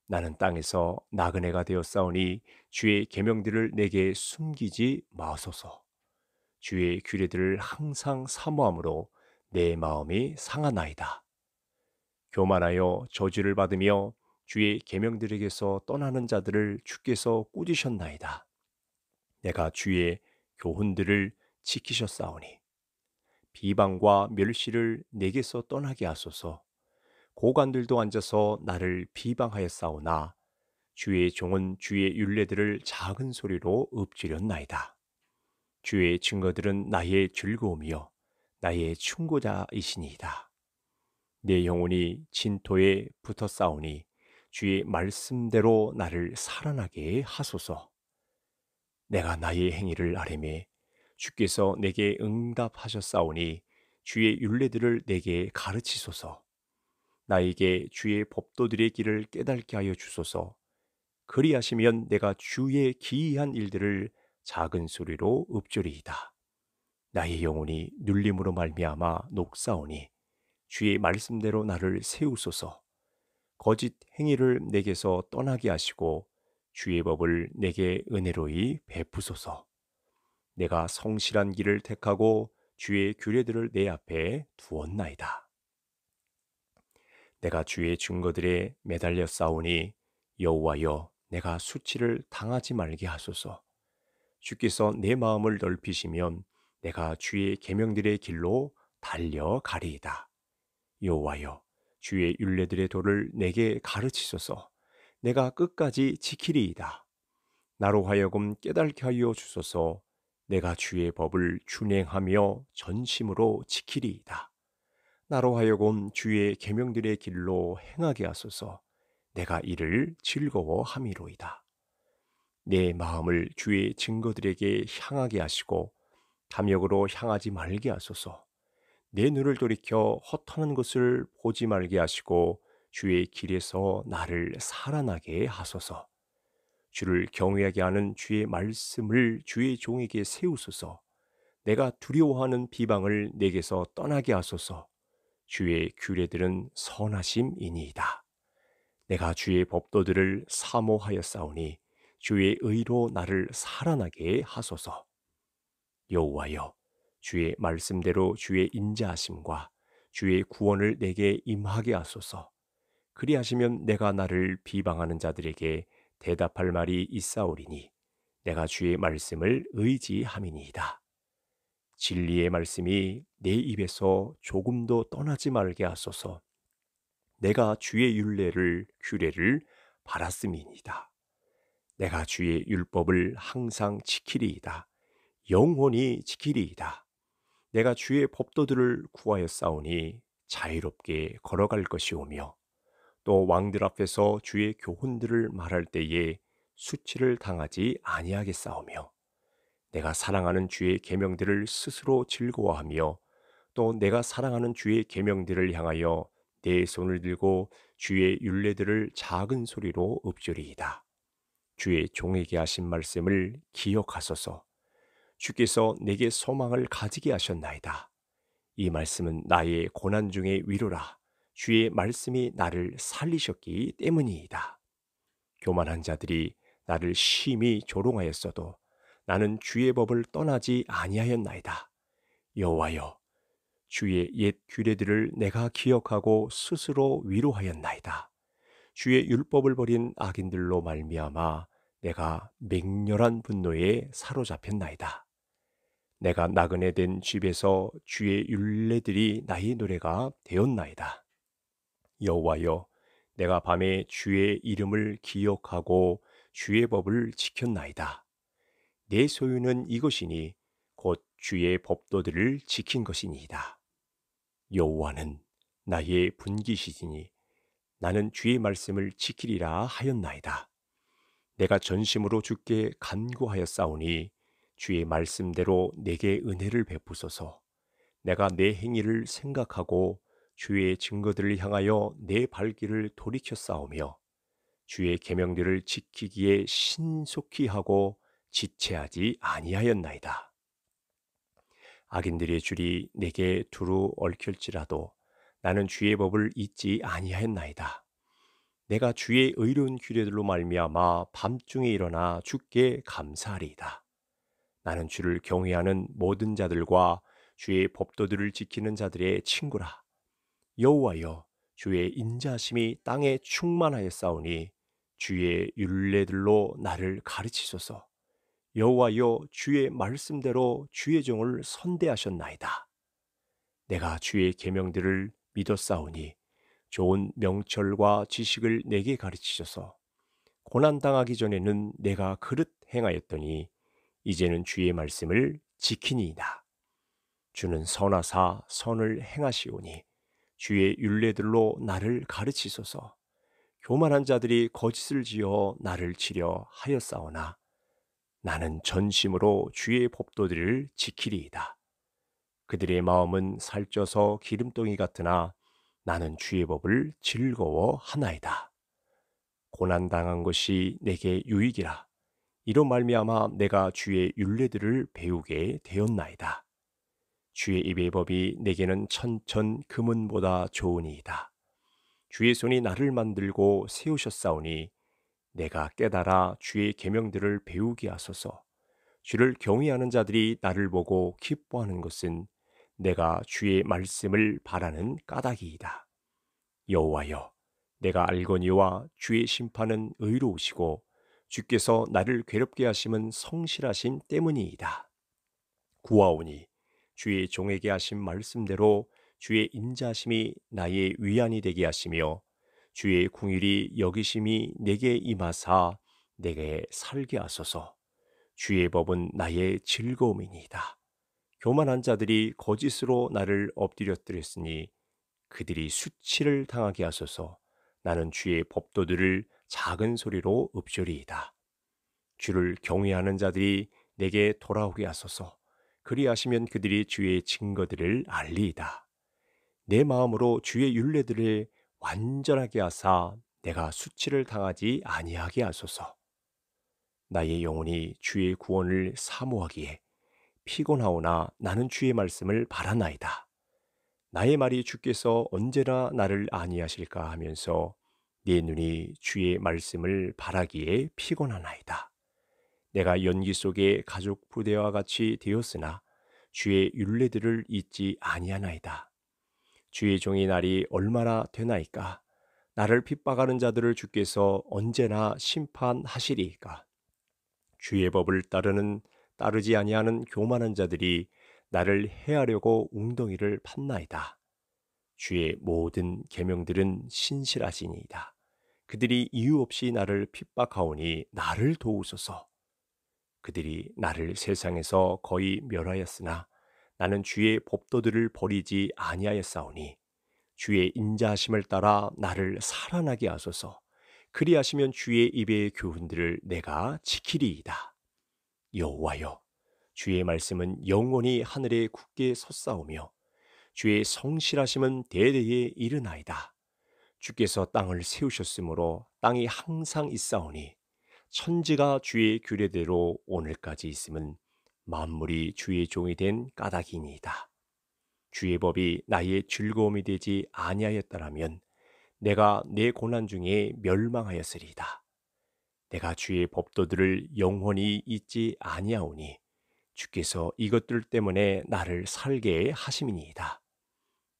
나는 땅에서 나그네가 되어싸우니 주의 계명들을 내게 숨기지 마소서. 주의 규례들을 항상 사모함으로 내 마음이 상하나이다. 교만하여 저주를 받으며 주의 계명들에게서 떠나는 자들을 주께서 꾸짖으셨나이다. 내가 주의 교훈들을 지키셨사오니 비방과 멸시를 내게서 떠나게 하소서. 고관들도 앉아서 나를 비방하였사오나 주의 종은 주의 윤례들을 작은 소리로 읊조렸나이다. 주의 증거들은 나의 즐거움이요 나의 충고자이시니이다. 내 영혼이 진토에 붙어 싸우니 주의 말씀대로 나를 살아나게 하소서. 내가 나의 행위를 아뢰매 주께서 내게 응답하셨사오니 주의 윤례들을 내게 가르치소서. 나에게 주의 법도들의 길을 깨닫게 하여 주소서. 그리하시면 내가 주의 기이한 일들을 작은 소리로 읊조리이다. 나의 영혼이 눌림으로 말미암아 녹사오니 주의 말씀대로 나를 세우소서. 거짓 행위를 내게서 떠나게 하시고 주의 법을 내게 은혜로이 베푸소서. 내가 성실한 길을 택하고 주의 규례들을 내 앞에 두었나이다. 내가 주의 증거들에 매달려 싸우니 여호와여 내가 수치를 당하지 말게 하소서. 주께서 내 마음을 넓히시면 내가 주의 계명들의 길로 달려가리이다. 여호와여 주의 율례들의 도를 내게 가르치소서. 내가 끝까지 지키리이다. 나로 하여금 깨달게 하여 주소서. 내가 주의 법을 준행하며 전심으로 지키리이다. 나로 하여금 주의 계명들의 길로 행하게 하소서. 내가 이를 즐거워함이로이다. 내 마음을 주의 증거들에게 향하게 하시고 탐욕으로 향하지 말게 하소서. 내 눈을 돌이켜 허탄한 것을 보지 말게 하시고 주의 길에서 나를 살아나게 하소서. 주를 경외하게 하는 주의 말씀을 주의 종에게 세우소서. 내가 두려워하는 비방을 내게서 떠나게 하소서. 주의 규례들은 선하심이니이다. 내가 주의 법도들을 사모하였사오니 주의 의로 나를 살아나게 하소서. 여호와여, 주의 말씀대로 주의 인자하심과 주의 구원을 내게 임하게 하소서. 그리하시면 내가 나를 비방하는 자들에게 대답할 말이 있사오리니 내가 주의 말씀을 의지함이니이다. 진리의 말씀이 내 입에서 조금도 떠나지 말게 하소서. 내가 주의 율례를 규례를 바랐음이니이다. 내가 주의 율법을 항상 지키리이다. 영원히 지키리이다. 내가 주의 법도들을 구하여 싸우니 자유롭게 걸어갈 것이오며 또 왕들 앞에서 주의 교훈들을 말할 때에 수치를 당하지 아니하겠사오며 내가 사랑하는 주의 계명들을 스스로 즐거워하며 또 내가 사랑하는 주의 계명들을 향하여 내 손을 들고 주의 윤례들을 작은 소리로 읊조리이다. 주의 종에게 하신 말씀을 기억하소서. 주께서 내게 소망을 가지게 하셨나이다. 이 말씀은 나의 고난 중의 위로라. 주의 말씀이 나를 살리셨기 때문이다 교만한 자들이 나를 심히 조롱하였어도 나는 주의 법을 떠나지 아니하였나이다. 여호와여, 주의 옛 규례들을 내가 기억하고 스스로 위로하였나이다. 주의 율법을 버린 악인들로 말미암아 내가 맹렬한 분노에 사로잡혔나이다. 내가 나그네 된 집에서 주의 율례들이 나의 노래가 되었나이다. 여호와여 내가 밤에 주의 이름을 기억하고 주의 법을 지켰나이다. 내 소유는 이것이니 곧 주의 법도들을 지킨 것이니이다. 여호와는 나의 분기시지니 나는 주의 말씀을 지키리라 하였나이다. 내가 전심으로 주께 간구하여 싸우니 주의 말씀대로 내게 은혜를 베푸소서. 내가 내 행위를 생각하고 주의 증거들을 향하여 내 발길을 돌이켜 싸우며 주의 계명들을 지키기에 신속히 하고 지체하지 아니하였나이다. 악인들의 줄이 내게 두루 얽힐지라도 나는 주의 법을 잊지 아니하였나이다. 내가 주의 의로운 규례들로 말미암아 밤중에 일어나 주께 감사하리이다. 나는 주를 경외하는 모든 자들과 주의 법도들을 지키는 자들의 친구라. 여호와여 주의 인자심이 땅에 충만하였사오니 주의 윤례들로 나를 가르치소서. 여호와여 주의 말씀대로 주의 종을 선대하셨나이다. 내가 주의 계명들을 믿었사오니 좋은 명철과 지식을 내게 가르치셔서 고난 당하기 전에는 내가 그릇 행하였더니 이제는 주의 말씀을 지키니이다. 주는 선하사 선을 행하시오니 주의 윤례들로 나를 가르치소서. 교만한 자들이 거짓을 지어 나를 치려 하였사오나 나는 전심으로 주의 법도들을 지키리이다. 그들의 마음은 살쪄서 기름덩이 같으나 나는 주의 법을 즐거워하나이다. 고난 당한 것이 내게 유익이라. 이런 말미암아 내가 주의 윤례들을 배우게 되었나이다. 주의 입의 법이 내게는 천천 금은보다 좋으니이다. 주의 손이 나를 만들고 세우셨사오니 내가 깨달아 주의 계명들을 배우게 하소서. 주를 경외하는 자들이 나를 보고 기뻐하는 것은 내가 주의 말씀을 바라는 까닭이이다. 여호와여, 내가 알거니와 주의 심판은 의로우시고 주께서 나를 괴롭게 하심은 성실하심 때문이이다. 구하오니 주의 종에게 하신 말씀대로 주의 인자심이 나의 위안이 되게 하시며 주의 궁일이 여기심이 내게 임하사 내게 살게 하소서. 주의 법은 나의 즐거움이니이다. 교만한 자들이 거짓으로 나를 엎드렸으니 그들이 수치를 당하게 하소서. 나는 주의 법도들을 작은 소리로 읊조리이다. 주를 경외하는 자들이 내게 돌아오게 하소서. 그리하시면 그들이 주의 증거들을 알리이다. 내 마음으로 주의 윤례들을 완전하게 하사 내가 수치를 당하지 아니하게 하소서. 나의 영혼이 주의 구원을 사모하기에 피곤하오나 나는 주의 말씀을 바라나이다. 나의 말이 주께서 언제나 나를 아니하실까 하면서 내 눈이 주의 말씀을 바라기에 피곤하나이다. 내가 연기 속에 가족 부대와 같이 되었으나 주의 윤례들을 잊지 아니하나이다. 주의 종의 날이 얼마나 되나이까? 나를 핍박하는 자들을 주께서 언제나 심판하시리이까? 주의 법을 따르는 따르지 아니하는 교만한 자들이 나를 해하려고 웅덩이를 판나이다 주의 모든 계명들은 신실하시니이다. 그들이 이유 없이 나를 핍박하오니 나를 도우소서. 그들이 나를 세상에서 거의 멸하였으나 나는 주의 법도들을 버리지 아니하였사오니 주의 인자하심을 따라 나를 살아나게 하소서 그리하시면 주의 입의 교훈들을 내가 지키리이다. 여호와여 주의 말씀은 영원히 하늘에 굳게 솟사오며 주의 성실하심은 대대에 이르나이다. 주께서 땅을 세우셨으므로 땅이 항상 있사오니 천지가 주의 규례대로 오늘까지 있음은 만물이 주의 종이 된 까닭이니이다. 주의 법이 나의 즐거움이 되지 아니하였다라면 내가 내 고난 중에 멸망하였으리이다. 내가 주의 법도들을 영원히 잊지 아니하오니 주께서 이것들 때문에 나를 살게 하심이니이다.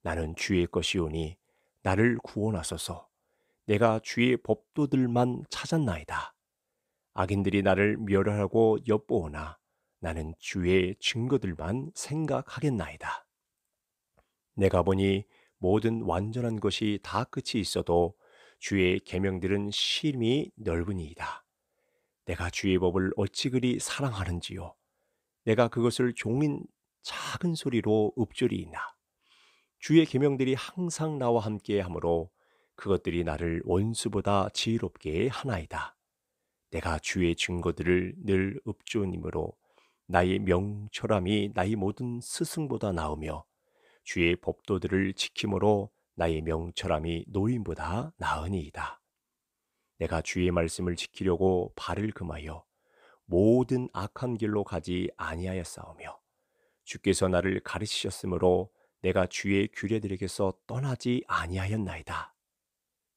나는 주의 것이오니 나를 구원하소서. 내가 주의 법도들만 찾았나이다. 악인들이 나를 멸하고 엿보오나 나는 주의 증거들만 생각하겠나이다. 내가 보니 모든 완전한 것이 다 끝이 있어도 주의 계명들은 심히 넓으니이다. 내가 주의 법을 어찌 그리 사랑하는지요. 내가 그것을 종인 작은 소리로 읊조리이나 주의 계명들이 항상 나와 함께 하므로 그것들이 나를 원수보다 지혜롭게 하나이다. 내가 주의 증거들을 늘읊조님으로 나의 명철함이 나의 모든 스승보다 나으며 주의 법도들을 지킴으로 나의 명철함이 노인보다 나으니이다. 내가 주의 말씀을 지키려고 발을 금하여 모든 악한 길로 가지 아니하였사오며 주께서 나를 가르치셨으므로 내가 주의 규례들에게서 떠나지 아니하였나이다.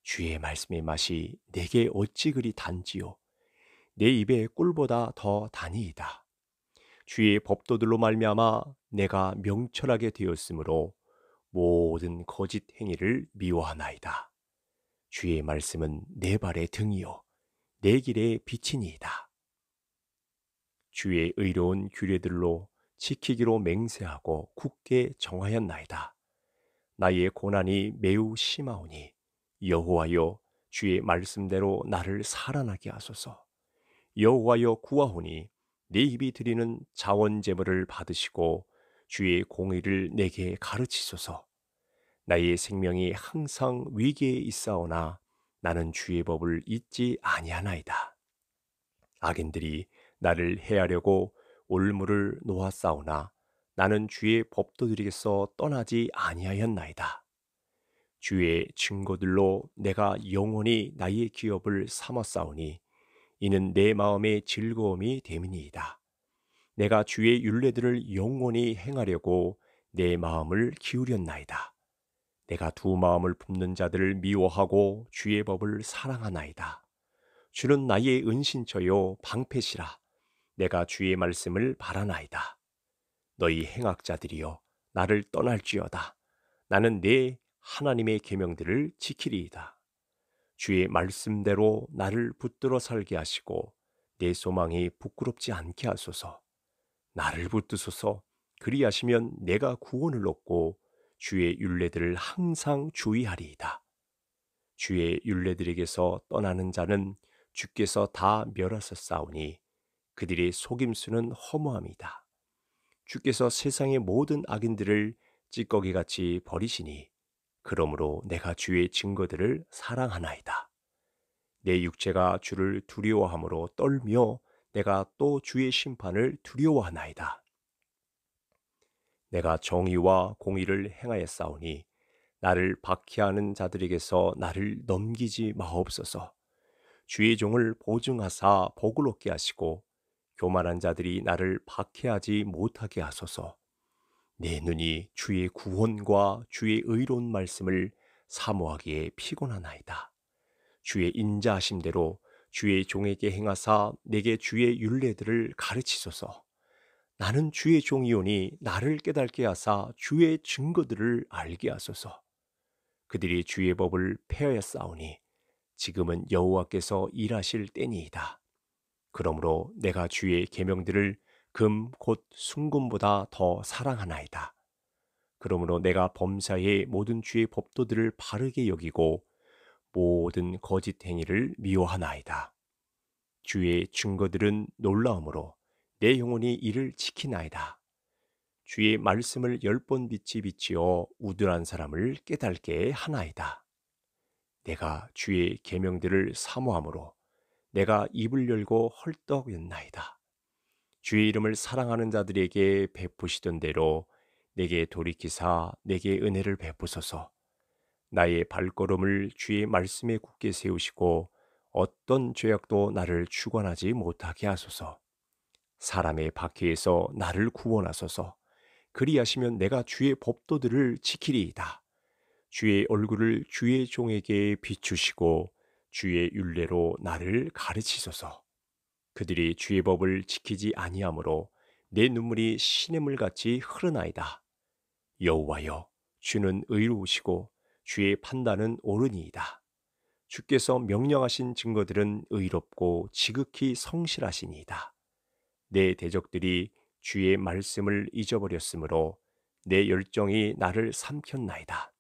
주의 말씀의 맛이 내게 어찌 그리 단지요 내 입에 꿀보다 더 다니이다. 주의 법도들로 말미암아 내가 명철하게 되었으므로 모든 거짓 행위를 미워하나이다. 주의 말씀은 내 발의 등이요 내 길의 빛이니이다. 주의 의로운 규례들로 지키기로 맹세하고 굳게 정하였나이다. 나의 고난이 매우 심하오니 여호와여 주의 말씀대로 나를 살아나게 하소서. 여호와여 구하오니 네 입이 드리는 자원 제물을 받으시고 주의 공의를 내게 가르치소서. 나의 생명이 항상 위기에 있사오나 나는 주의 법을 잊지 아니하나이다. 악인들이 나를 해하려고 올무를 놓았사오나 나는 주의 법도들에게서 떠나지 아니하였나이다. 주의 증거들로 내가 영원히 나의 기업을 삼았사오니 이는 내 마음의 즐거움이 됨이니이다. 내가 주의 윤례들을 영원히 행하려고 내 마음을 기울였나이다. 내가 두 마음을 품는 자들을 미워하고 주의 법을 사랑하나이다. 주는 나의 은신처요 방패시라. 내가 주의 말씀을 바라나이다. 너희 행악자들이여 나를 떠날지어다. 나는 내 하나님의 계명들을 지키리이다. 주의 말씀대로 나를 붙들어 살게 하시고 내 소망이 부끄럽지 않게 하소서. 나를 붙드소서. 그리하시면 내가 구원을 얻고 주의 윤례들을 항상 주의하리이다. 주의 윤례들에게서 떠나는 자는 주께서 다 멸하서 싸우니 그들의 속임수는 허무함이다. 주께서 세상의 모든 악인들을 찌꺼기같이 버리시니 그러므로 내가 주의 증거들을 사랑하나이다. 내 육체가 주를 두려워함으로 떨며 내가 또 주의 심판을 두려워하나이다. 내가 정의와 공의를 행하였사오니 나를 박해하는 자들에게서 나를 넘기지 마옵소서. 주의 종을 보증하사 복을 얻게 하시고 교만한 자들이 나를 박해하지 못하게 하소서. 내 눈이 주의 구원과 주의 의로운 말씀을 사모하기에 피곤하나이다. 주의 인자하심대로 주의 종에게 행하사 내게 주의 윤례들을 가르치소서. 나는 주의 종이오니 나를 깨닫게 하사 주의 증거들을 알게 하소서. 그들이 주의 법을 폐하였사오니 지금은 여호와께서 일하실 때니이다. 그러므로 내가 주의 계명들을 금곧 순금보다 더 사랑하나이다. 그러므로 내가 범사의 모든 주의 법도들을 바르게 여기고 모든 거짓 행위를 미워하나이다. 주의 증거들은 놀라움으로 내 영혼이 이를 지키나이다. 주의 말씀을 열번 빛이 비치어 우둔한 사람을 깨달게 하나이다. 내가 주의 계명들을 사모함으로 내가 입을 열고 헐떡였나이다. 주의 이름을 사랑하는 자들에게 베푸시던 대로 내게 돌이키사 내게 은혜를 베푸소서. 나의 발걸음을 주의 말씀에 굳게 세우시고 어떤 죄악도 나를 주관하지 못하게 하소서. 사람의 바퀴에서 나를 구원하소서. 그리하시면 내가 주의 법도들을 지키리이다. 주의 얼굴을 주의 종에게 비추시고 주의 윤례로 나를 가르치소서. 그들이 주의 법을 지키지 아니하므로 내 눈물이 시냇물 같이 흐르나이다. 여호와여, 주는 의로우시고 주의 판단은 옳으니이다. 주께서 명령하신 증거들은 의롭고 지극히 성실하시니이다. 내 대적들이 주의 말씀을 잊어버렸으므로 내 열정이 나를 삼켰나이다.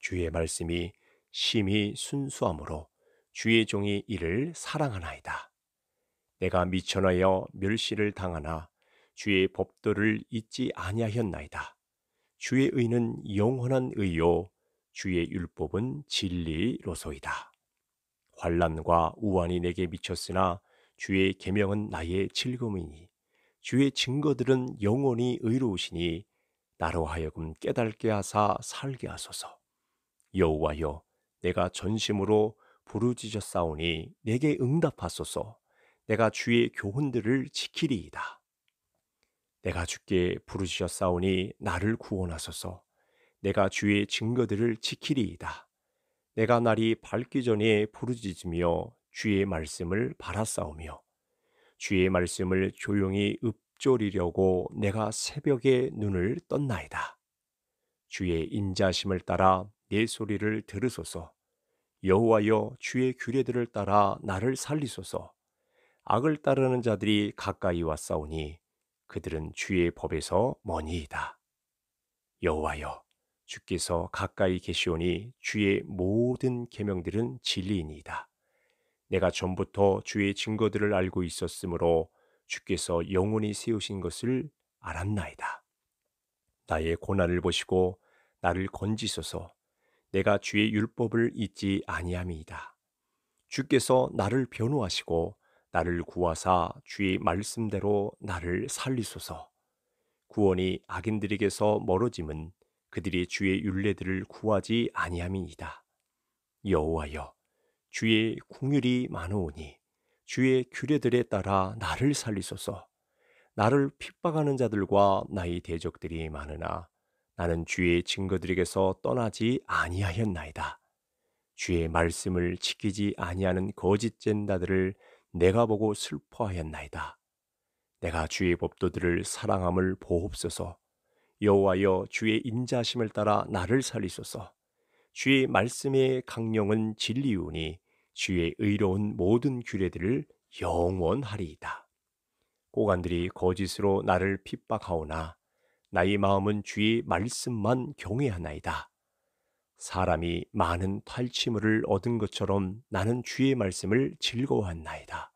주의 말씀이 심히 순수함으로 주의 종이 이를 사랑하나이다. 내가 미천하여 멸시를 당하나 주의 법도를 잊지 아니하였나이다. 주의 의는 영원한 의요 주의 율법은 진리로소이다. 환란과 우환이 내게 미쳤으나 주의 계명은 나의 즐거움이니 주의 증거들은 영원히 의로우시니 나로 하여금 깨달게 하사 살게 하소서. 여호와여 내가 전심으로 부르짖어 싸우니 내게 응답하소서. 내가 주의 교훈들을 지키리이다. 내가 주께 부르짖었사오니 나를 구원하소서. 내가 주의 증거들을 지키리이다. 내가 날이 밝기 전에 부르짖으며 주의 말씀을 바라싸오며 주의 말씀을 조용히 읊조리려고 내가 새벽에 눈을 떴나이다. 주의 인자심을 따라 내 소리를 들으소서. 여호와여 주의 규례들을 따라 나를 살리소서. 악을 따르는 자들이 가까이 왔사오니 그들은 주의 법에서 머니이다. 여호와여 주께서 가까이 계시오니 주의 모든 계명들은 진리이니이다. 내가 전부터 주의 증거들을 알고 있었으므로 주께서 영원히 세우신 것을 알았나이다. 나의 고난을 보시고 나를 건지소서 내가 주의 율법을 잊지 아니함이이다. 주께서 나를 변호하시고 나를 구하사 주의 말씀대로 나를 살리소서. 구원이 악인들에게서 멀어짐은 그들이 주의 윤례들을 구하지 아니함이니이다. 여호와여, 주의 궁율이 많으오니 주의 규례들에 따라 나를 살리소서. 나를 핍박하는 자들과 나의 대적들이 많으나 나는 주의 증거들에게서 떠나지 아니하였나이다. 주의 말씀을 지키지 아니하는 거짓된 자들을 내가 보고 슬퍼하였나이다. 내가 주의 법도들을 사랑함을 보옵소서. 여호와여 주의 인자심을 따라 나를 살리소서. 주의 말씀의 강령은 진리우니 주의 의로운 모든 규례들을 영원하리이다. 고관들이 거짓으로 나를 핍박하오나 나의 마음은 주의 말씀만 경외하나이다. 사람이 많은 탈취물을 얻은 것처럼 나는 주의 말씀을 즐거워한나이다.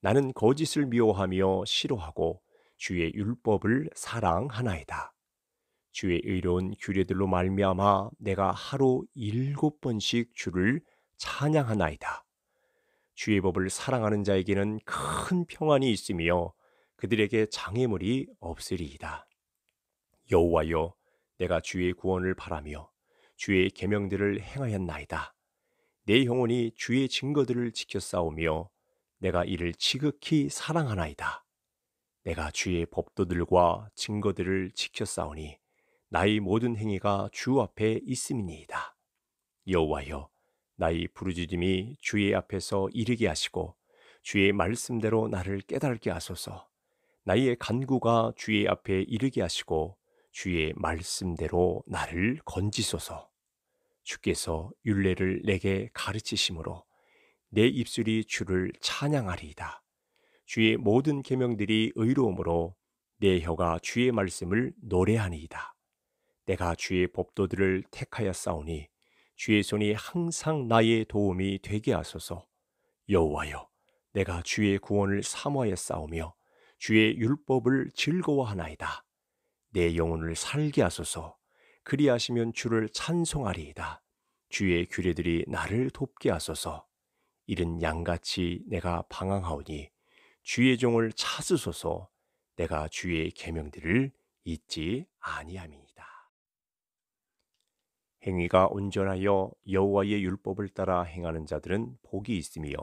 나는 거짓을 미워하며 싫어하고 주의 율법을 사랑하나이다. 주의 의로운 규례들로 말미암아 내가 하루 일곱 번씩 주를 찬양하나이다. 주의 법을 사랑하는 자에게는 큰 평안이 있으며 그들에게 장애물이 없으리이다. 여호와여, 내가 주의 구원을 바라며 주의 계명들을 행하였나이다. 내 영혼이 주의 증거들을 지켜 싸우며 내가 이를 지극히 사랑하나이다. 내가 주의 법도들과 증거들을 지켜 싸우니 나의 모든 행위가 주 앞에 있음이니이다. 여호와여, 나의 부르짖음이 주의 앞에서 이르게 하시고 주의 말씀대로 나를 깨달게 하소서. 나의 간구가 주의 앞에 이르게 하시고 주의 말씀대로 나를 건지소서. 주께서 율례를 내게 가르치심으로 내 입술이 주를 찬양하리이다. 주의 모든 계명들이 의로움으로 내 혀가 주의 말씀을 노래하니이다. 내가 주의 법도들을 택하여 싸우니 주의 손이 항상 나의 도움이 되게 하소서. 여호와여, 내가 주의 구원을 삼하여 싸우며 주의 율법을 즐거워하나이다. 내 영혼을 살게 하소서. 그리하시면 주를 찬송하리이다. 주의 규례들이 나를 돕게 하소서. 이른 양같이 내가 방황하오니 주의 종을 찾으소서. 내가 주의 계명들을 잊지 아니함이니다 행위가 온전하여 여호와의 율법을 따라 행하는 자들은 복이 있으며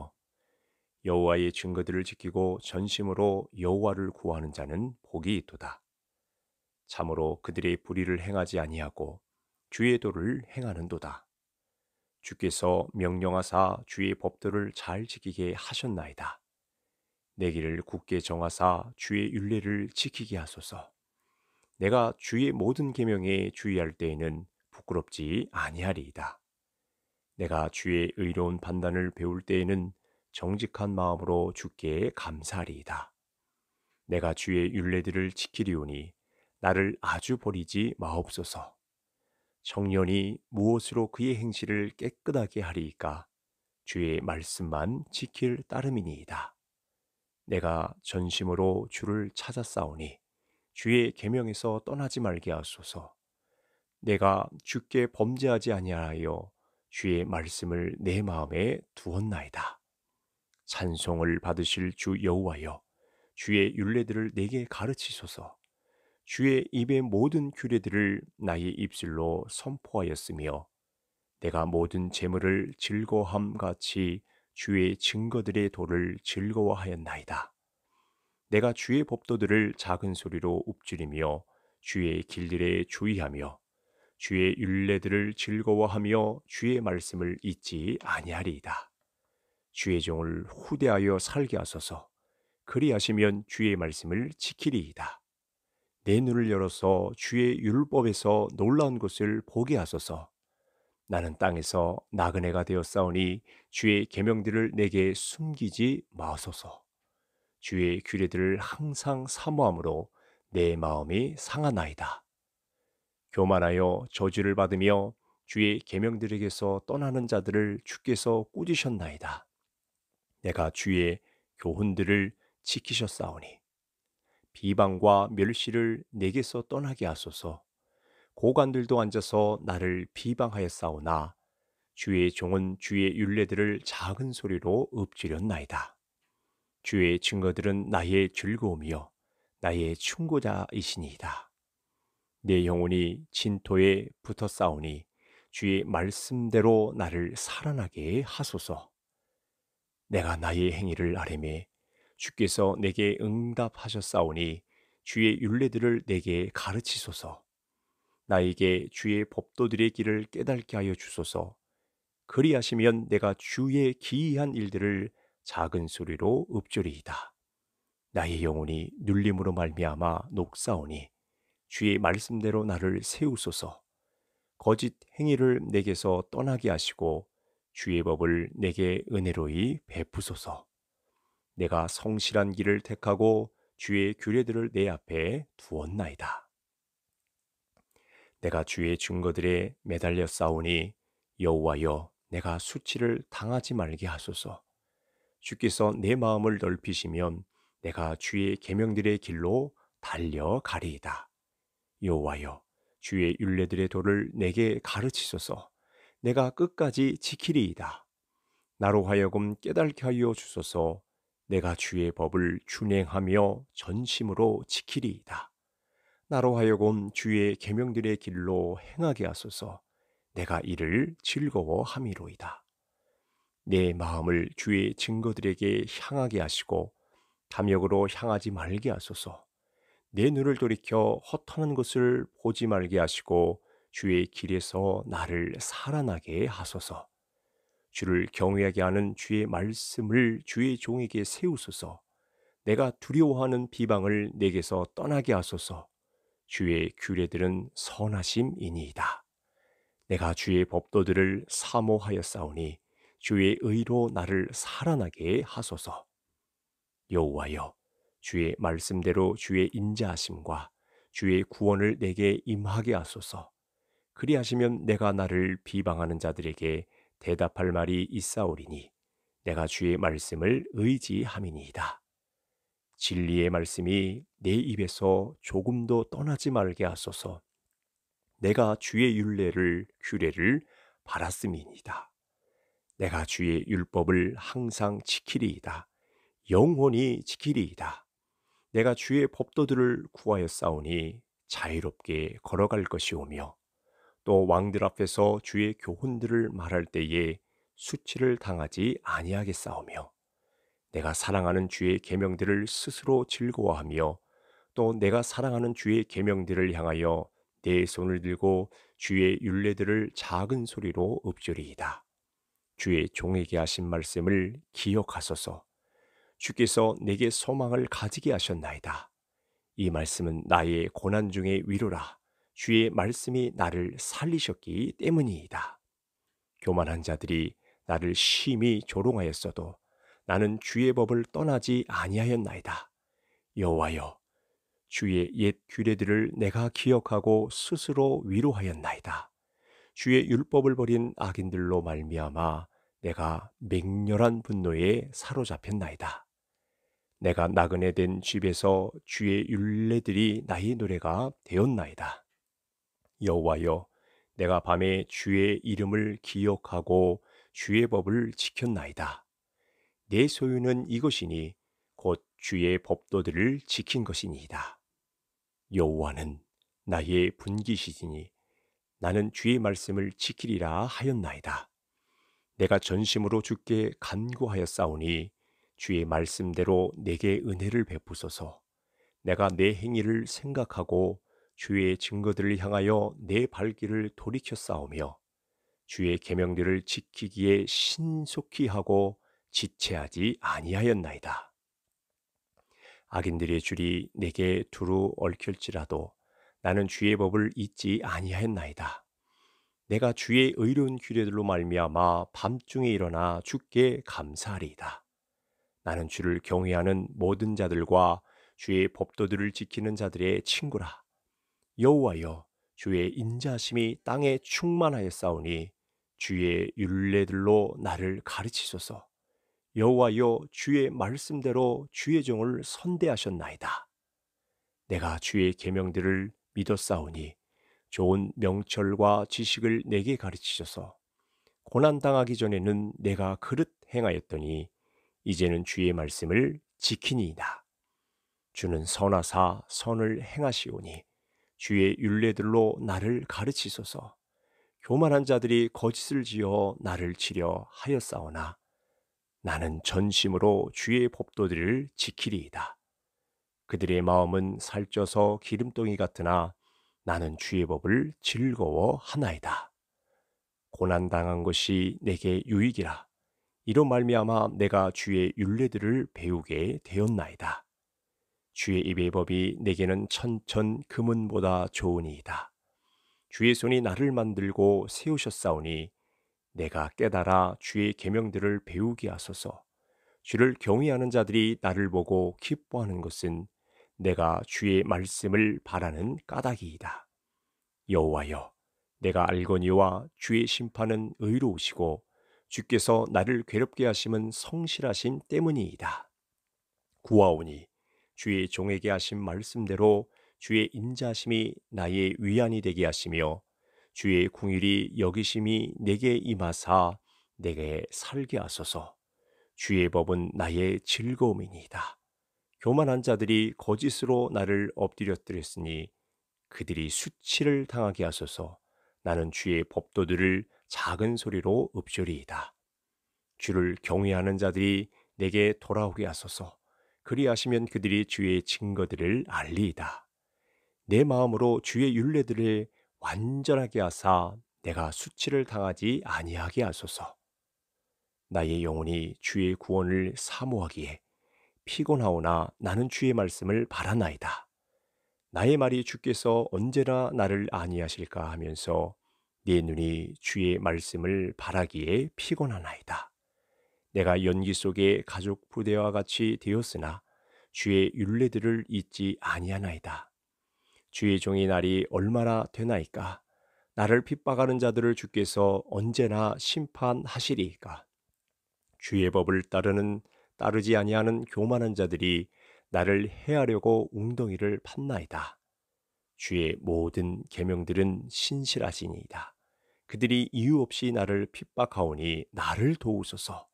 여호와의 증거들을 지키고 전심으로 여호와를 구하는 자는 복이 있도다. 참으로 그들의 불의를 행하지 아니하고 주의 도를 행하는도다. 주께서 명령하사 주의 법도를 잘 지키게 하셨나이다. 내 길을 굳게 정하사 주의 윤례를 지키게 하소서. 내가 주의 모든 계명에 주의할 때에는 부끄럽지 아니하리이다. 내가 주의 의로운 판단을 배울 때에는 정직한 마음으로 주께 감사하리이다. 내가 주의 윤례들을 지키리오니 나를 아주 버리지 마옵소서. 청년이 무엇으로 그의 행실을 깨끗하게 하리이까 주의 말씀만 지킬 따름이니이다. 내가 전심으로 주를 찾아 싸우니 주의 계명에서 떠나지 말게 하소서. 내가 주께 범죄하지 아니하여 주의 말씀을 내 마음에 두었나이다. 찬송을 받으실 주 여호와여 주의 윤례들을 내게 가르치소서. 주의 입의 모든 규례들을 나의 입술로 선포하였으며 내가 모든 재물을 즐거함 같이 주의 증거들의 도를 즐거워하였나이다. 내가 주의 법도들을 작은 소리로 읊조리며 주의 길들에 주의하며 주의 율례들을 즐거워하며 주의 말씀을 잊지 아니하리이다. 주의 종을 후대하여 살게 하소서. 그리하시면 주의 말씀을 지키리이다. 내 눈을 열어서 주의 율법에서 놀라운 것을 보게 하소서. 나는 땅에서 나그네가 되었사오니 주의 계명들을 내게 숨기지 마소서. 주의 규례들을 항상 사모함으로 내 마음이 상하나이다. 교만하여 저주를 받으며 주의 계명들에게서 떠나는 자들을 주께서 꾸짖으셨나이다. 내가 주의 교훈들을 지키셨사오니 비방과 멸시를 내게서 떠나게 하소서. 고관들도 앉아서 나를 비방하여 싸우나 주의 종은 주의 윤례들을 작은 소리로 읊조렸나이다. 주의 증거들은 나의 즐거움이요 나의 충고자이시니이다. 내 영혼이 진토에 붙어 싸우니 주의 말씀대로 나를 살아나게 하소서. 내가 나의 행위를 아뢰매 주께서 내게 응답하셨사오니 주의 윤례들을 내게 가르치소서. 나에게 주의 법도들의 길을 깨닫게 하여 주소서. 그리하시면 내가 주의 기이한 일들을 작은 소리로 읊조리이다. 나의 영혼이 눌림으로 말미암아 녹사오니 주의 말씀대로 나를 세우소서. 거짓 행위를 내게서 떠나게 하시고 주의 법을 내게 은혜로이 베푸소서. 내가 성실한 길을 택하고 주의 규례들을 내 앞에 두었나이다. 내가 주의 증거들에 매달려 싸우니 여호와여 내가 수치를 당하지 말게 하소서. 주께서 내 마음을 넓히시면 내가 주의 계명들의 길로 달려가리이다. 여호와여 주의 율례들의 도를 내게 가르치소서. 내가 끝까지 지키리이다. 나로 하여금 깨달게 하여 주소서. 내가 주의 법을 준행하며 전심으로 지키리이다. 나로 하여금 주의 계명들의 길로 행하게 하소서. 내가 이를 즐거워함이로이다. 내 마음을 주의 증거들에게 향하게 하시고 탐욕으로 향하지 말게 하소서. 내 눈을 돌이켜 허탄한 것을 보지 말게 하시고 주의 길에서 나를 살아나게 하소서. 주를 경외하게 하는 주의 말씀을 주의 종에게 세우소서. 내가 두려워하는 비방을 내게서 떠나게 하소서. 주의 규례들은 선하심이니이다. 내가 주의 법도들을 사모하였사오니 주의 의로 나를 살아나게 하소서. 여호와여 주의 말씀대로 주의 인자하심과 주의 구원을 내게 임하게 하소서. 그리하시면 내가 나를 비방하는 자들에게 대답할 말이 있사오리니 내가 주의 말씀을 의지함이니이다. 진리의 말씀이 내 입에서 조금도 떠나지 말게 하소서. 내가 주의 율례를 규례를 바랐음이니이다. 내가 주의 율법을 항상 지키리이다. 영원히 지키리이다. 내가 주의 법도들을 구하여 싸우니 자유롭게 걸어갈 것이오며 또 왕들 앞에서 주의 교훈들을 말할 때에 수치를 당하지 아니하겠사오며 내가 사랑하는 주의 계명들을 스스로 즐거워하며 또 내가 사랑하는 주의 계명들을 향하여 내 손을 들고 주의 윤례들을 작은 소리로 읊조리이다. 주의 종에게 하신 말씀을 기억하소서. 주께서 내게 소망을 가지게 하셨나이다. 이 말씀은 나의 고난 중의 위로라. 주의 말씀이 나를 살리셨기 때문이이다. 교만한 자들이 나를 심히 조롱하였어도 나는 주의 법을 떠나지 아니하였나이다. 여호와여, 주의 옛 규례들을 내가 기억하고 스스로 위로하였나이다. 주의 율법을 버린 악인들로 말미암아 내가 맹렬한 분노에 사로잡혔나이다. 내가 나그네 된 집에서 주의 율례들이 나의 노래가 되었나이다. 여호와여 내가 밤에 주의 이름을 기억하고 주의 법을 지켰나이다. 내 소유는 이것이니 곧 주의 법도들을 지킨 것이니이다. 여호와는 나의 분기시지니 나는 주의 말씀을 지키리라 하였나이다. 내가 전심으로 주께 간구하여 싸우니 주의 말씀대로 내게 은혜를 베푸소서. 내가 내 행위를 생각하고 주의 증거들을 향하여 내 발길을 돌이켜 싸우며 주의 계명들을 지키기에 신속히 하고 지체하지 아니하였나이다. 악인들의 줄이 내게 두루 얽힐지라도 나는 주의 법을 잊지 아니하였나이다. 내가 주의 의로운 규례들로 말미암아 밤중에 일어나 주께 감사하리이다. 나는 주를 경외하는 모든 자들과 주의 법도들을 지키는 자들의 친구라. 여호와여 주의 인자심이 땅에 충만하였사오니 주의 윤례들로 나를 가르치소서. 여호와여 주의 말씀대로 주의 종을 선대하셨나이다. 내가 주의 계명들을 믿었사오니 좋은 명철과 지식을 내게 가르치셔서 고난 당하기 전에는 내가 그릇 행하였더니 이제는 주의 말씀을 지키니이다. 주는 선하사 선을 행하시오니 주의 윤례들로 나를 가르치소서. 교만한 자들이 거짓을 지어 나를 치려 하였사오나 나는 전심으로 주의 법도들을 지키리이다. 그들의 마음은 살쪄서 기름덩이 같으나 나는 주의 법을 즐거워하나이다. 고난 당한 것이 내게 유익이라. 이런 말미암아 내가 주의 윤례들을 배우게 되었나이다. 주의 입의 법이 내게는 천천 금은보다 좋으니이다. 주의 손이 나를 만들고 세우셨사오니 내가 깨달아 주의 계명들을 배우게 하소서. 주를 경외하는 자들이 나를 보고 기뻐하는 것은 내가 주의 말씀을 바라는 까닭이이다. 여호와여, 내가 알거니와 주의 심판은 의로우시고 주께서 나를 괴롭게 하심은 성실하심 때문이이다. 구하오니 주의 종에게 하신 말씀대로 주의 인자심이 나의 위안이 되게 하시며 주의 궁일이 여기심이 내게 임하사 내게 살게 하소서. 주의 법은 나의 즐거움이니이다. 교만한 자들이 거짓으로 나를 엎드렸으니 그들이 수치를 당하게 하소서. 나는 주의 법도들을 작은 소리로 읊조리이다. 주를 경외하는 자들이 내게 돌아오게 하소서. 그리하시면 그들이 주의 증거들을 알리이다. 내 마음으로 주의 윤례들을 완전하게 하사 내가 수치를 당하지 아니하게 하소서. 나의 영혼이 주의 구원을 사모하기에 피곤하오나 나는 주의 말씀을 바라나이다. 나의 말이 주께서 언제나 나를 아니하실까 하면서 네 눈이 주의 말씀을 바라기에 피곤하나이다. 내가 연기 속에 가족 부대와 같이 되었으나 주의 윤례들을 잊지 아니하나이다. 주의 종의 날이 얼마나 되나이까? 나를 핍박하는 자들을 주께서 언제나 심판하시리이까? 주의 법을 따르는 따르지 아니하는 교만한 자들이 나를 해하려고 웅덩이를 판나이다 주의 모든 계명들은 신실하시니이다. 그들이 이유 없이 나를 핍박하오니 나를 도우소서.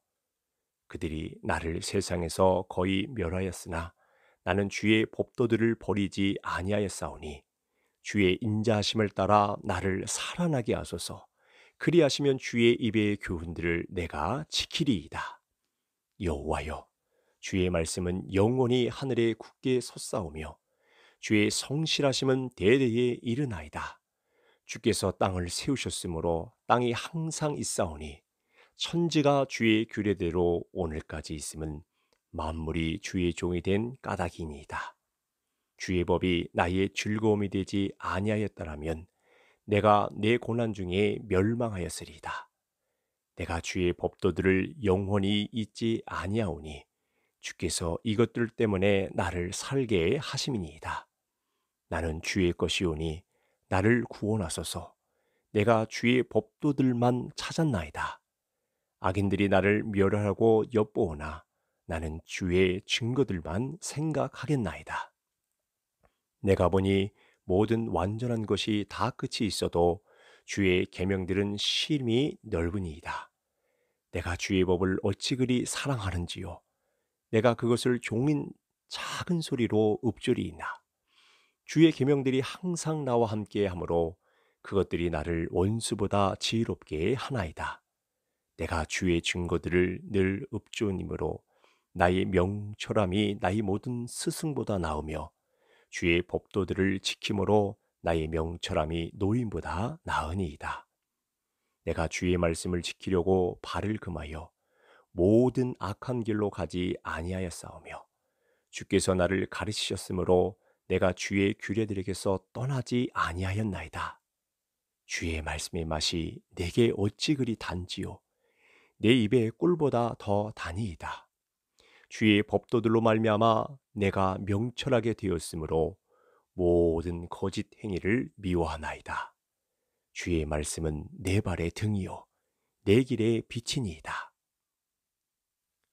그들이 나를 세상에서 거의 멸하였으나 나는 주의 법도들을 버리지 아니하였사오니 주의 인자하심을 따라 나를 살아나게 하소서 그리하시면 주의 입의 교훈들을 내가 지키리이다 여호와여 주의 말씀은 영원히 하늘에 굳게 솟사오며 주의 성실하심은 대대에 이르나이다 주께서 땅을 세우셨으므로 땅이 항상 있사오니 천지가 주의 규례대로 오늘까지 있음은 만물이 주의 종이 된 까닭이니이다. 주의 법이 나의 즐거움이 되지 아니하였더라면 내가 내 고난 중에 멸망하였으리이다. 내가 주의 법도들을 영원히 잊지 아니하오니 주께서 이것들 때문에 나를 살게 하심이니이다. 나는 주의 것이오니 나를 구원하소서. 내가 주의 법도들만 찾았나이다. 악인들이 나를 멸하고 엿보오나 나는 주의 증거들만 생각하겠나이다. 내가 보니 모든 완전한 것이 다 끝이 있어도 주의 계명들은 심히 넓으니이다. 내가 주의 법을 어찌 그리 사랑하는지요. 내가 그것을 종인 작은 소리로 읊조리이나 주의 계명들이 항상 나와 함께 하므로 그것들이 나를 원수보다 지혜롭게 하나이다. 내가 주의 증거들을 늘읊조님으로 나의 명철함이 나의 모든 스승보다 나으며 주의 법도들을 지킴으로 나의 명철함이 노인보다 나으니이다. 내가 주의 말씀을 지키려고 발을 금하여 모든 악한 길로 가지 아니하였사오며 주께서 나를 가르치셨으므로 내가 주의 규례들에게서 떠나지 아니하였나이다. 주의 말씀의 맛이 내게 어찌 그리 단지요 내 입에 꿀보다 더단니이다 주의 법도들로 말미암아 내가 명철하게 되었으므로 모든 거짓 행위를 미워하나이다. 주의 말씀은 내 발의 등이요 내 길의 빛이니이다.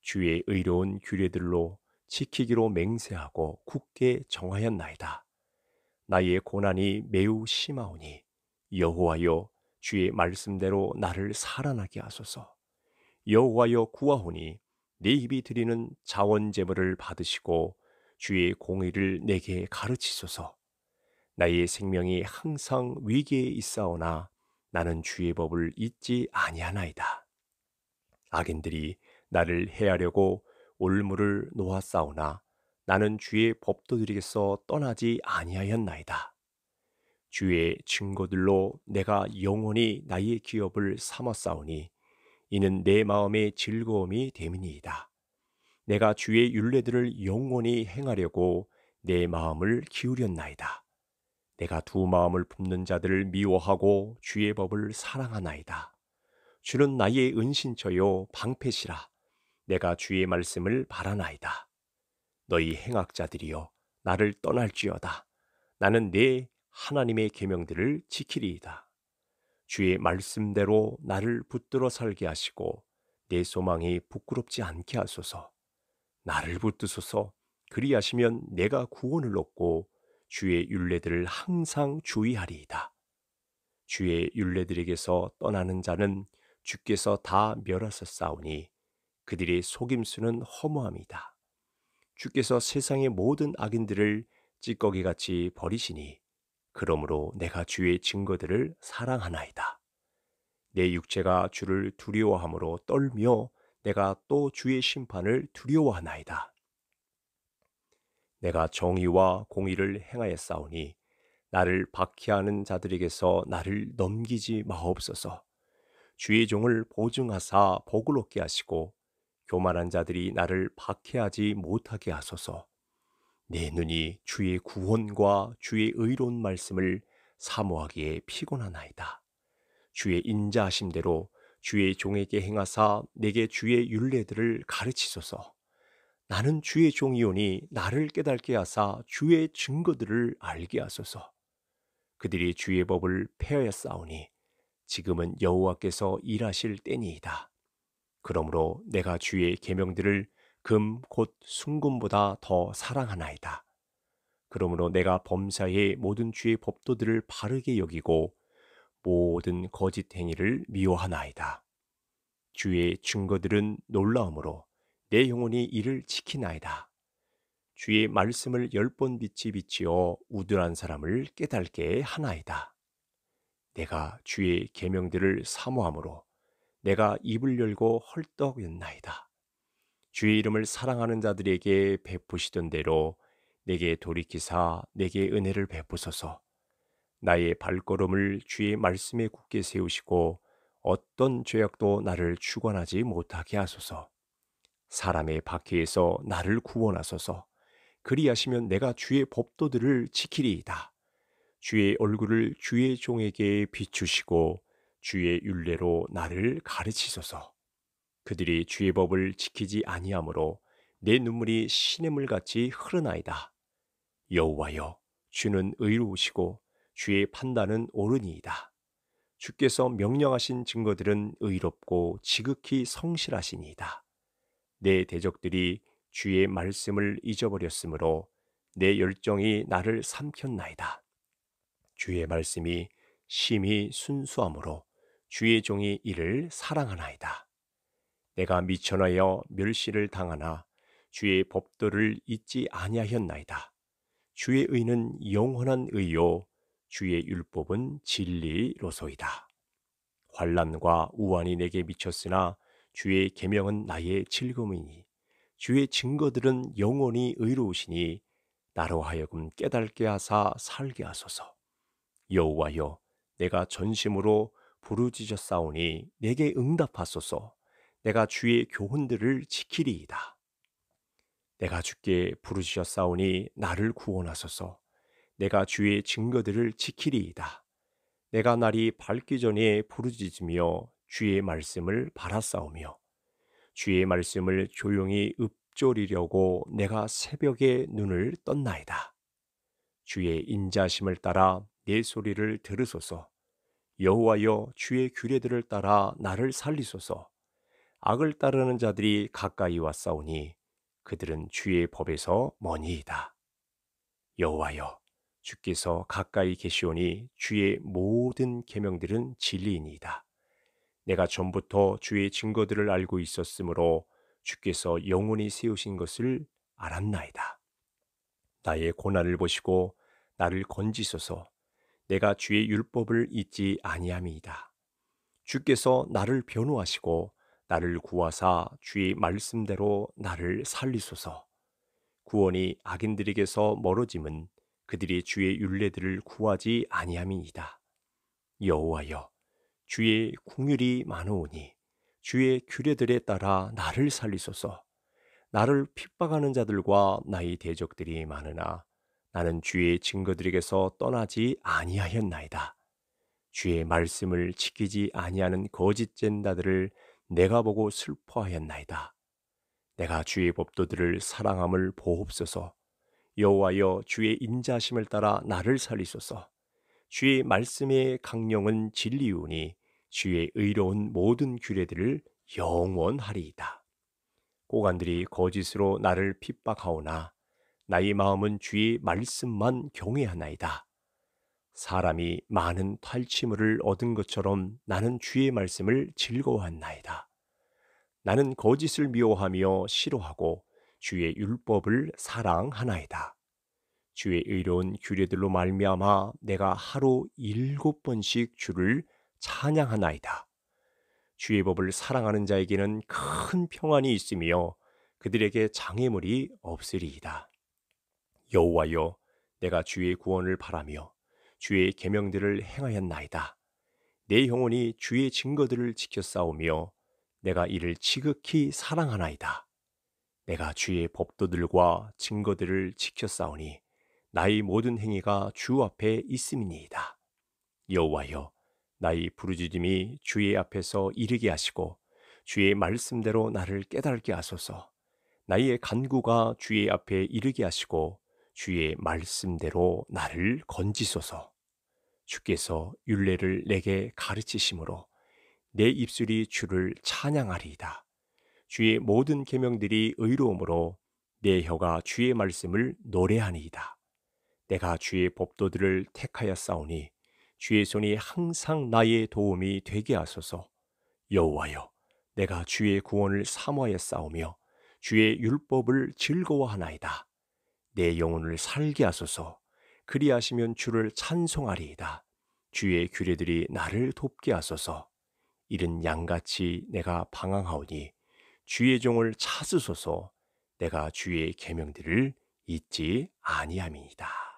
주의 의로운 규례들로 지키기로 맹세하고 굳게 정하였나이다. 나의 고난이 매우 심하오니 여호와여 주의 말씀대로 나를 살아나게 하소서. 여호와여 구하오니 네 입이 드리는 자원 제물을 받으시고 주의 공의를 내게 가르치소서. 나의 생명이 항상 위기에 있사오나 나는 주의 법을 잊지 아니하나이다. 악인들이 나를 해하려고 올무를 놓았사오나 나는 주의 법도들에게서 떠나지 아니하였나이다. 주의 증거들로 내가 영원히 나의 기업을 삼았사오니 이는 내 마음의 즐거움이 됨이니이다. 내가 주의 윤례들을 영원히 행하려고 내 마음을 기울였나이다. 내가 두 마음을 품는 자들을 미워하고 주의 법을 사랑하나이다. 주는 나의 은신처요 방패시라. 내가 주의 말씀을 바라나이다. 너희 행악자들이여 나를 떠날지어다. 나는 내 하나님의 계명들을 지키리이다. 주의 말씀대로 나를 붙들어 살게 하시고 내 소망이 부끄럽지 않게 하소서. 나를 붙드소서. 그리하시면 내가 구원을 얻고 주의 윤례들을 항상 주의하리이다. 주의 윤례들에게서 떠나는 자는 주께서 다 멸하서 싸우니 그들의 속임수는 허무함이다. 주께서 세상의 모든 악인들을 찌꺼기같이 버리시니 그러므로 내가 주의 증거들을 사랑하나이다. 내 육체가 주를 두려워함으로 떨며 내가 또 주의 심판을 두려워하나이다. 내가 정의와 공의를 행하였사오니 나를 박해하는 자들에게서 나를 넘기지 마옵소서. 주의 종을 보증하사 복을 얻게 하시고 교만한 자들이 나를 박해하지 못하게 하소서. 내 눈이 주의 구원과 주의 의로운 말씀을 사모하기에 피곤하나이다. 주의 인자하심대로 주의 종에게 행하사 내게 주의 윤례들을 가르치소서. 나는 주의 종이오니 나를 깨닫게 하사 주의 증거들을 알게 하소서. 그들이 주의 법을 폐하였사오니 지금은 여호와께서 일하실 때니이다. 그러므로 내가 주의 계명들을 금곧 순금보다 더 사랑하나이다. 그러므로 내가 범사의 모든 주의 법도들을 바르게 여기고 모든 거짓 행위를 미워하나이다. 주의 증거들은 놀라움으로 내 영혼이 이를 지키나이다. 주의 말씀을 열번 빛이 비치어 우둔한 사람을 깨달게 하나이다. 내가 주의 계명들을 사모함으로 내가 입을 열고 헐떡였나이다. 주의 이름을 사랑하는 자들에게 베푸시던 대로 내게 돌이키사 내게 은혜를 베푸소서. 나의 발걸음을 주의 말씀에 굳게 세우시고 어떤 죄악도 나를 주관하지 못하게 하소서. 사람의 바퀴에서 나를 구원하소서. 그리하시면 내가 주의 법도들을 지키리이다. 주의 얼굴을 주의 종에게 비추시고 주의 윤례로 나를 가르치소서. 그들이 주의 법을 지키지 아니하므로 내 눈물이 시냇 물같이 흐르나이다. 여호와여 주는 의로우시고 주의 판단은 옳으니이다. 주께서 명령하신 증거들은 의롭고 지극히 성실하시니이다. 내 대적들이 주의 말씀을 잊어버렸으므로 내 열정이 나를 삼켰나이다. 주의 말씀이 심히 순수함으로 주의 종이 이를 사랑하나이다. 내가 미천하여 멸시를 당하나 주의 법도를 잊지 아니하였나이다. 주의 의는 영원한 의요 주의 율법은 진리로소이다. 환란과 우환이 내게 미쳤으나 주의 계명은 나의 즐거움이니 주의 증거들은 영원히 의로우시니 나로 하여금 깨닫게 하사 살게 하소서. 여호와여 내가 전심으로 부르짖어 싸우니 내게 응답하소서. 내가 주의 교훈들을 지키리이다. 내가 주께 부르짖었사오니 나를 구원하소서. 내가 주의 증거들을 지키리이다. 내가 날이 밝기 전에 부르짖으며 주의 말씀을 바라싸오며 주의 말씀을 조용히 읊조리려고 내가 새벽에 눈을 떴나이다. 주의 인자심을 따라 내 소리를 들으소서. 여호와여 주의 규례들을 따라 나를 살리소서. 악을 따르는 자들이 가까이 왔사오니 그들은 주의 법에서 머니이다. 여호와여 주께서 가까이 계시오니 주의 모든 계명들은 진리이니이다. 내가 전부터 주의 증거들을 알고 있었으므로 주께서 영원히 세우신 것을 알았나이다. 나의 고난을 보시고 나를 건지소서 내가 주의 율법을 잊지 아니함이이다. 주께서 나를 변호하시고 나를 구하사 주의 말씀대로 나를 살리소서. 구원이 악인들에게서 멀어짐은 그들이 주의 윤례들을 구하지 아니함이니이다. 여호와여, 주의 궁율이 많으오니 주의 규례들에 따라 나를 살리소서. 나를 핍박하는 자들과 나의 대적들이 많으나 나는 주의 증거들에게서 떠나지 아니하였나이다. 주의 말씀을 지키지 아니하는 거짓된 자들을 내가 보고 슬퍼하였나이다. 내가 주의 법도들을 사랑함을 보옵소서. 여호와여 주의 인자심을 따라 나를 살리소서. 주의 말씀의 강령은 진리우니 주의 의로운 모든 규례들을 영원하리이다. 고관들이 거짓으로 나를 핍박하오나 나의 마음은 주의 말씀만 경외하나이다. 사람이 많은 탈취물을 얻은 것처럼 나는 주의 말씀을 즐거워한나이다. 나는 거짓을 미워하며 싫어하고 주의 율법을 사랑하나이다. 주의 의로운 규례들로 말미암아 내가 하루 일곱 번씩 주를 찬양하나이다. 주의 법을 사랑하는 자에게는 큰 평안이 있으며 그들에게 장애물이 없으리이다. 여호와여, 내가 주의 구원을 바라며 주의 계명들을 행하였나이다. 내 영혼이 주의 증거들을 지켜 싸우며 내가 이를 지극히 사랑하나이다. 내가 주의 법도들과 증거들을 지켜 싸우니 나의 모든 행위가 주 앞에 있음이니이다. 여호와여 나의 부르짖음이 주의 앞에서 이르게 하시고 주의 말씀대로 나를 깨달게 하소서. 나의 간구가 주의 앞에 이르게 하시고 주의 말씀대로 나를 건지소서. 주께서 율례를 내게 가르치심으로 내 입술이 주를 찬양하리이다. 주의 모든 계명들이 의로움으로 내 혀가 주의 말씀을 노래하니이다. 내가 주의 법도들을 택하여 싸우니 주의 손이 항상 나의 도움이 되게 하소서. 여호와여, 내가 주의 구원을 삼아야 싸우며 주의 율법을 즐거워하나이다. 내 영혼을 살게 하소서. 그리하시면 주를 찬송하리이다. 주의 규례들이 나를 돕게 하소서. 이른 양같이 내가 방황하오니 주의 종을 찾으소서. 내가 주의 계명들을 잊지 아니함이니다